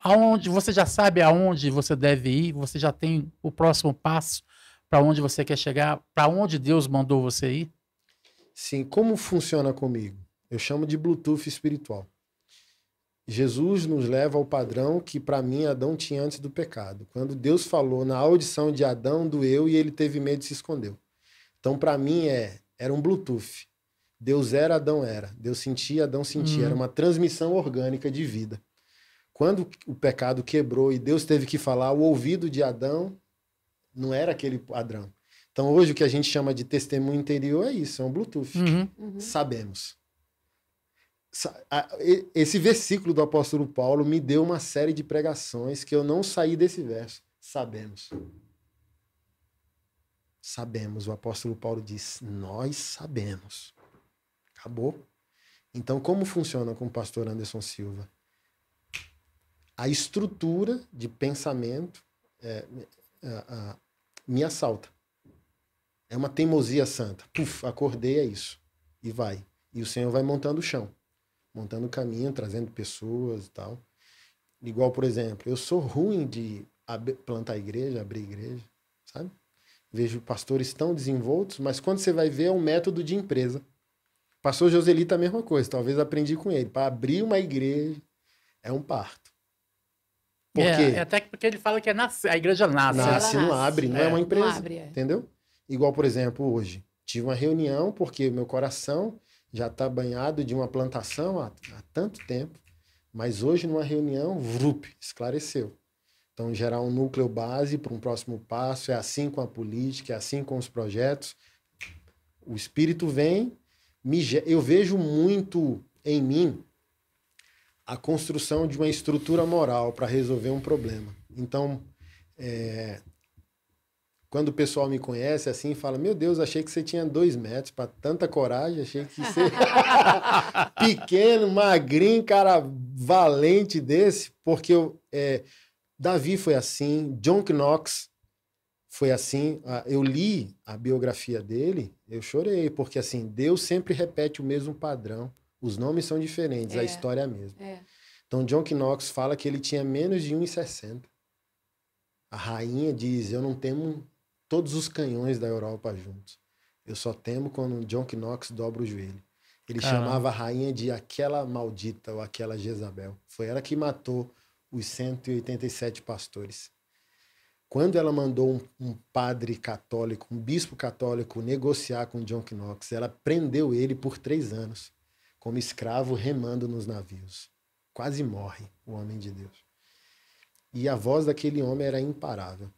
Aonde você já sabe aonde você deve ir, você já tem o próximo passo para onde você quer chegar, para onde Deus mandou você ir? Sim, como funciona comigo? Eu chamo de Bluetooth espiritual. Jesus nos leva ao padrão que para mim Adão tinha antes do pecado. Quando Deus falou na audição de Adão do eu e ele teve medo e se escondeu. Então para mim é era um Bluetooth. Deus era, Adão era. Deus sentia, Adão sentia. Hum. Era uma transmissão orgânica de vida. Quando o pecado quebrou e Deus teve que falar, o ouvido de Adão não era aquele padrão. Então, hoje, o que a gente chama de testemunho interior é isso, é um Bluetooth. Uhum. Uhum. Sabemos. Esse versículo do apóstolo Paulo me deu uma série de pregações que eu não saí desse verso. Sabemos. Sabemos. O apóstolo Paulo diz: Nós sabemos. Acabou. Então, como funciona com o pastor Anderson Silva? A estrutura de pensamento é, é, é, me assalta. É uma teimosia santa. Puf, acordei, é isso. E vai. E o Senhor vai montando o chão, montando o caminho, trazendo pessoas e tal. Igual, por exemplo, eu sou ruim de plantar igreja, abrir igreja, sabe? Vejo pastores tão desenvoltos, mas quando você vai ver é um método de empresa. Pastor Joselito, a mesma coisa. Talvez aprendi com ele. Para abrir uma igreja é um parto. Por é, quê? É até porque ele fala que é nasce, a igreja nasce. Nasce, não abre, não é, é uma empresa. abre, é. Entendeu? Igual, por exemplo, hoje. Tive uma reunião porque meu coração já está banhado de uma plantação há, há, tanto tempo, mas hoje, numa reunião, VRUP, esclareceu. Então, gerar um núcleo base para um próximo passo, é assim com a política, é assim com os projetos. O espírito vem, eu vejo muito em mim a construção de uma estrutura moral para resolver um problema. Então, é, quando o pessoal me conhece assim, fala: Meu Deus, achei que você tinha dois metros, para tanta coragem, achei que você. Pequeno, magrinho, cara valente desse, porque eu, é, Davi foi assim, John Knox foi assim, eu li a biografia dele, eu chorei, porque assim, Deus sempre repete o mesmo padrão. Os nomes são diferentes, é, a história é a mesma. É. Então, John Knox fala que ele tinha menos de 1,60. A rainha diz, eu não temo todos os canhões da Europa juntos. Eu só temo quando John Knox dobra o joelho. Ele chamava a rainha de aquela maldita ou aquela Jezabel. Foi ela que matou os 187 pastores. Quando ela mandou um, um padre católico, um bispo católico, negociar com John Knox, ela prendeu ele por três anos, como escravo remando nos navios. Quase morre o homem de Deus. E a voz daquele homem era imparável.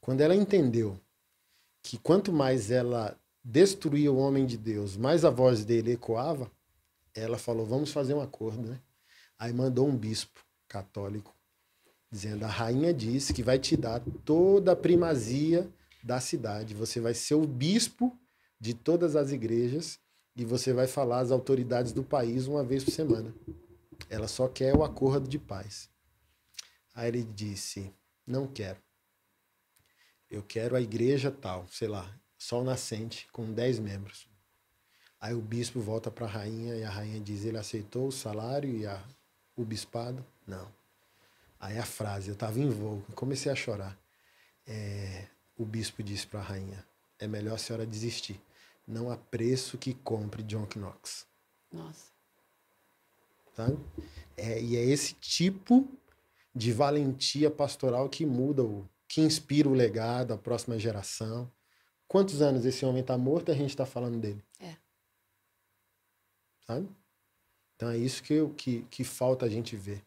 Quando ela entendeu que quanto mais ela destruía o homem de Deus, mais a voz dele ecoava, ela falou: vamos fazer um acordo, né? Aí mandou um bispo católico dizendo: A rainha disse que vai te dar toda a primazia da cidade, você vai ser o bispo de todas as igrejas e você vai falar às autoridades do país uma vez por semana. Ela só quer o acordo de paz. Aí ele disse: Não quero. Eu quero a igreja tal, sei lá, sol nascente, com 10 membros. Aí o bispo volta para a rainha e a rainha diz: Ele aceitou o salário e a, o bispado? Não. Aí a frase, eu estava em voo, comecei a chorar. É, o bispo disse para a rainha: é melhor a senhora desistir. Não há preço que compre John Knox. Nossa. Sabe? Tá? É, e é esse tipo de valentia pastoral que muda o, que inspira o legado, a próxima geração. Quantos anos esse homem está morto e a gente está falando dele? É. Sabe? Então é isso que, que, que falta a gente ver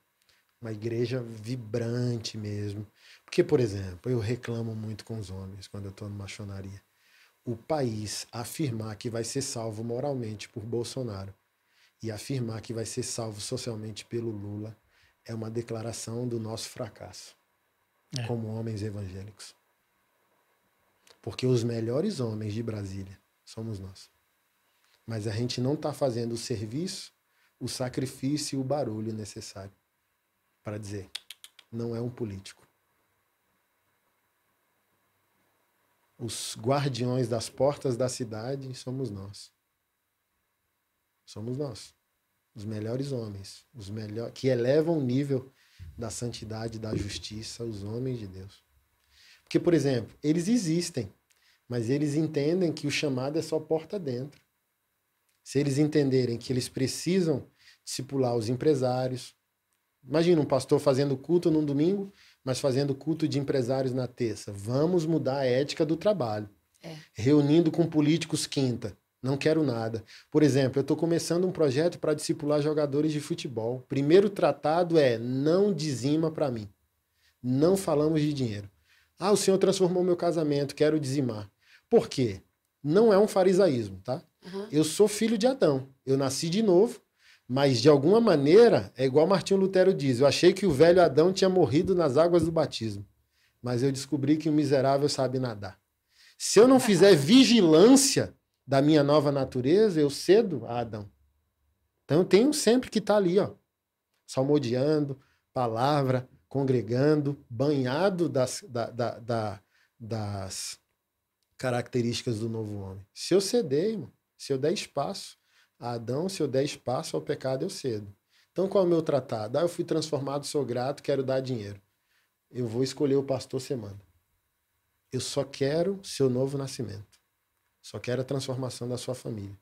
uma igreja vibrante mesmo. Porque, por exemplo, eu reclamo muito com os homens quando eu estou numa chonaria. O país afirmar que vai ser salvo moralmente por Bolsonaro e afirmar que vai ser salvo socialmente pelo Lula é uma declaração do nosso fracasso é. como homens evangélicos. Porque os melhores homens de Brasília somos nós. Mas a gente não está fazendo o serviço, o sacrifício e o barulho necessário para dizer: não é um político. Os guardiões das portas da cidade somos nós. Somos nós. Os melhores homens, os melhor, que elevam o nível da santidade, da justiça, os homens de Deus. Porque, por exemplo, eles existem, mas eles entendem que o chamado é só porta dentro. Se eles entenderem que eles precisam discipular os empresários, Imagina um pastor fazendo culto num domingo, mas fazendo culto de empresários na terça. Vamos mudar a ética do trabalho. É. Reunindo com políticos quinta. Não quero nada. Por exemplo, eu estou começando um projeto para discipular jogadores de futebol. Primeiro tratado é não dizima para mim. Não falamos de dinheiro. Ah, o senhor transformou meu casamento, quero dizimar. Por quê? Não é um farisaísmo, tá? Uhum. Eu sou filho de Adão. Eu nasci de novo, mas, de alguma maneira, é igual Martinho Lutero diz: eu achei que o velho Adão tinha morrido nas águas do batismo, mas eu descobri que o miserável sabe nadar. Se eu não fizer vigilância da minha nova natureza, eu cedo a Adão. Então, eu tenho sempre que estar tá ali, ó, salmodiando, palavra, congregando, banhado das, da, da, da, das características do novo homem. Se eu ceder, irmão, se eu der espaço, a Adão, se eu der espaço ao pecado, eu cedo. Então, qual é o meu tratado? Ah, eu fui transformado, sou grato, quero dar dinheiro. Eu vou escolher o pastor semana. Eu só quero seu novo nascimento. Só quero a transformação da sua família.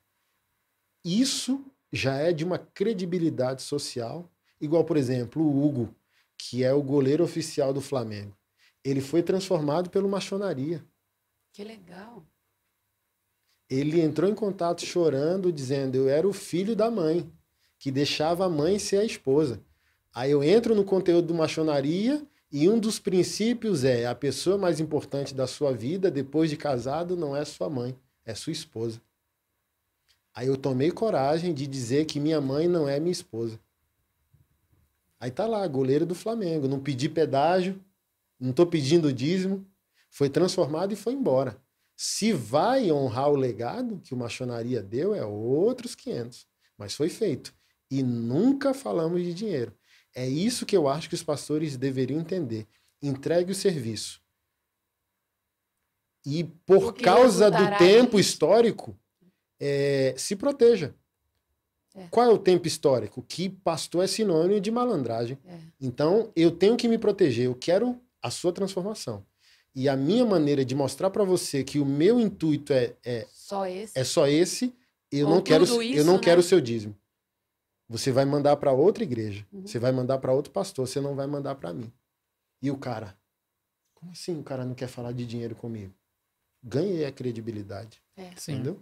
Isso já é de uma credibilidade social, igual, por exemplo, o Hugo, que é o goleiro oficial do Flamengo. Ele foi transformado pelo machonaria. Que legal ele entrou em contato chorando, dizendo: Eu era o filho da mãe, que deixava a mãe ser a esposa. Aí eu entro no conteúdo do Machonaria e um dos princípios é: a pessoa mais importante da sua vida, depois de casado, não é sua mãe, é sua esposa. Aí eu tomei coragem de dizer que minha mãe não é minha esposa. Aí tá lá, goleiro do Flamengo. Não pedi pedágio, não tô pedindo dízimo. Foi transformado e foi embora. Se vai honrar o legado que o machonaria deu, é outros 500. Mas foi feito. E nunca falamos de dinheiro. É isso que eu acho que os pastores deveriam entender. Entregue o serviço. E por causa do tempo isso. histórico, é, se proteja. É. Qual é o tempo histórico? Que pastor é sinônimo de malandragem. É. Então, eu tenho que me proteger. Eu quero a sua transformação e a minha maneira de mostrar para você que o meu intuito é, é só esse, é só esse eu, não quero, isso, eu não né? quero o seu dízimo. Você vai mandar para outra igreja, uhum. você vai mandar para outro pastor, você não vai mandar para mim. E o cara, como assim o cara não quer falar de dinheiro comigo? Ganhei a credibilidade. É. Entendeu?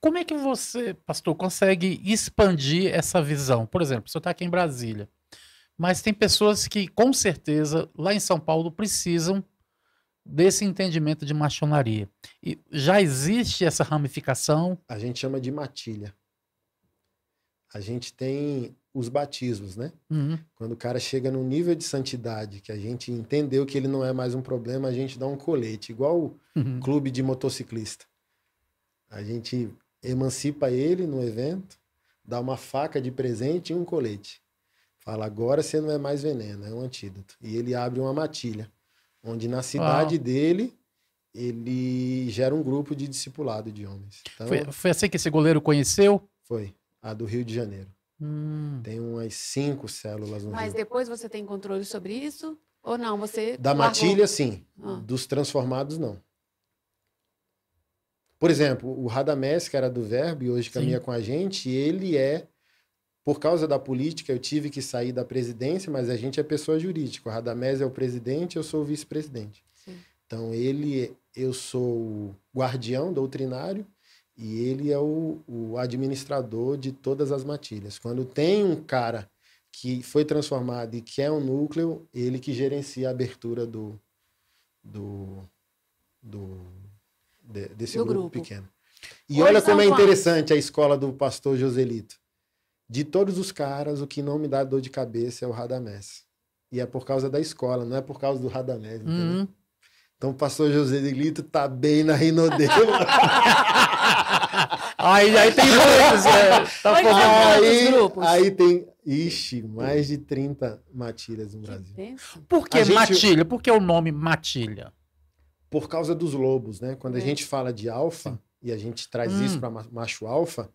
Como é que você, pastor, consegue expandir essa visão? Por exemplo, você está aqui em Brasília, mas tem pessoas que, com certeza, lá em São Paulo precisam desse entendimento de maçonaria. E já existe essa ramificação? A gente chama de matilha. A gente tem os batismos, né? Uhum. Quando o cara chega num nível de santidade que a gente entendeu que ele não é mais um problema, a gente dá um colete, igual o uhum. clube de motociclista. A gente emancipa ele no evento, dá uma faca de presente e um colete. Fala, agora você não é mais veneno, é um antídoto. E ele abre uma matilha onde na cidade Uau. dele ele gera um grupo de discipulado de homens. Então, foi, foi assim que esse goleiro conheceu? Foi, a do Rio de Janeiro. Hum. Tem umas cinco células no Mas Rio. depois você tem controle sobre isso? Ou não? Você. Da largou... matilha, sim. Ah. Dos transformados, não. Por exemplo, o Radamés, que era do Verbo e hoje sim. caminha com a gente, ele é por causa da política, eu tive que sair da presidência, mas a gente é pessoa jurídica. O Radamés é o presidente, eu sou o vice-presidente. Então, ele, eu sou o guardião doutrinário e ele é o, o administrador de todas as matilhas. Quando tem um cara que foi transformado e que é um núcleo, ele que gerencia a abertura do, do, do de, desse grupo, grupo, pequeno. E olha como é interessante a escola do pastor Joselito. De todos os caras, o que não me dá dor de cabeça é o Radamés. E é por causa da escola, não é por causa do Radamés, entendeu? Uhum. Então, pastor José de Lito tá bem na Rinodelo. aí, né? tá aí tem Tá aí, grupos. aí tem, ixi, mais de 30 matilhas no Brasil. Pensa? Por que gente, matilha? Por que o nome matilha? Por causa dos lobos, né? Quando a é. gente fala de alfa, e a gente traz hum. isso para macho alfa,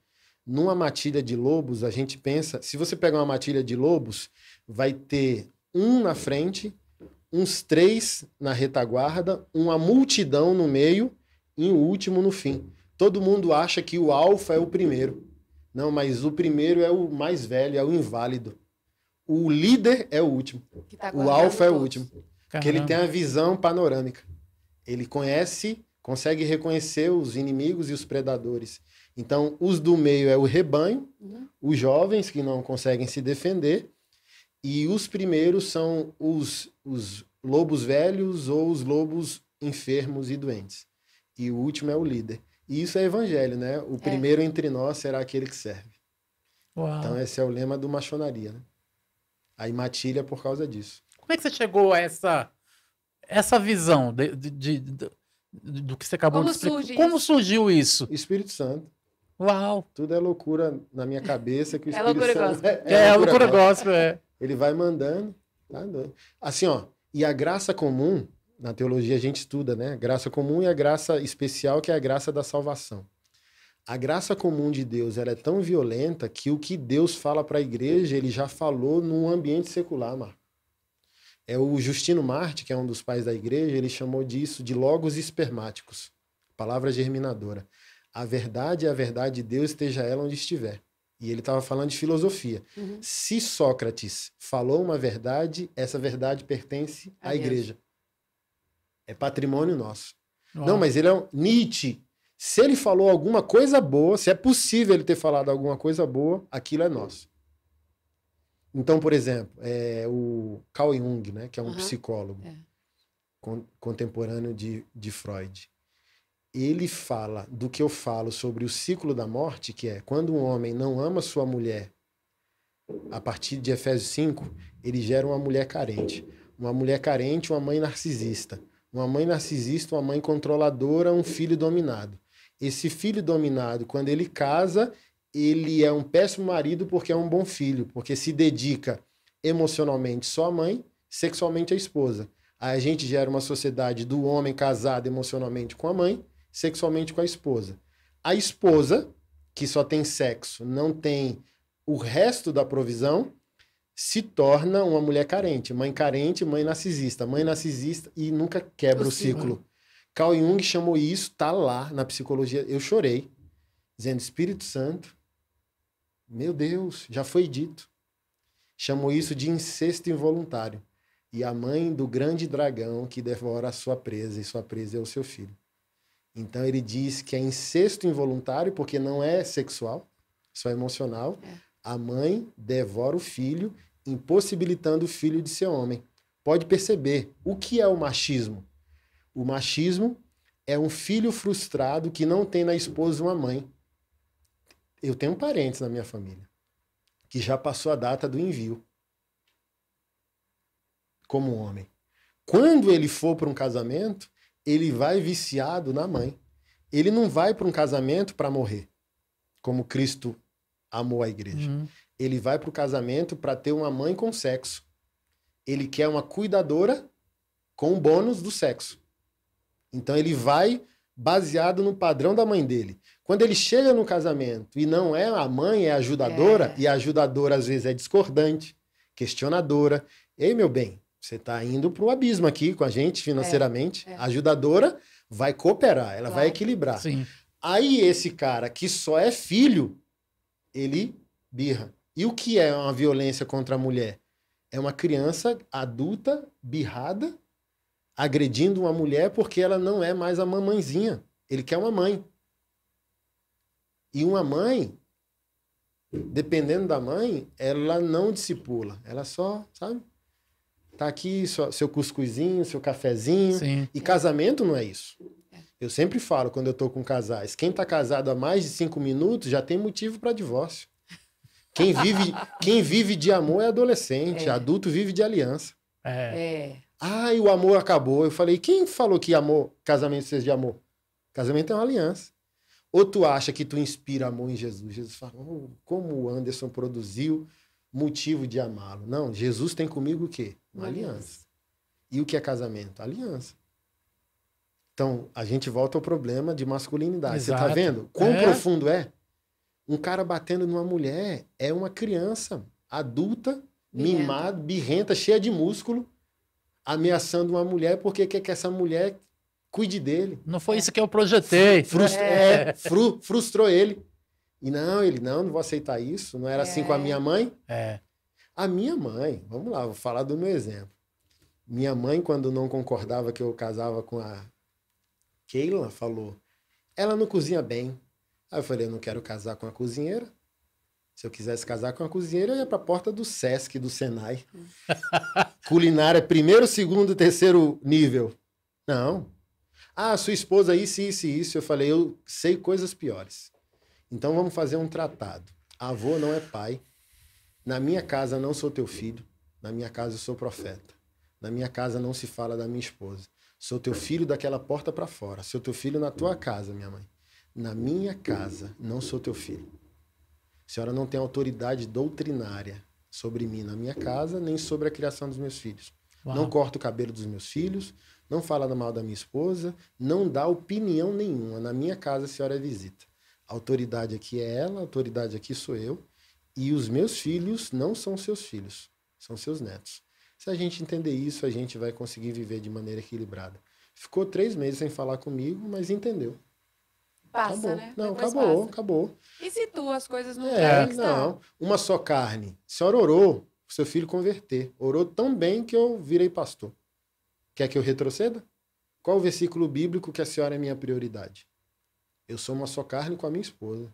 numa matilha de lobos, a gente pensa, se você pegar uma matilha de lobos, vai ter um na frente, uns três na retaguarda, uma multidão no meio e o último no fim. Todo mundo acha que o alfa é o primeiro. Não, mas o primeiro é o mais velho, é o inválido. O líder é o último. Tá o alfa é o último. Caramba. Porque ele tem a visão panorâmica. Ele conhece, consegue reconhecer os inimigos e os predadores. Então, os do meio é o rebanho, uhum. os jovens que não conseguem se defender, e os primeiros são os, os lobos velhos ou os lobos enfermos e doentes. E o último é o líder. E isso é evangelho, né? O é. primeiro entre nós será aquele que serve. Uau. Então, esse é o lema do machonaria, né? Aí matilha é por causa disso. Como é que você chegou a essa, essa visão de, de, de, de do que você acabou Como de explicar? Surge Como isso? surgiu isso? Espírito Santo. Uau! Tudo é loucura na minha cabeça que o é Espírito é loucura Santo... Gospel. É, é, é loucura gospel, é. Ele vai mandando. Tá Assim, ó. E a graça comum, na teologia a gente estuda, né? Graça comum e a graça especial, que é a graça da salvação. A graça comum de Deus ela é tão violenta que o que Deus fala para a igreja, ele já falou num ambiente secular, Marco. É o Justino Marte, que é um dos pais da igreja, ele chamou disso de logos espermáticos, palavra germinadora a verdade é a verdade de Deus, esteja ela onde estiver. E ele estava falando de filosofia. Uhum. Se Sócrates falou uma verdade, essa verdade pertence à igreja. É patrimônio nosso. Uau. Não, mas ele é um Nietzsche. Se ele falou alguma coisa boa, se é possível ele ter falado alguma coisa boa, aquilo é nosso. Então, por exemplo, é o Carl Jung, né, que é um uhum. psicólogo é. Con contemporâneo de, de Freud ele fala do que eu falo sobre o ciclo da morte, que é quando um homem não ama sua mulher, a partir de Efésios 5, ele gera uma mulher carente. Uma mulher carente, uma mãe narcisista. Uma mãe narcisista, uma mãe controladora, um filho dominado. Esse filho dominado, quando ele casa, ele é um péssimo marido porque é um bom filho, porque se dedica emocionalmente só à mãe, sexualmente à esposa. Aí a gente gera uma sociedade do homem casado emocionalmente com a mãe sexualmente com a esposa. A esposa, que só tem sexo, não tem o resto da provisão, se torna uma mulher carente. Mãe carente, mãe narcisista. Mãe narcisista e nunca quebra o assim, né? ciclo. Carl Jung chamou isso, tá lá na psicologia. Eu chorei, dizendo: Espírito Santo, meu Deus, já foi dito. Chamou isso de incesto involuntário. E a mãe do grande dragão que devora a sua presa, e sua presa é o seu filho. Então ele diz que é incesto involuntário, porque não é sexual, só é emocional. É. A mãe devora o filho, impossibilitando o filho de ser homem. Pode perceber o que é o machismo. O machismo é um filho frustrado que não tem na esposa uma mãe. Eu tenho parentes na minha família que já passou a data do envio como homem. Quando ele for para um casamento, ele vai viciado na mãe. Ele não vai para um casamento para morrer, como Cristo amou a igreja. Uhum. Ele vai para o casamento para ter uma mãe com sexo. Ele quer uma cuidadora com o bônus do sexo. Então ele vai baseado no padrão da mãe dele. Quando ele chega no casamento e não é a mãe, é a ajudadora, é. e a ajudadora às vezes é discordante, questionadora. Ei, meu bem, você está indo para o abismo aqui com a gente financeiramente. É, é. A ajudadora vai cooperar, ela vai equilibrar. Sim. Aí esse cara que só é filho, ele birra. E o que é uma violência contra a mulher? É uma criança adulta, birrada, agredindo uma mulher porque ela não é mais a mamãezinha. Ele quer uma mãe. E uma mãe, dependendo da mãe, ela não discipula. Ela só, sabe? Tá aqui seu, seu cuscuzinho, seu cafezinho. Sim. E casamento não é isso. É. Eu sempre falo quando eu tô com casais, quem tá casado há mais de cinco minutos já tem motivo para divórcio. Quem vive, quem vive de amor é adolescente, é. adulto vive de aliança. É. é. Ai, o amor acabou. Eu falei, quem falou que amor, casamento seja de amor? Casamento é uma aliança. Ou tu acha que tu inspira amor em Jesus? Jesus fala, oh, como o Anderson produziu motivo de amá-lo. Não, Jesus tem comigo o quê? Uma aliança. E o que é casamento? Aliança. Então, a gente volta ao problema de masculinidade. Exato. Você tá vendo? Quão é. profundo é? Um cara batendo numa mulher é uma criança adulta, birrenta. mimada, birrenta, cheia de músculo, ameaçando uma mulher porque quer que essa mulher cuide dele. Não foi isso que eu projetei. Frustra é. É, fru frustrou ele. E não, ele, não, não vou aceitar isso. Não era assim com a é. minha mãe. É. A minha mãe, vamos lá, vou falar do meu exemplo. Minha mãe, quando não concordava que eu casava com a Keila, falou: ela não cozinha bem. Aí eu falei: eu não quero casar com a cozinheira. Se eu quisesse casar com a cozinheira, eu ia para a porta do SESC, do Senai. Culinária, primeiro, segundo, terceiro nível. Não. Ah, sua esposa, isso, isso isso. Eu falei: eu sei coisas piores. Então vamos fazer um tratado. Avô não é pai na minha casa não sou teu filho, na minha casa eu sou profeta. Na minha casa não se fala da minha esposa. Sou teu filho daquela porta para fora. Sou teu filho na tua casa, minha mãe. Na minha casa não sou teu filho. A senhora não tem autoridade doutrinária sobre mim na minha casa, nem sobre a criação dos meus filhos. Uau. Não corta o cabelo dos meus filhos, não fala mal da minha esposa, não dá opinião nenhuma. Na minha casa a senhora é visita. A autoridade aqui é ela, a autoridade aqui sou eu. E os meus filhos não são seus filhos, são seus netos. Se a gente entender isso, a gente vai conseguir viver de maneira equilibrada. Ficou três meses sem falar comigo, mas entendeu. Passa, acabou. né? Não, Depois acabou, passa. acabou. E se tu as coisas não é, querem Não, uma só carne. A senhora orou, seu filho converter. Orou tão bem que eu virei pastor. Quer que eu retroceda? Qual o versículo bíblico que a senhora é minha prioridade? Eu sou uma só carne com a minha esposa.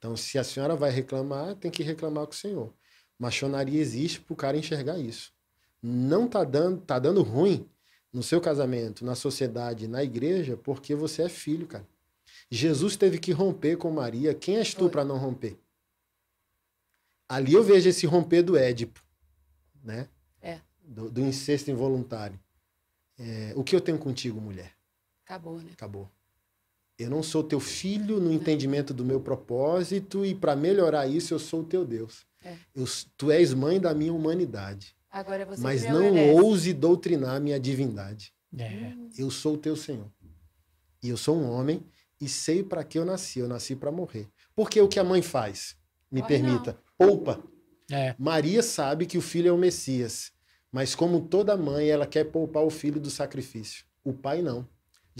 Então, se a senhora vai reclamar, tem que reclamar com o senhor. Machonaria existe para o cara enxergar isso. Não tá dando, tá dando ruim no seu casamento, na sociedade, na igreja, porque você é filho, cara. Jesus teve que romper com Maria. Quem és tu para não romper? Ali eu vejo esse romper do Édipo, né? É. Do, do incesto involuntário. É, o que eu tenho contigo, mulher? Acabou, né? Acabou. Eu não sou teu filho no entendimento do meu propósito e para melhorar isso eu sou o teu Deus. É. Eu, tu és mãe da minha humanidade. mas não ouse doutrinar minha divindade. É. Eu sou o teu Senhor. E eu sou um homem e sei para que eu nasci. Eu nasci para morrer. Porque o que a mãe faz, me Ou permita, não. poupa. É. Maria sabe que o filho é o Messias, mas como toda mãe, ela quer poupar o filho do sacrifício. O pai não.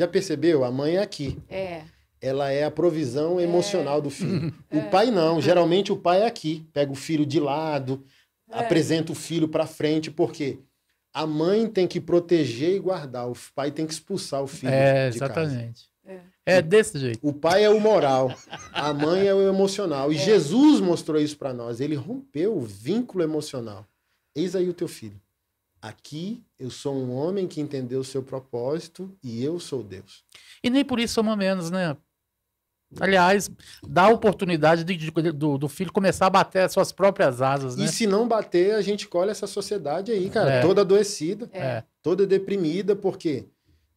Já percebeu? A mãe é aqui. É. Ela é a provisão é. emocional do filho. É. O pai não. Geralmente o pai é aqui. Pega o filho de lado, é. apresenta o filho para frente, porque a mãe tem que proteger e guardar. O pai tem que expulsar o filho. É, exatamente. Casa. É. é desse jeito. O pai é o moral, a mãe é o emocional. E é. Jesus mostrou isso para nós. Ele rompeu o vínculo emocional. Eis aí o teu filho. Aqui eu sou um homem que entendeu o seu propósito e eu sou Deus. E nem por isso somos menos, né? Aliás, dá a oportunidade de, de, do, do, filho começar a bater as suas próprias asas, né? E se não bater, a gente colhe essa sociedade aí, cara, é. toda adoecida, é. toda deprimida, porque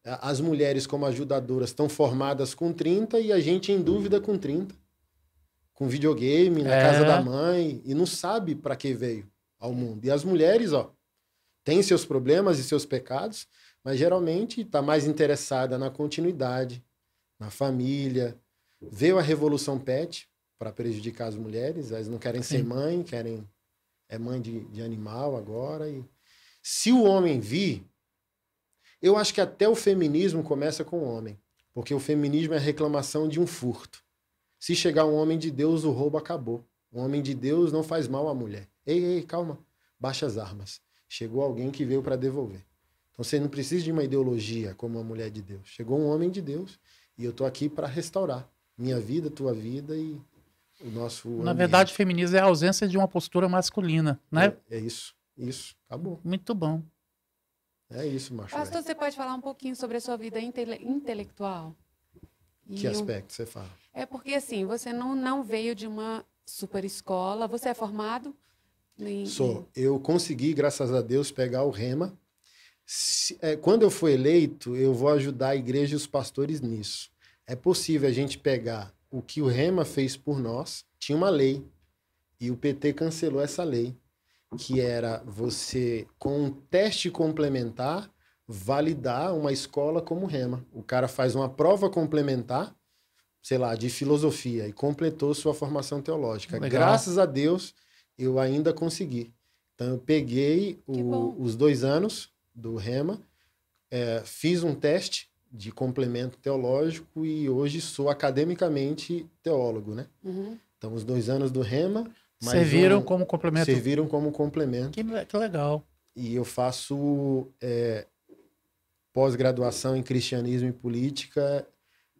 as mulheres como ajudadoras estão formadas com 30 e a gente em dúvida com 30. Com videogame, na é. casa da mãe, e não sabe para que veio ao mundo. E as mulheres, ó, tem seus problemas e seus pecados, mas geralmente está mais interessada na continuidade, na família. Veio a revolução pet para prejudicar as mulheres, elas não querem ser mãe, querem é mãe de, de animal agora e se o homem vir, eu acho que até o feminismo começa com o homem, porque o feminismo é a reclamação de um furto. Se chegar um homem de Deus, o roubo acabou. Um homem de Deus não faz mal à mulher. Ei, ei, calma, baixa as armas. Chegou alguém que veio para devolver. Então você não precisa de uma ideologia como a mulher de Deus. Chegou um homem de Deus e eu estou aqui para restaurar minha vida, tua vida e o nosso. Na verdade, feminismo é a ausência de uma postura masculina, né? É, é isso, isso, acabou. Muito bom. É isso, Macho. É. Pastor, você pode falar um pouquinho sobre a sua vida intele intelectual? E que aspecto você fala? É porque assim, você não, não veio de uma super escola, você é formado? Sou. Eu consegui, graças a Deus, pegar o rema. Se, é, quando eu for eleito, eu vou ajudar a igreja e os pastores nisso. É possível a gente pegar o que o Rema fez por nós, tinha uma lei, e o PT cancelou essa lei, que era você, com um teste complementar, validar uma escola como Rema. O cara faz uma prova complementar, sei lá, de filosofia, e completou sua formação teológica. Legal. Graças a Deus, eu ainda consegui. Então, eu peguei o, os dois anos do Rema, é, fiz um teste de complemento teológico e hoje sou academicamente teólogo, né? Uhum. Então, os dois anos do Rema... Serviram um, como complemento? Serviram como complemento. Que, que legal. E eu faço é, pós-graduação em cristianismo e política,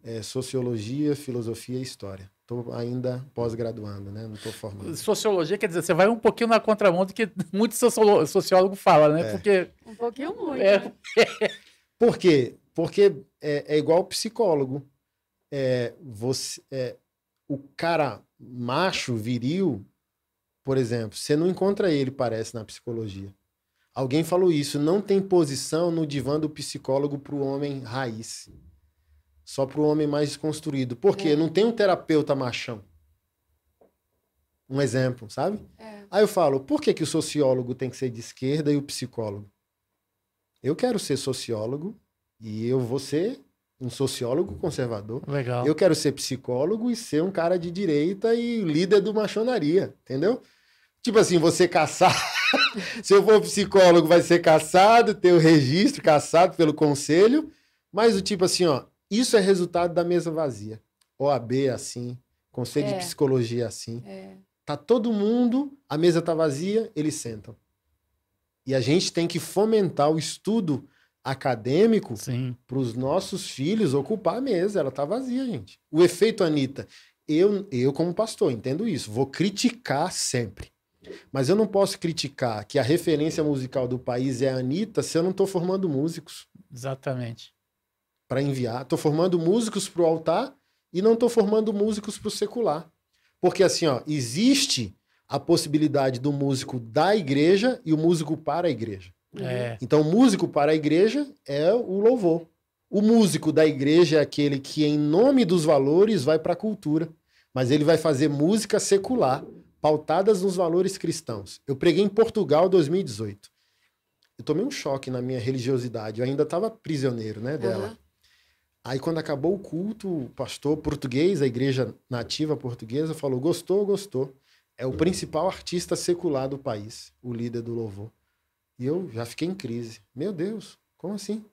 é, sociologia, filosofia e história. Estou ainda pós-graduando, né? Não estou formando. Sociologia quer dizer, você vai um pouquinho na contramão do que muito sociólogo fala, né? É. Porque... Um pouquinho é. muito. É... Por quê? Porque é, é igual psicólogo. É, você, é, o cara macho, viril, por exemplo, você não encontra ele, parece, na psicologia. Alguém falou isso, não tem posição no divã do psicólogo para o homem raiz. Só para o homem mais desconstruído. Por quê? É. Não tem um terapeuta machão. Um exemplo, sabe? É. Aí eu falo, por que, que o sociólogo tem que ser de esquerda e o psicólogo? Eu quero ser sociólogo e eu vou ser um sociólogo conservador. Legal. Eu quero ser psicólogo e ser um cara de direita e líder do machonaria, entendeu? Tipo assim, você caçar. Se eu for psicólogo, vai ser caçado, ter o registro caçado pelo conselho. Mas o tipo assim, ó, isso é resultado da mesa vazia. OAB assim, Conselho é. de Psicologia assim. É. Tá todo mundo, a mesa tá vazia, eles sentam. E a gente tem que fomentar o estudo acadêmico para os nossos filhos ocupar a mesa. Ela tá vazia, gente. O efeito Anitta. Eu, eu, como pastor, entendo isso. Vou criticar sempre. Mas eu não posso criticar que a referência musical do país é a Anitta se eu não estou formando músicos. Exatamente para enviar. Estou formando músicos para o altar e não estou formando músicos para o secular. Porque assim, ó, existe a possibilidade do músico da igreja e o músico para a igreja. É. Então, o músico para a igreja é o louvor. O músico da igreja é aquele que, em nome dos valores, vai para a cultura. Mas ele vai fazer música secular, pautadas nos valores cristãos. Eu preguei em Portugal 2018. Eu tomei um choque na minha religiosidade. Eu ainda estava prisioneiro né, dela. Uhum. Aí, quando acabou o culto, o pastor português, a igreja nativa portuguesa, falou: gostou, gostou. É o principal artista secular do país, o líder do louvor. E eu já fiquei em crise. Meu Deus, como assim?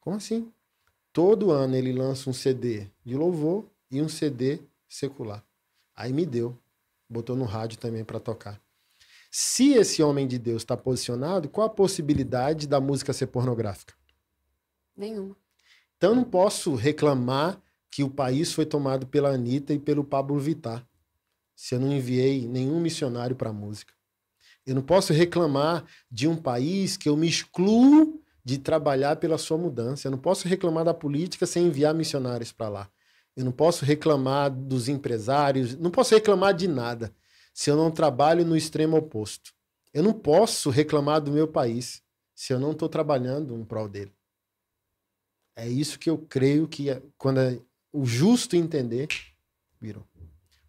Como assim? Todo ano ele lança um CD de louvor e um CD secular. Aí me deu. Botou no rádio também para tocar. Se esse homem de Deus está posicionado, qual a possibilidade da música ser pornográfica? Nenhuma. Então eu não posso reclamar que o país foi tomado pela Anitta e pelo Pablo Vittar, se eu não enviei nenhum missionário para a música. Eu não posso reclamar de um país que eu me excluo de trabalhar pela sua mudança. Eu não posso reclamar da política sem enviar missionários para lá. Eu não posso reclamar dos empresários, não posso reclamar de nada se eu não trabalho no extremo oposto. Eu não posso reclamar do meu país se eu não estou trabalhando em prol dele. É isso que eu creio que é, quando é o justo entender, viram.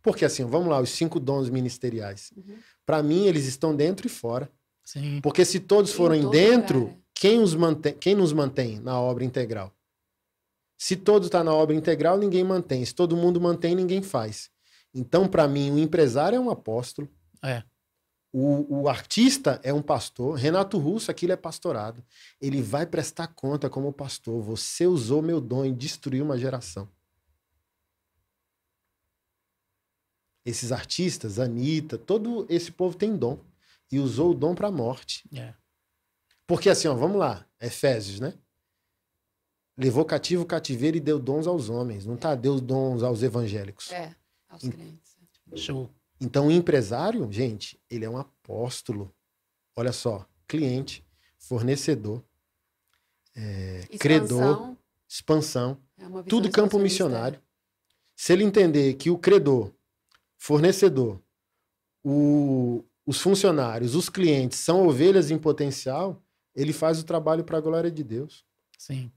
Porque assim, vamos lá, os cinco dons ministeriais. Uhum. Para mim, eles estão dentro e fora. Sim. Porque se todos forem dentro, é. quem, os mantém, quem nos mantém na obra integral? Se todo está na obra integral, ninguém mantém. Se todo mundo mantém, ninguém faz. Então, para mim, o empresário é um apóstolo. É. O, o, artista é um pastor, Renato Russo, aquilo é pastorado. Ele vai prestar conta como pastor. Você usou meu dom em destruir uma geração. Esses artistas, Anitta, todo esse povo tem dom. E usou o dom para a morte. É. Porque assim, ó, vamos lá, Efésios, né? Levou cativo o cativeiro e deu dons aos homens. Não tá deu dons aos evangélicos. É, aos crentes. É. Show. Então, o empresário, gente, ele é um apóstolo. Olha só, cliente, fornecedor, é, expansão. credor, expansão, é tudo campo né? missionário. Se ele entender que o credor, fornecedor, o, os funcionários, os clientes são ovelhas em potencial, ele faz o trabalho para a glória de Deus. Sim.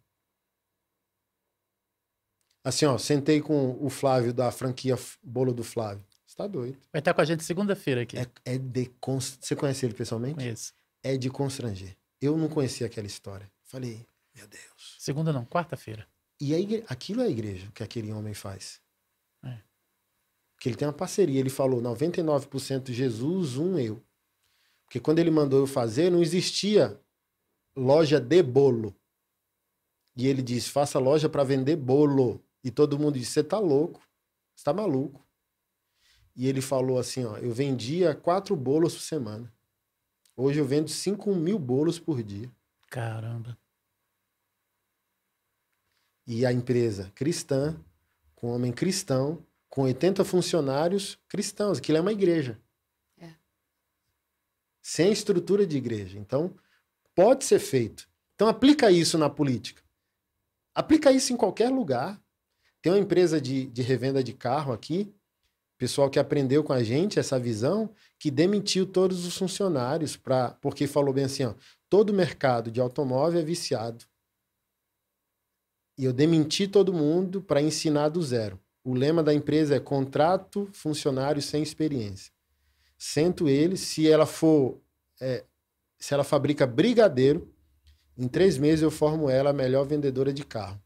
Assim, ó, sentei com o Flávio da franquia Bolo do Flávio. Você tá doido. Vai estar tá com a gente segunda-feira aqui. É, é de const... Você conhece ele pessoalmente? Conheço. É de constranger. Eu não conhecia aquela história. Falei, meu Deus. Segunda não, quarta-feira. E aí aquilo é a igreja que aquele homem faz. É. Porque ele tem uma parceria. Ele falou 99% Jesus, um eu. Porque quando ele mandou eu fazer, não existia loja de bolo. E ele diz: faça loja para vender bolo. E todo mundo diz: você tá louco, você tá maluco. E ele falou assim: ó, eu vendia quatro bolos por semana. Hoje eu vendo cinco mil bolos por dia. Caramba. E a empresa cristã, com homem cristão, com 80 funcionários cristãos. Aquilo é uma igreja. É. Sem estrutura de igreja. Então, pode ser feito. Então, aplica isso na política. Aplica isso em qualquer lugar. Tem uma empresa de, de revenda de carro aqui pessoal que aprendeu com a gente essa visão, que demitiu todos os funcionários para porque falou bem assim, ó, todo mercado de automóvel é viciado. E eu demiti todo mundo para ensinar do zero. O lema da empresa é contrato funcionário sem experiência. Sento ele, se ela for, é, se ela fabrica brigadeiro, em três meses eu formo ela a melhor vendedora de carro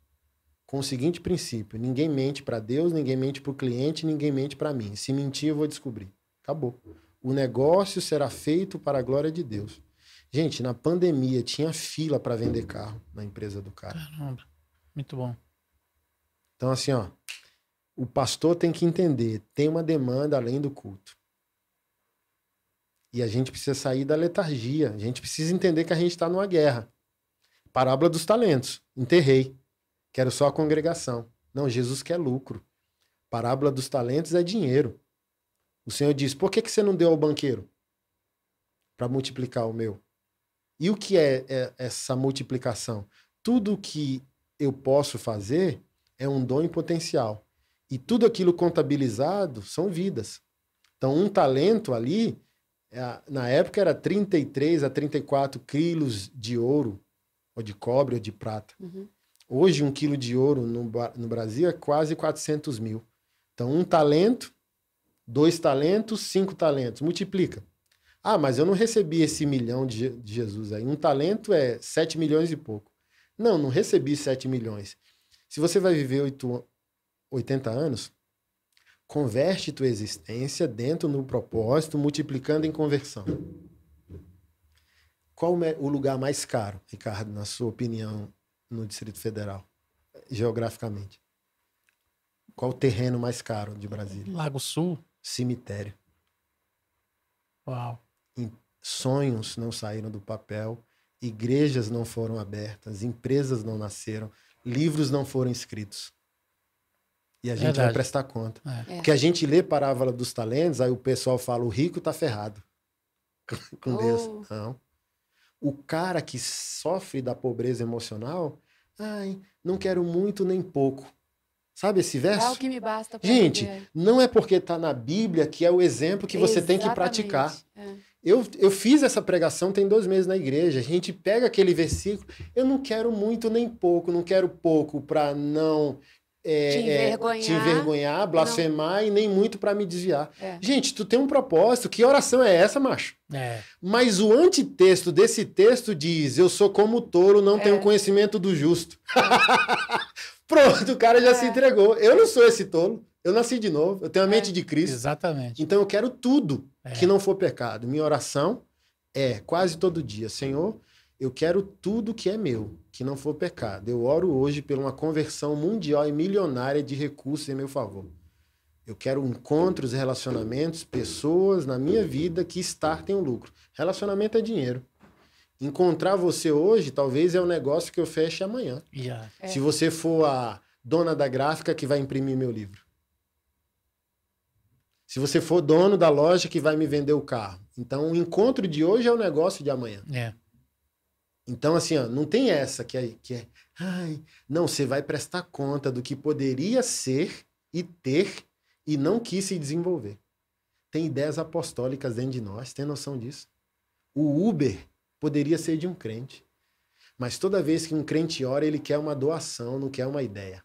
com o seguinte princípio: ninguém mente para Deus, ninguém mente para o cliente, ninguém mente para mim. Se mentir, eu vou descobrir. Acabou. O negócio será feito para a glória de Deus. Gente, na pandemia tinha fila para vender carro na empresa do cara. Caramba, muito bom. Então, assim, ó, o pastor tem que entender: tem uma demanda além do culto. E a gente precisa sair da letargia. A gente precisa entender que a gente está numa guerra. Parábola dos talentos. Enterrei. Quero só a congregação. Não, Jesus quer lucro. Parábola dos talentos é dinheiro. O Senhor diz: por que, que você não deu ao banqueiro? Para multiplicar o meu. E o que é, é, essa multiplicação? Tudo que eu posso fazer é um dom em potencial. E tudo aquilo contabilizado são vidas. Então, um talento ali, é na época era 33 a 34 quilos de ouro, ou de cobre, ou de prata. Uhum. Hoje, um quilo de ouro no, no Brasil é quase 400 mil. Então, um talento, dois talentos, cinco talentos. Multiplica. Ah, mas eu não recebi esse milhão de, de Jesus aí. Um talento é 7 milhões e pouco. Não, não recebi 7 milhões. Se você vai viver 8, 80 anos, converte tua existência dentro do propósito, multiplicando em conversão. Qual é o lugar mais caro, Ricardo, na sua opinião, no Distrito Federal, geograficamente? Qual o terreno mais caro de Brasília? Lago Sul? Cemitério. Uau. Sonhos não saíram do papel, igrejas não foram abertas, empresas não nasceram, livros não foram escritos. E a gente Verdade. vai prestar conta. É. é. Porque a gente lê Parábola dos Talentos, aí o pessoal fala: o rico tá ferrado com Deus. Oh. Não o cara que sofre da pobreza emocional, ai, não quero muito nem pouco. Sabe esse verso? É o que me basta. Gente, viver. não é porque está na Bíblia que é o exemplo que você Exatamente. tem que praticar. É. Eu, eu fiz essa pregação tem dois meses na igreja. A gente pega aquele versículo. Eu não quero muito nem pouco, não quero pouco para não é, te, é, envergonhar, é, te envergonhar blasfemar não. e nem muito para me desviar. É. Gente, tu tem um propósito. Que oração é essa, macho? É. Mas o antitexto desse texto diz: Eu sou como o touro, não é. tenho conhecimento do justo. Pronto, o cara já se entregou. Eu não sou esse tolo. Eu nasci de novo. Eu tenho a mente de Cristo. Exatamente. Então eu quero tudo que não for pecado. Minha oração é quase todo dia: Senhor, eu quero tudo que é meu, que não for pecado. Eu oro hoje por uma conversão mundial e milionária de recursos em meu favor. Eu quero encontros, relacionamentos, pessoas na minha vida que startem um lucro. Relacionamento é dinheiro. Encontrar você hoje talvez é o um negócio que eu feche amanhã. Yeah. É. Se você for a dona da gráfica que vai imprimir meu livro. Se você for dono da loja que vai me vender o carro. Então, o encontro de hoje é o negócio de amanhã. É. Então, assim, ó, não tem essa que é, que é. Ai, não, você vai prestar conta do que poderia ser e ter e não quis se desenvolver. Tem ideias apostólicas dentro de nós, tem noção disso? O Uber poderia ser de um crente. Mas toda vez que um crente ora, ele quer uma doação, não quer uma ideia.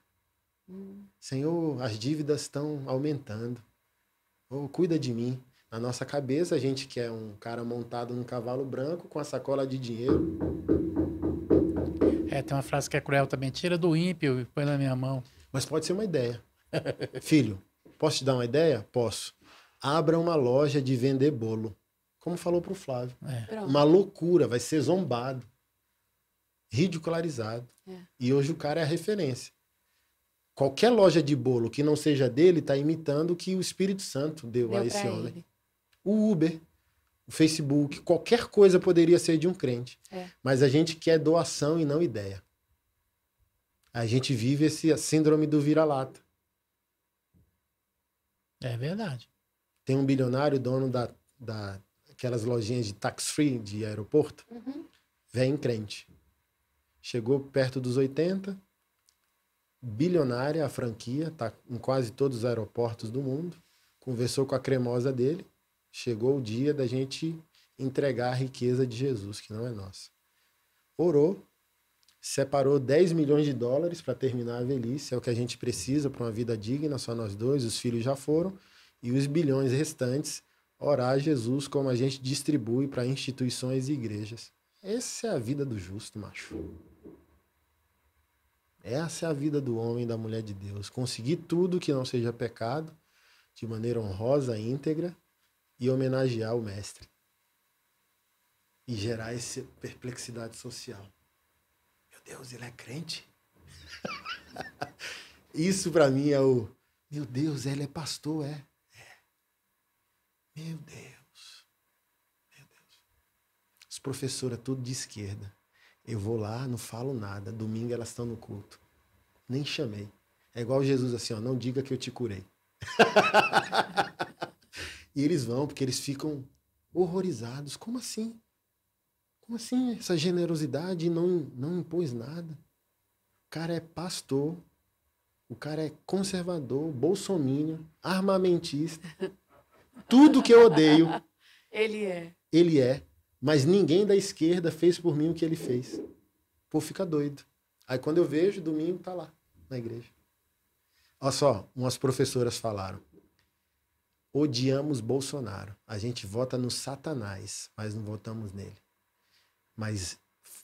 Hum. Senhor, as dívidas estão aumentando. Oh, cuida de mim. Na nossa cabeça, a gente quer um cara montado num cavalo branco com a sacola de dinheiro. É, tem uma frase que é cruel também: tira do ímpio e põe na minha mão. Mas pode ser uma ideia. Filho, posso te dar uma ideia? Posso. Abra uma loja de vender bolo. Como falou pro Flávio. É. Uma loucura, vai ser zombado, ridicularizado. É. E hoje o cara é a referência qualquer loja de bolo que não seja dele está imitando o que o Espírito Santo deu, deu a esse homem. Ele o Uber, o Facebook, qualquer coisa poderia ser de um crente. É. Mas a gente quer doação e não ideia. A gente vive esse síndrome do vira-lata. É verdade. Tem um bilionário dono da, da aquelas lojinhas de tax-free de aeroporto. Uhum. Vem crente. Chegou perto dos 80, bilionária a franquia, tá em quase todos os aeroportos do mundo. Conversou com a cremosa dele Chegou o dia da gente entregar a riqueza de Jesus, que não é nossa. Orou, separou 10 milhões de dólares para terminar a velhice, é o que a gente precisa para uma vida digna, só nós dois, os filhos já foram, e os bilhões restantes, orar a Jesus como a gente distribui para instituições e igrejas. Essa é a vida do justo, macho. Essa é a vida do homem e da mulher de Deus. Conseguir tudo que não seja pecado, de maneira honrosa, íntegra, e homenagear o mestre e gerar essa perplexidade social. Meu Deus, ele é crente? Isso para mim é o meu Deus, ele é pastor, é? é. Meu Deus. Meu Deus. Os professores é tudo de esquerda. Eu vou lá, não falo nada. Domingo elas estão no culto. Nem chamei. É igual Jesus assim, ó, não diga que eu te curei. E eles vão, porque eles ficam horrorizados. Como assim? Como assim? Essa generosidade não, não impôs nada. O cara é pastor, o cara é conservador, bolsominion, armamentista. Tudo que eu odeio. Ele é. Ele é. Mas ninguém da esquerda fez por mim o que ele fez. Pô, fica doido. Aí quando eu vejo, domingo tá lá, na igreja. Olha só, umas professoras falaram odiamos Bolsonaro. A gente vota no Satanás, mas não votamos nele. Mas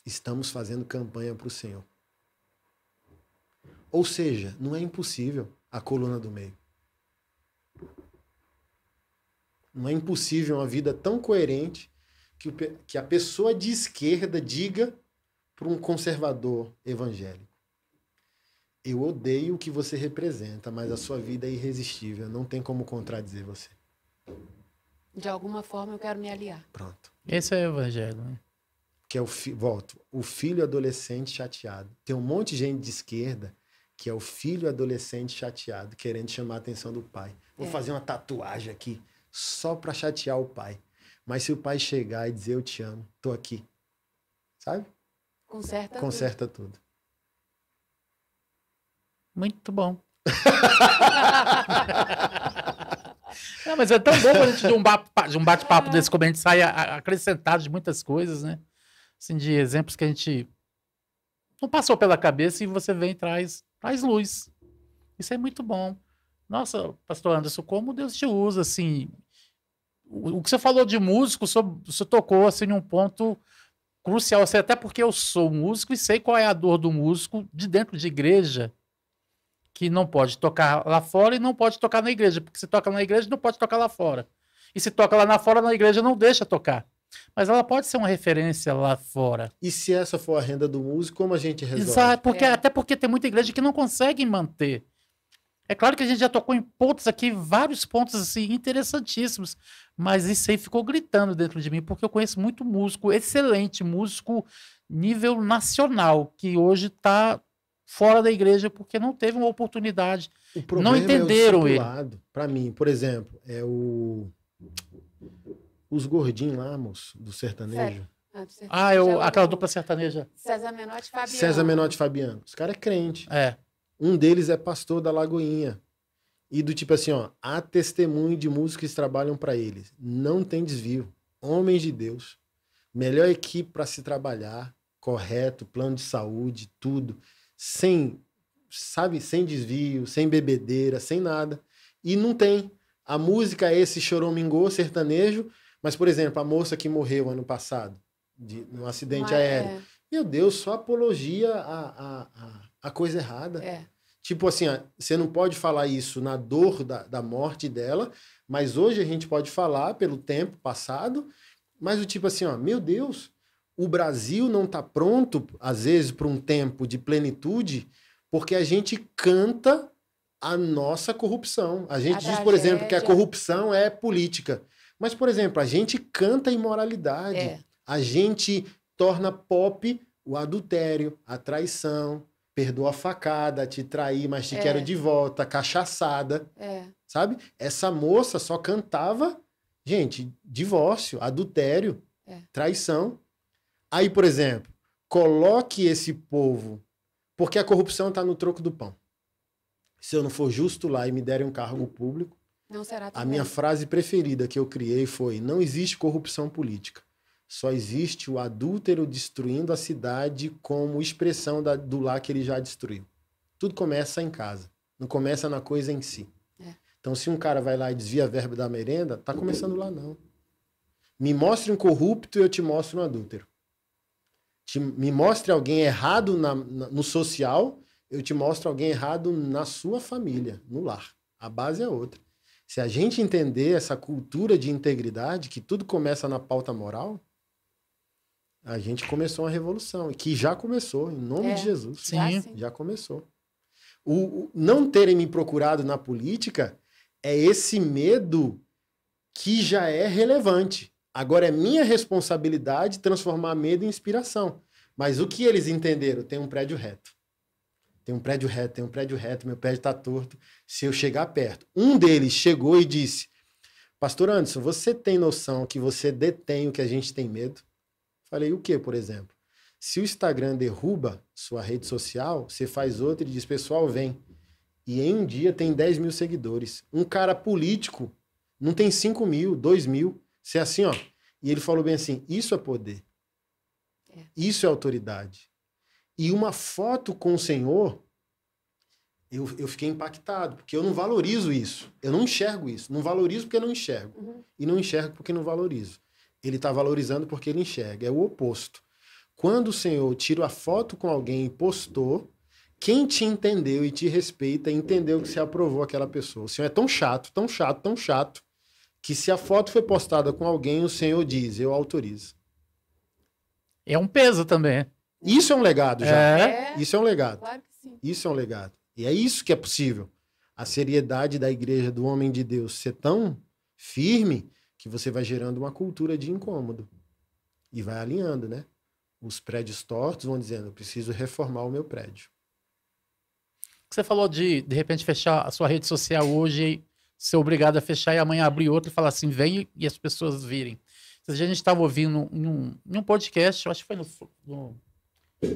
estamos fazendo campanha para o Senhor. Ou seja, não é impossível a coluna do meio. Não é impossível uma vida tão coerente que, que a pessoa de esquerda diga para um conservador evangélico. Eu odeio o que você representa, mas a sua vida é irresistível. Não tem como contradizer você. De alguma forma eu quero me aliar. Pronto. Esse é o evangelho, né? Que é o fi... volto, o filho adolescente chateado. Tem um monte de gente de esquerda que é o filho adolescente chateado, querendo chamar a atenção do pai. Vou é. fazer uma tatuagem aqui só para chatear o pai. Mas se o pai chegar e dizer eu te amo, tô aqui. Sabe? Conserta, Conserta tudo. tudo. Muito bom. Não, mas é tão bom a gente de um bate-papo um bate é. desse, como a gente sai acrescentado de muitas coisas, né? Assim, de exemplos que a gente não passou pela cabeça e você vem e traz, traz luz. Isso é muito bom. Nossa, pastor Anderson, como Deus te usa, assim. O, o que você falou de músico, você, você tocou, assim, num ponto crucial. Assim, até porque eu sou músico e sei qual é a dor do músico de dentro de igreja que não pode tocar lá fora e não pode tocar na igreja, porque se toca na igreja não pode tocar lá fora. E se toca lá na fora, na igreja não deixa tocar. Mas ela pode ser uma referência lá fora. E se essa for a renda do músico, como a gente resolve? Exato, porque, é. até porque tem muita igreja que não consegue manter. É claro que a gente já tocou em pontos aqui, vários pontos assim interessantíssimos, mas isso aí ficou gritando dentro de mim, porque eu conheço muito músico, excelente músico nível nacional, que hoje está fora da igreja porque não teve uma oportunidade. não é entenderam é ele. Para mim, por exemplo, é o os gordinhos lá, moço, do sertanejo. Ah, ah, eu, aquela dupla sertaneja. César Menotti e Fabiano. César Menotti e Fabiano. Os caras é crente. É. Um deles é pastor da Lagoinha. E do tipo assim, ó, há testemunho de músicos que trabalham para eles. Não tem desvio. Homens de Deus. Melhor equipe para se trabalhar, correto, plano de saúde, tudo sem, sabe, sem desvio, sem bebedeira, sem nada. E não tem. A música é esse choromingô sertanejo, mas, por exemplo, a moça que morreu ano passado, de, num acidente ah, é. aéreo. É. Meu Deus, só apologia a, a, a, coisa errada. É. Tipo assim, você não pode falar isso na dor da, da morte dela, mas hoje a gente pode falar pelo tempo passado, mas o tipo assim, ó, meu Deus, o Brasil não está pronto, às vezes, para um tempo de plenitude, porque a gente canta a nossa corrupção. A gente a diz, por exemplo, que a corrupção é política. Mas, por exemplo, a gente canta a imoralidade. É. A gente torna pop o adultério, a traição, perdoa a facada, te trair, mas te é. quero de volta, cachaçada. É. Sabe? Essa moça só cantava, gente, divórcio, adultério, é. traição. Aí, por exemplo, coloque esse povo, porque a corrupção está no troco do pão. Se eu não for justo lá e me derem um cargo público, a minha frase preferida que eu criei foi: não existe corrupção política. Só existe o adúltero destruindo a cidade como expressão da, do lá que ele já destruiu. Tudo começa em casa, não começa na coisa em si. É. Então, se um cara vai lá e desvia a verba da merenda, tá começando lá, não. Me mostre um corrupto e eu te mostro um adúltero te, me mostre alguém errado na, na, no social, eu te mostro alguém errado na sua família, no lar. A base é outra. Se a gente entender essa cultura de integridade, que tudo começa na pauta moral, a gente começou uma revolução, que já começou, em nome é, de Jesus. Sim. Já, sim. já começou. O, o, não terem me procurado na política é esse medo que já é relevante. Agora é minha responsabilidade transformar medo em inspiração. Mas o que eles entenderam? Tem um prédio reto. Tem um prédio reto, tem um prédio reto, meu prédio está torto. Se eu chegar perto. Um deles chegou e disse: Pastor Anderson, você tem noção que você detém o que a gente tem medo? Falei: O que, por exemplo? Se o Instagram derruba sua rede social, você faz outra e diz: Pessoal, vem. E em um dia tem 10 mil seguidores. Um cara político não tem 5 mil, 2 mil é assim, ó. E ele falou bem assim: isso é poder. É. Isso é autoridade. E uma foto com o Senhor, eu, eu fiquei impactado, porque eu não valorizo isso. Eu não enxergo isso. Não valorizo porque não enxergo. Uhum. E não enxergo porque não valorizo. Ele está valorizando porque ele enxerga. É o oposto. Quando o Senhor tira a foto com alguém e postou, quem te entendeu e te respeita entendeu que você aprovou aquela pessoa. O Senhor é tão chato, tão chato, tão chato, que se a foto foi postada com alguém, o senhor diz, eu autorizo. É um peso também. É. Isso é um legado já. É. é. Isso é um legado. Claro que sim. Isso é um legado. E é isso que é possível. A seriedade da igreja do homem de Deus ser tão firme que você vai gerando uma cultura de incômodo. E vai alinhando, né? Os prédios tortos vão dizendo, eu preciso reformar o meu prédio. Você falou de, de repente, fechar a sua rede social hoje ser obrigado a fechar e amanhã abrir outro e falar assim, vem e as pessoas virem. a gente estava ouvindo em um, em um podcast, eu acho que foi no, no,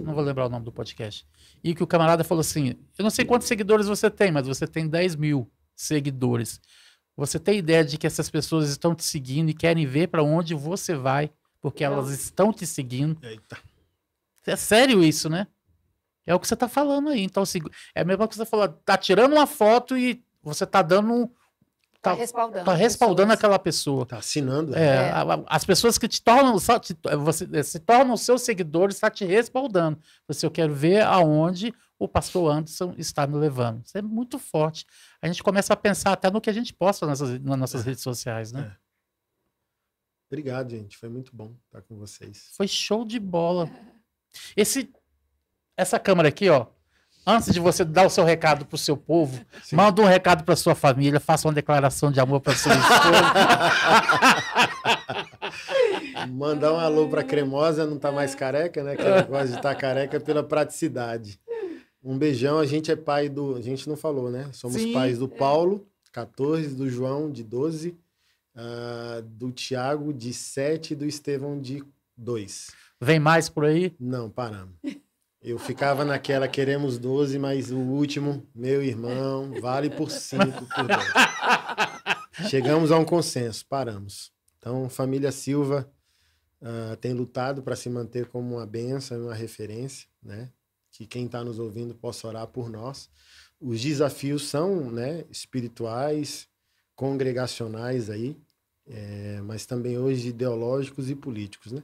Não vou lembrar o nome do podcast. E que o camarada falou assim: Eu não sei quantos seguidores você tem, mas você tem 10 mil seguidores. Você tem ideia de que essas pessoas estão te seguindo e querem ver para onde você vai, porque elas estão te seguindo. Eita. É sério isso, né? É o que você está falando aí. Então, assim, é a mesma coisa que você falou, tá tirando uma foto e você tá dando Tá, tá, respaldando. Tá respaldando aquela pessoa. Tá assinando. É, é. A, a, as pessoas que te tornam, te, é, você, é, se tornam seus seguidores, está te respaldando. Você, eu quero ver aonde o pastor Anderson está me levando. Isso é muito forte. A gente começa a pensar até no que a gente posta nas, nas nossas é. redes sociais, né? É. Obrigado, gente. Foi muito bom estar com vocês. Foi show de bola. Esse, essa câmera aqui, ó, antes de você dar o seu recado para o seu povo, Sim. manda um recado para sua família, faça uma declaração de amor para sua esposa. Mandar um alô para Cremosa, não está mais careca, né? Que ela gosta de estar tá careca pela praticidade. Um beijão, a gente é pai do, a gente não falou, né? Somos Sim. pais do é. Paulo, 14, do João de 12, uh, ah, do Tiago de 7 e do Estevão de 2. Vem mais por aí? Não, paramos. Eu ficava naquela, queremos 12, mas o último, meu irmão, vale por 5, por 10. Chegamos a um consenso, paramos. Então, família Silva uh, tem lutado para se manter como uma benção uma referência, né? Que quem está nos ouvindo possa orar por nós. Os desafios são, né, espirituais, congregacionais aí, é, mas também hoje ideológicos e políticos, né?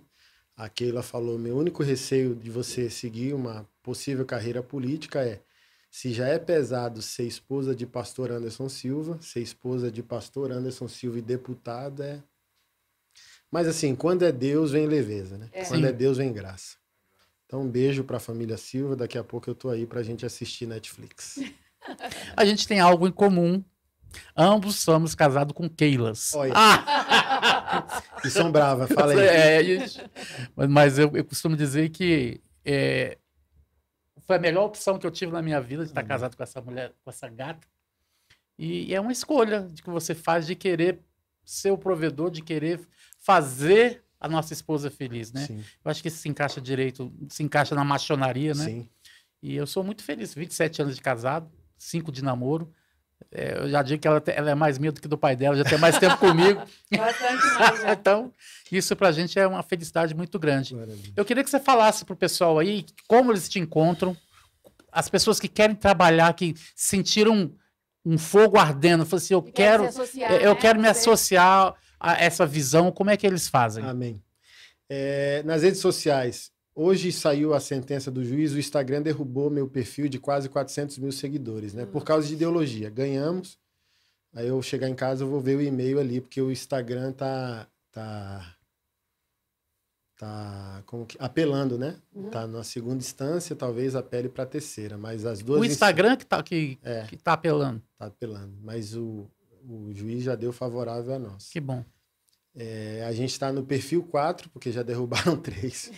A Keila falou: meu único receio de você seguir uma possível carreira política é se já é pesado ser esposa de pastor Anderson Silva, ser esposa de pastor Anderson Silva e deputada é. Mas assim, quando é Deus, vem leveza, né? É. Quando é Sim. é Deus, vem graça. Então, um beijo para a família Silva. Daqui a pouco eu tô aí para a gente assistir Netflix. a gente tem algo em comum. Ambos somos casados com Keilas. Ah! E são brava fala aí. é, gente, mas eu, eu, costumo dizer que é, foi a melhor opção que eu tive na minha vida de estar uhum. casado com essa mulher, com essa gata. E, e é uma escolha de que você faz de querer ser o provedor, de querer fazer a nossa esposa feliz, né? Sim. Eu acho que isso se encaixa direito, se encaixa na machonaria, né? Sim. E eu sou muito feliz, 27 anos de casado, 5 de namoro, é, eu já digo que ela, ela, é mais minha do que do pai dela, já tem mais tempo comigo. Né? então, isso para a gente é uma felicidade muito grande. Maravilha. Eu queria que você falasse para o pessoal aí como eles te encontram, as pessoas que querem trabalhar, que sentiram um fogo ardendo, falou assim, eu que quero, associar, eu né? quero me associar a essa visão, como é que eles fazem? Amém. É, nas redes sociais, Hoje saiu a sentença do juiz, o Instagram derrubou meu perfil de quase 400 mil seguidores, né? Hum. Por causa de ideologia. Ganhamos. Aí eu chegar em casa, eu vou ver o e-mail ali, porque o Instagram tá. tá tá como que, apelando, né? Uhum. Tá na segunda instância, talvez apele para terceira, mas as duas. O Instagram que tá que, é, que tá apelando. Tá apelando, mas o, o juiz já deu favorável a nós. Que bom. É, a gente está no perfil 4, porque já derrubaram três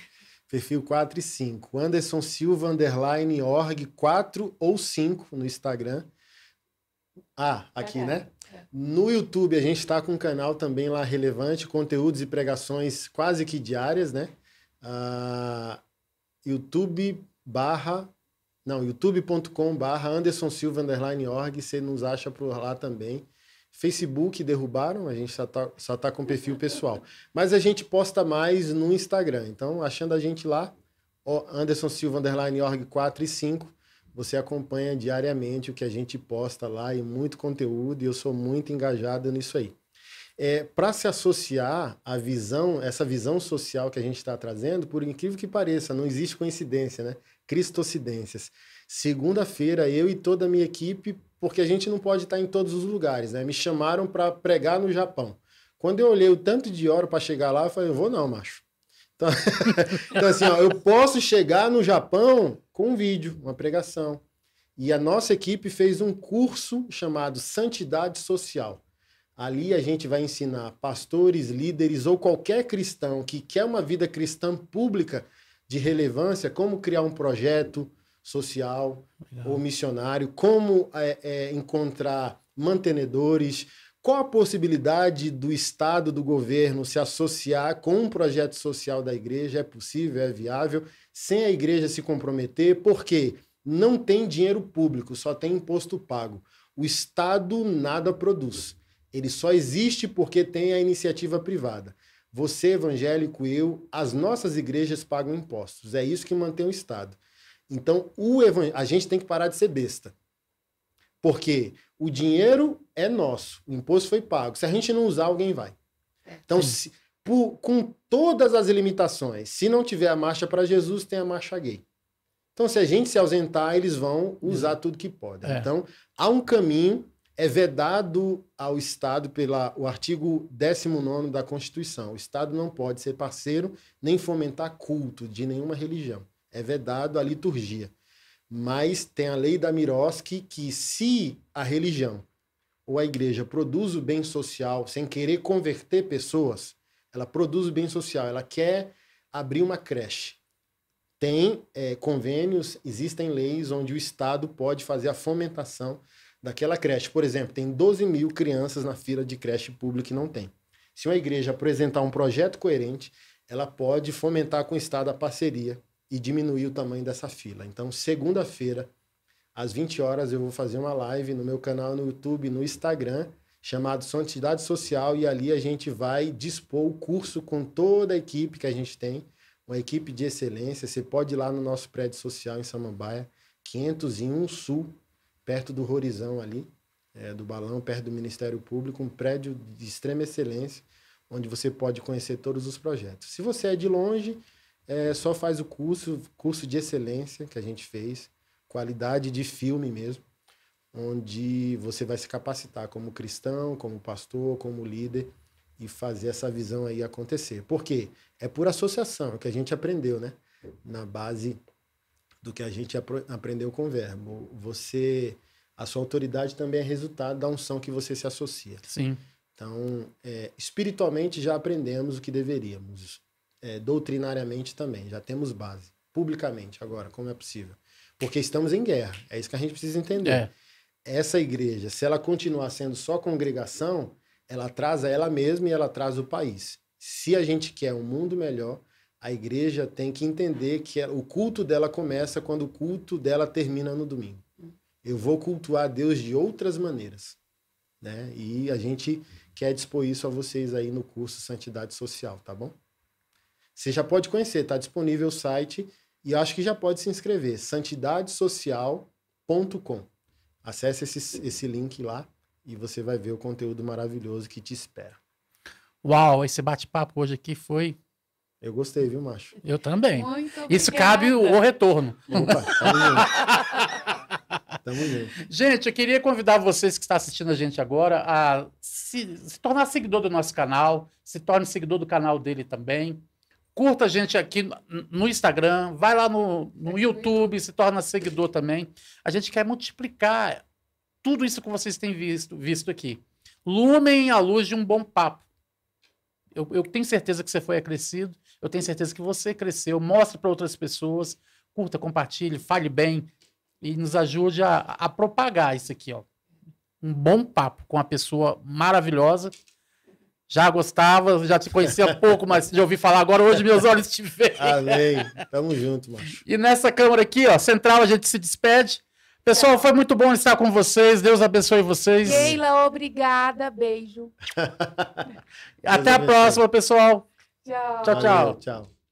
perfil 4 e 5. Anderson Silva, underline, org 4 ou 5 no Instagram. Ah, aqui, é, né? É. No YouTube, a gente está com um canal também lá relevante, conteúdos e pregações quase que diárias, né? Uh, YouTube barra... Não, youtube.com barra Anderson Silva, underline, org. Você nos acha por lá também. Facebook derrubaram, a gente só tá, só tá com perfil pessoal. Mas a gente posta mais no Instagram. Então, achando a gente lá, Anderson Silva, underline, org 4 e 5, você acompanha diariamente o que a gente posta lá e muito conteúdo, e eu sou muito engajado nisso aí. É, para se associar à visão, essa visão social que a gente está trazendo, por incrível que pareça, não existe coincidência, né? Cristocidências. Segunda-feira, eu e toda a minha equipe, porque a gente não pode estar em todos os lugares, né? Me chamaram para pregar no Japão. Quando eu olhei o tanto de hora para chegar lá, eu falei, eu vou não, macho. Então, então assim, ó, eu posso chegar no Japão com um vídeo, uma pregação. E a nossa equipe fez um curso chamado Santidade Social. Ali a gente vai ensinar pastores, líderes ou qualquer cristão que quer uma vida cristã pública de relevância, como criar um projeto social Legal. ou missionário, como é, é, encontrar mantenedores, qual a possibilidade do Estado, do governo se associar com um projeto social da igreja? É possível, é viável, sem a igreja se comprometer, porque não tem dinheiro público, só tem imposto pago. O Estado nada produz. Ele só existe porque tem a iniciativa privada. Você, evangélico, eu, as nossas igrejas pagam impostos. É isso que mantém o Estado. Então, o a gente tem que parar de ser besta. Porque o dinheiro é nosso, o imposto foi pago. Se a gente não usar, alguém vai. É. Então, se, por, com todas as limitações, se não tiver a marcha para Jesus, tem a marcha gay. Então, se a gente se ausentar, eles vão usar hum. tudo que podem. É. Então, há um caminho é vedado ao Estado pela o artigo 19 da Constituição. O Estado não pode ser parceiro nem fomentar culto de nenhuma religião. É vedado a liturgia. Mas tem a lei da Miroski que se a religião ou a igreja produz o bem social sem querer converter pessoas, ela produz o bem social, ela quer abrir uma creche. Tem é, convênios, existem leis onde o Estado pode fazer a fomentação daquela creche. Por exemplo, tem 12 mil crianças na fila de creche pública que não tem. Se uma igreja apresentar um projeto coerente, ela pode fomentar com o Estado a parceria e diminuir o tamanho dessa fila. Então, segunda-feira, às 20 horas, eu vou fazer uma live no meu canal no YouTube, no Instagram, chamado Santidade Social, e ali a gente vai dispor o curso com toda a equipe que a gente tem, uma equipe de excelência. Você pode ir lá no nosso prédio social em Samambaia, 501 Sul, perto do Horizão ali, é, do Balão, perto do Ministério Público, um prédio de extrema excelência, onde você pode conhecer todos os projetos. Se você é de longe, é, só faz o curso, curso de excelência que a gente fez, qualidade de filme mesmo, onde você vai se capacitar como cristão, como pastor, como líder e fazer essa visão aí acontecer. Por quê? É por associação, é o que a gente aprendeu, né? Na base do que a gente aprendeu com o verbo. Você, a sua autoridade também é resultado da unção que você se associa. Sim. Então, é, espiritualmente já aprendemos o que deveríamos, é, doutrinariamente também, já temos base. Publicamente, agora, como é possível? Porque estamos em guerra, é isso que a gente precisa entender. É. Essa igreja, se ela continuar sendo só congregação, ela traz a ela mesma e ela traz o país. Se a gente quer um mundo melhor, a igreja tem que entender que é, o culto dela começa quando o culto dela termina no domingo. Eu vou cultuar Deus de outras maneiras. Né? E a gente quer dispor isso a vocês aí no curso Santidade Social, tá bom? Você já pode conhecer, está disponível o site e acho que já pode se inscrever, santidadesocial.com. Acesse esse, esse link lá e você vai ver o conteúdo maravilhoso que te espera. Uau, esse bate-papo hoje aqui foi eu gostei, viu, macho? Eu também. Isso cabe o, o retorno. Opa, tamo junto. Gente, eu queria convidar vocês que estão assistindo a gente agora a se, se tornar seguidor do nosso canal, se torne seguidor do canal dele também. Curta a gente aqui no Instagram, vai lá no, no YouTube, se torna seguidor também. A gente quer multiplicar tudo isso que vocês têm visto, visto aqui. Lumem à luz de um bom papo. Eu, eu tenho certeza que você foi acrescido eu tenho certeza que você cresceu. Mostre para outras pessoas. Curta, compartilhe, fale bem e nos ajude a, a propagar isso aqui, ó. Um bom papo com uma pessoa maravilhosa já gostava, já te conhecia pouco, mas já ouvi falar agora. Hoje meus olhos te veem. Amém. Tamo junto, macho. E nessa câmara aqui, ó, central, a gente se despede. Pessoal, foi muito bom estar com vocês. Deus abençoe vocês. Keila, obrigada. Beijo. Até a próxima, pessoal. Tchau, tchau. Valeu, tchau.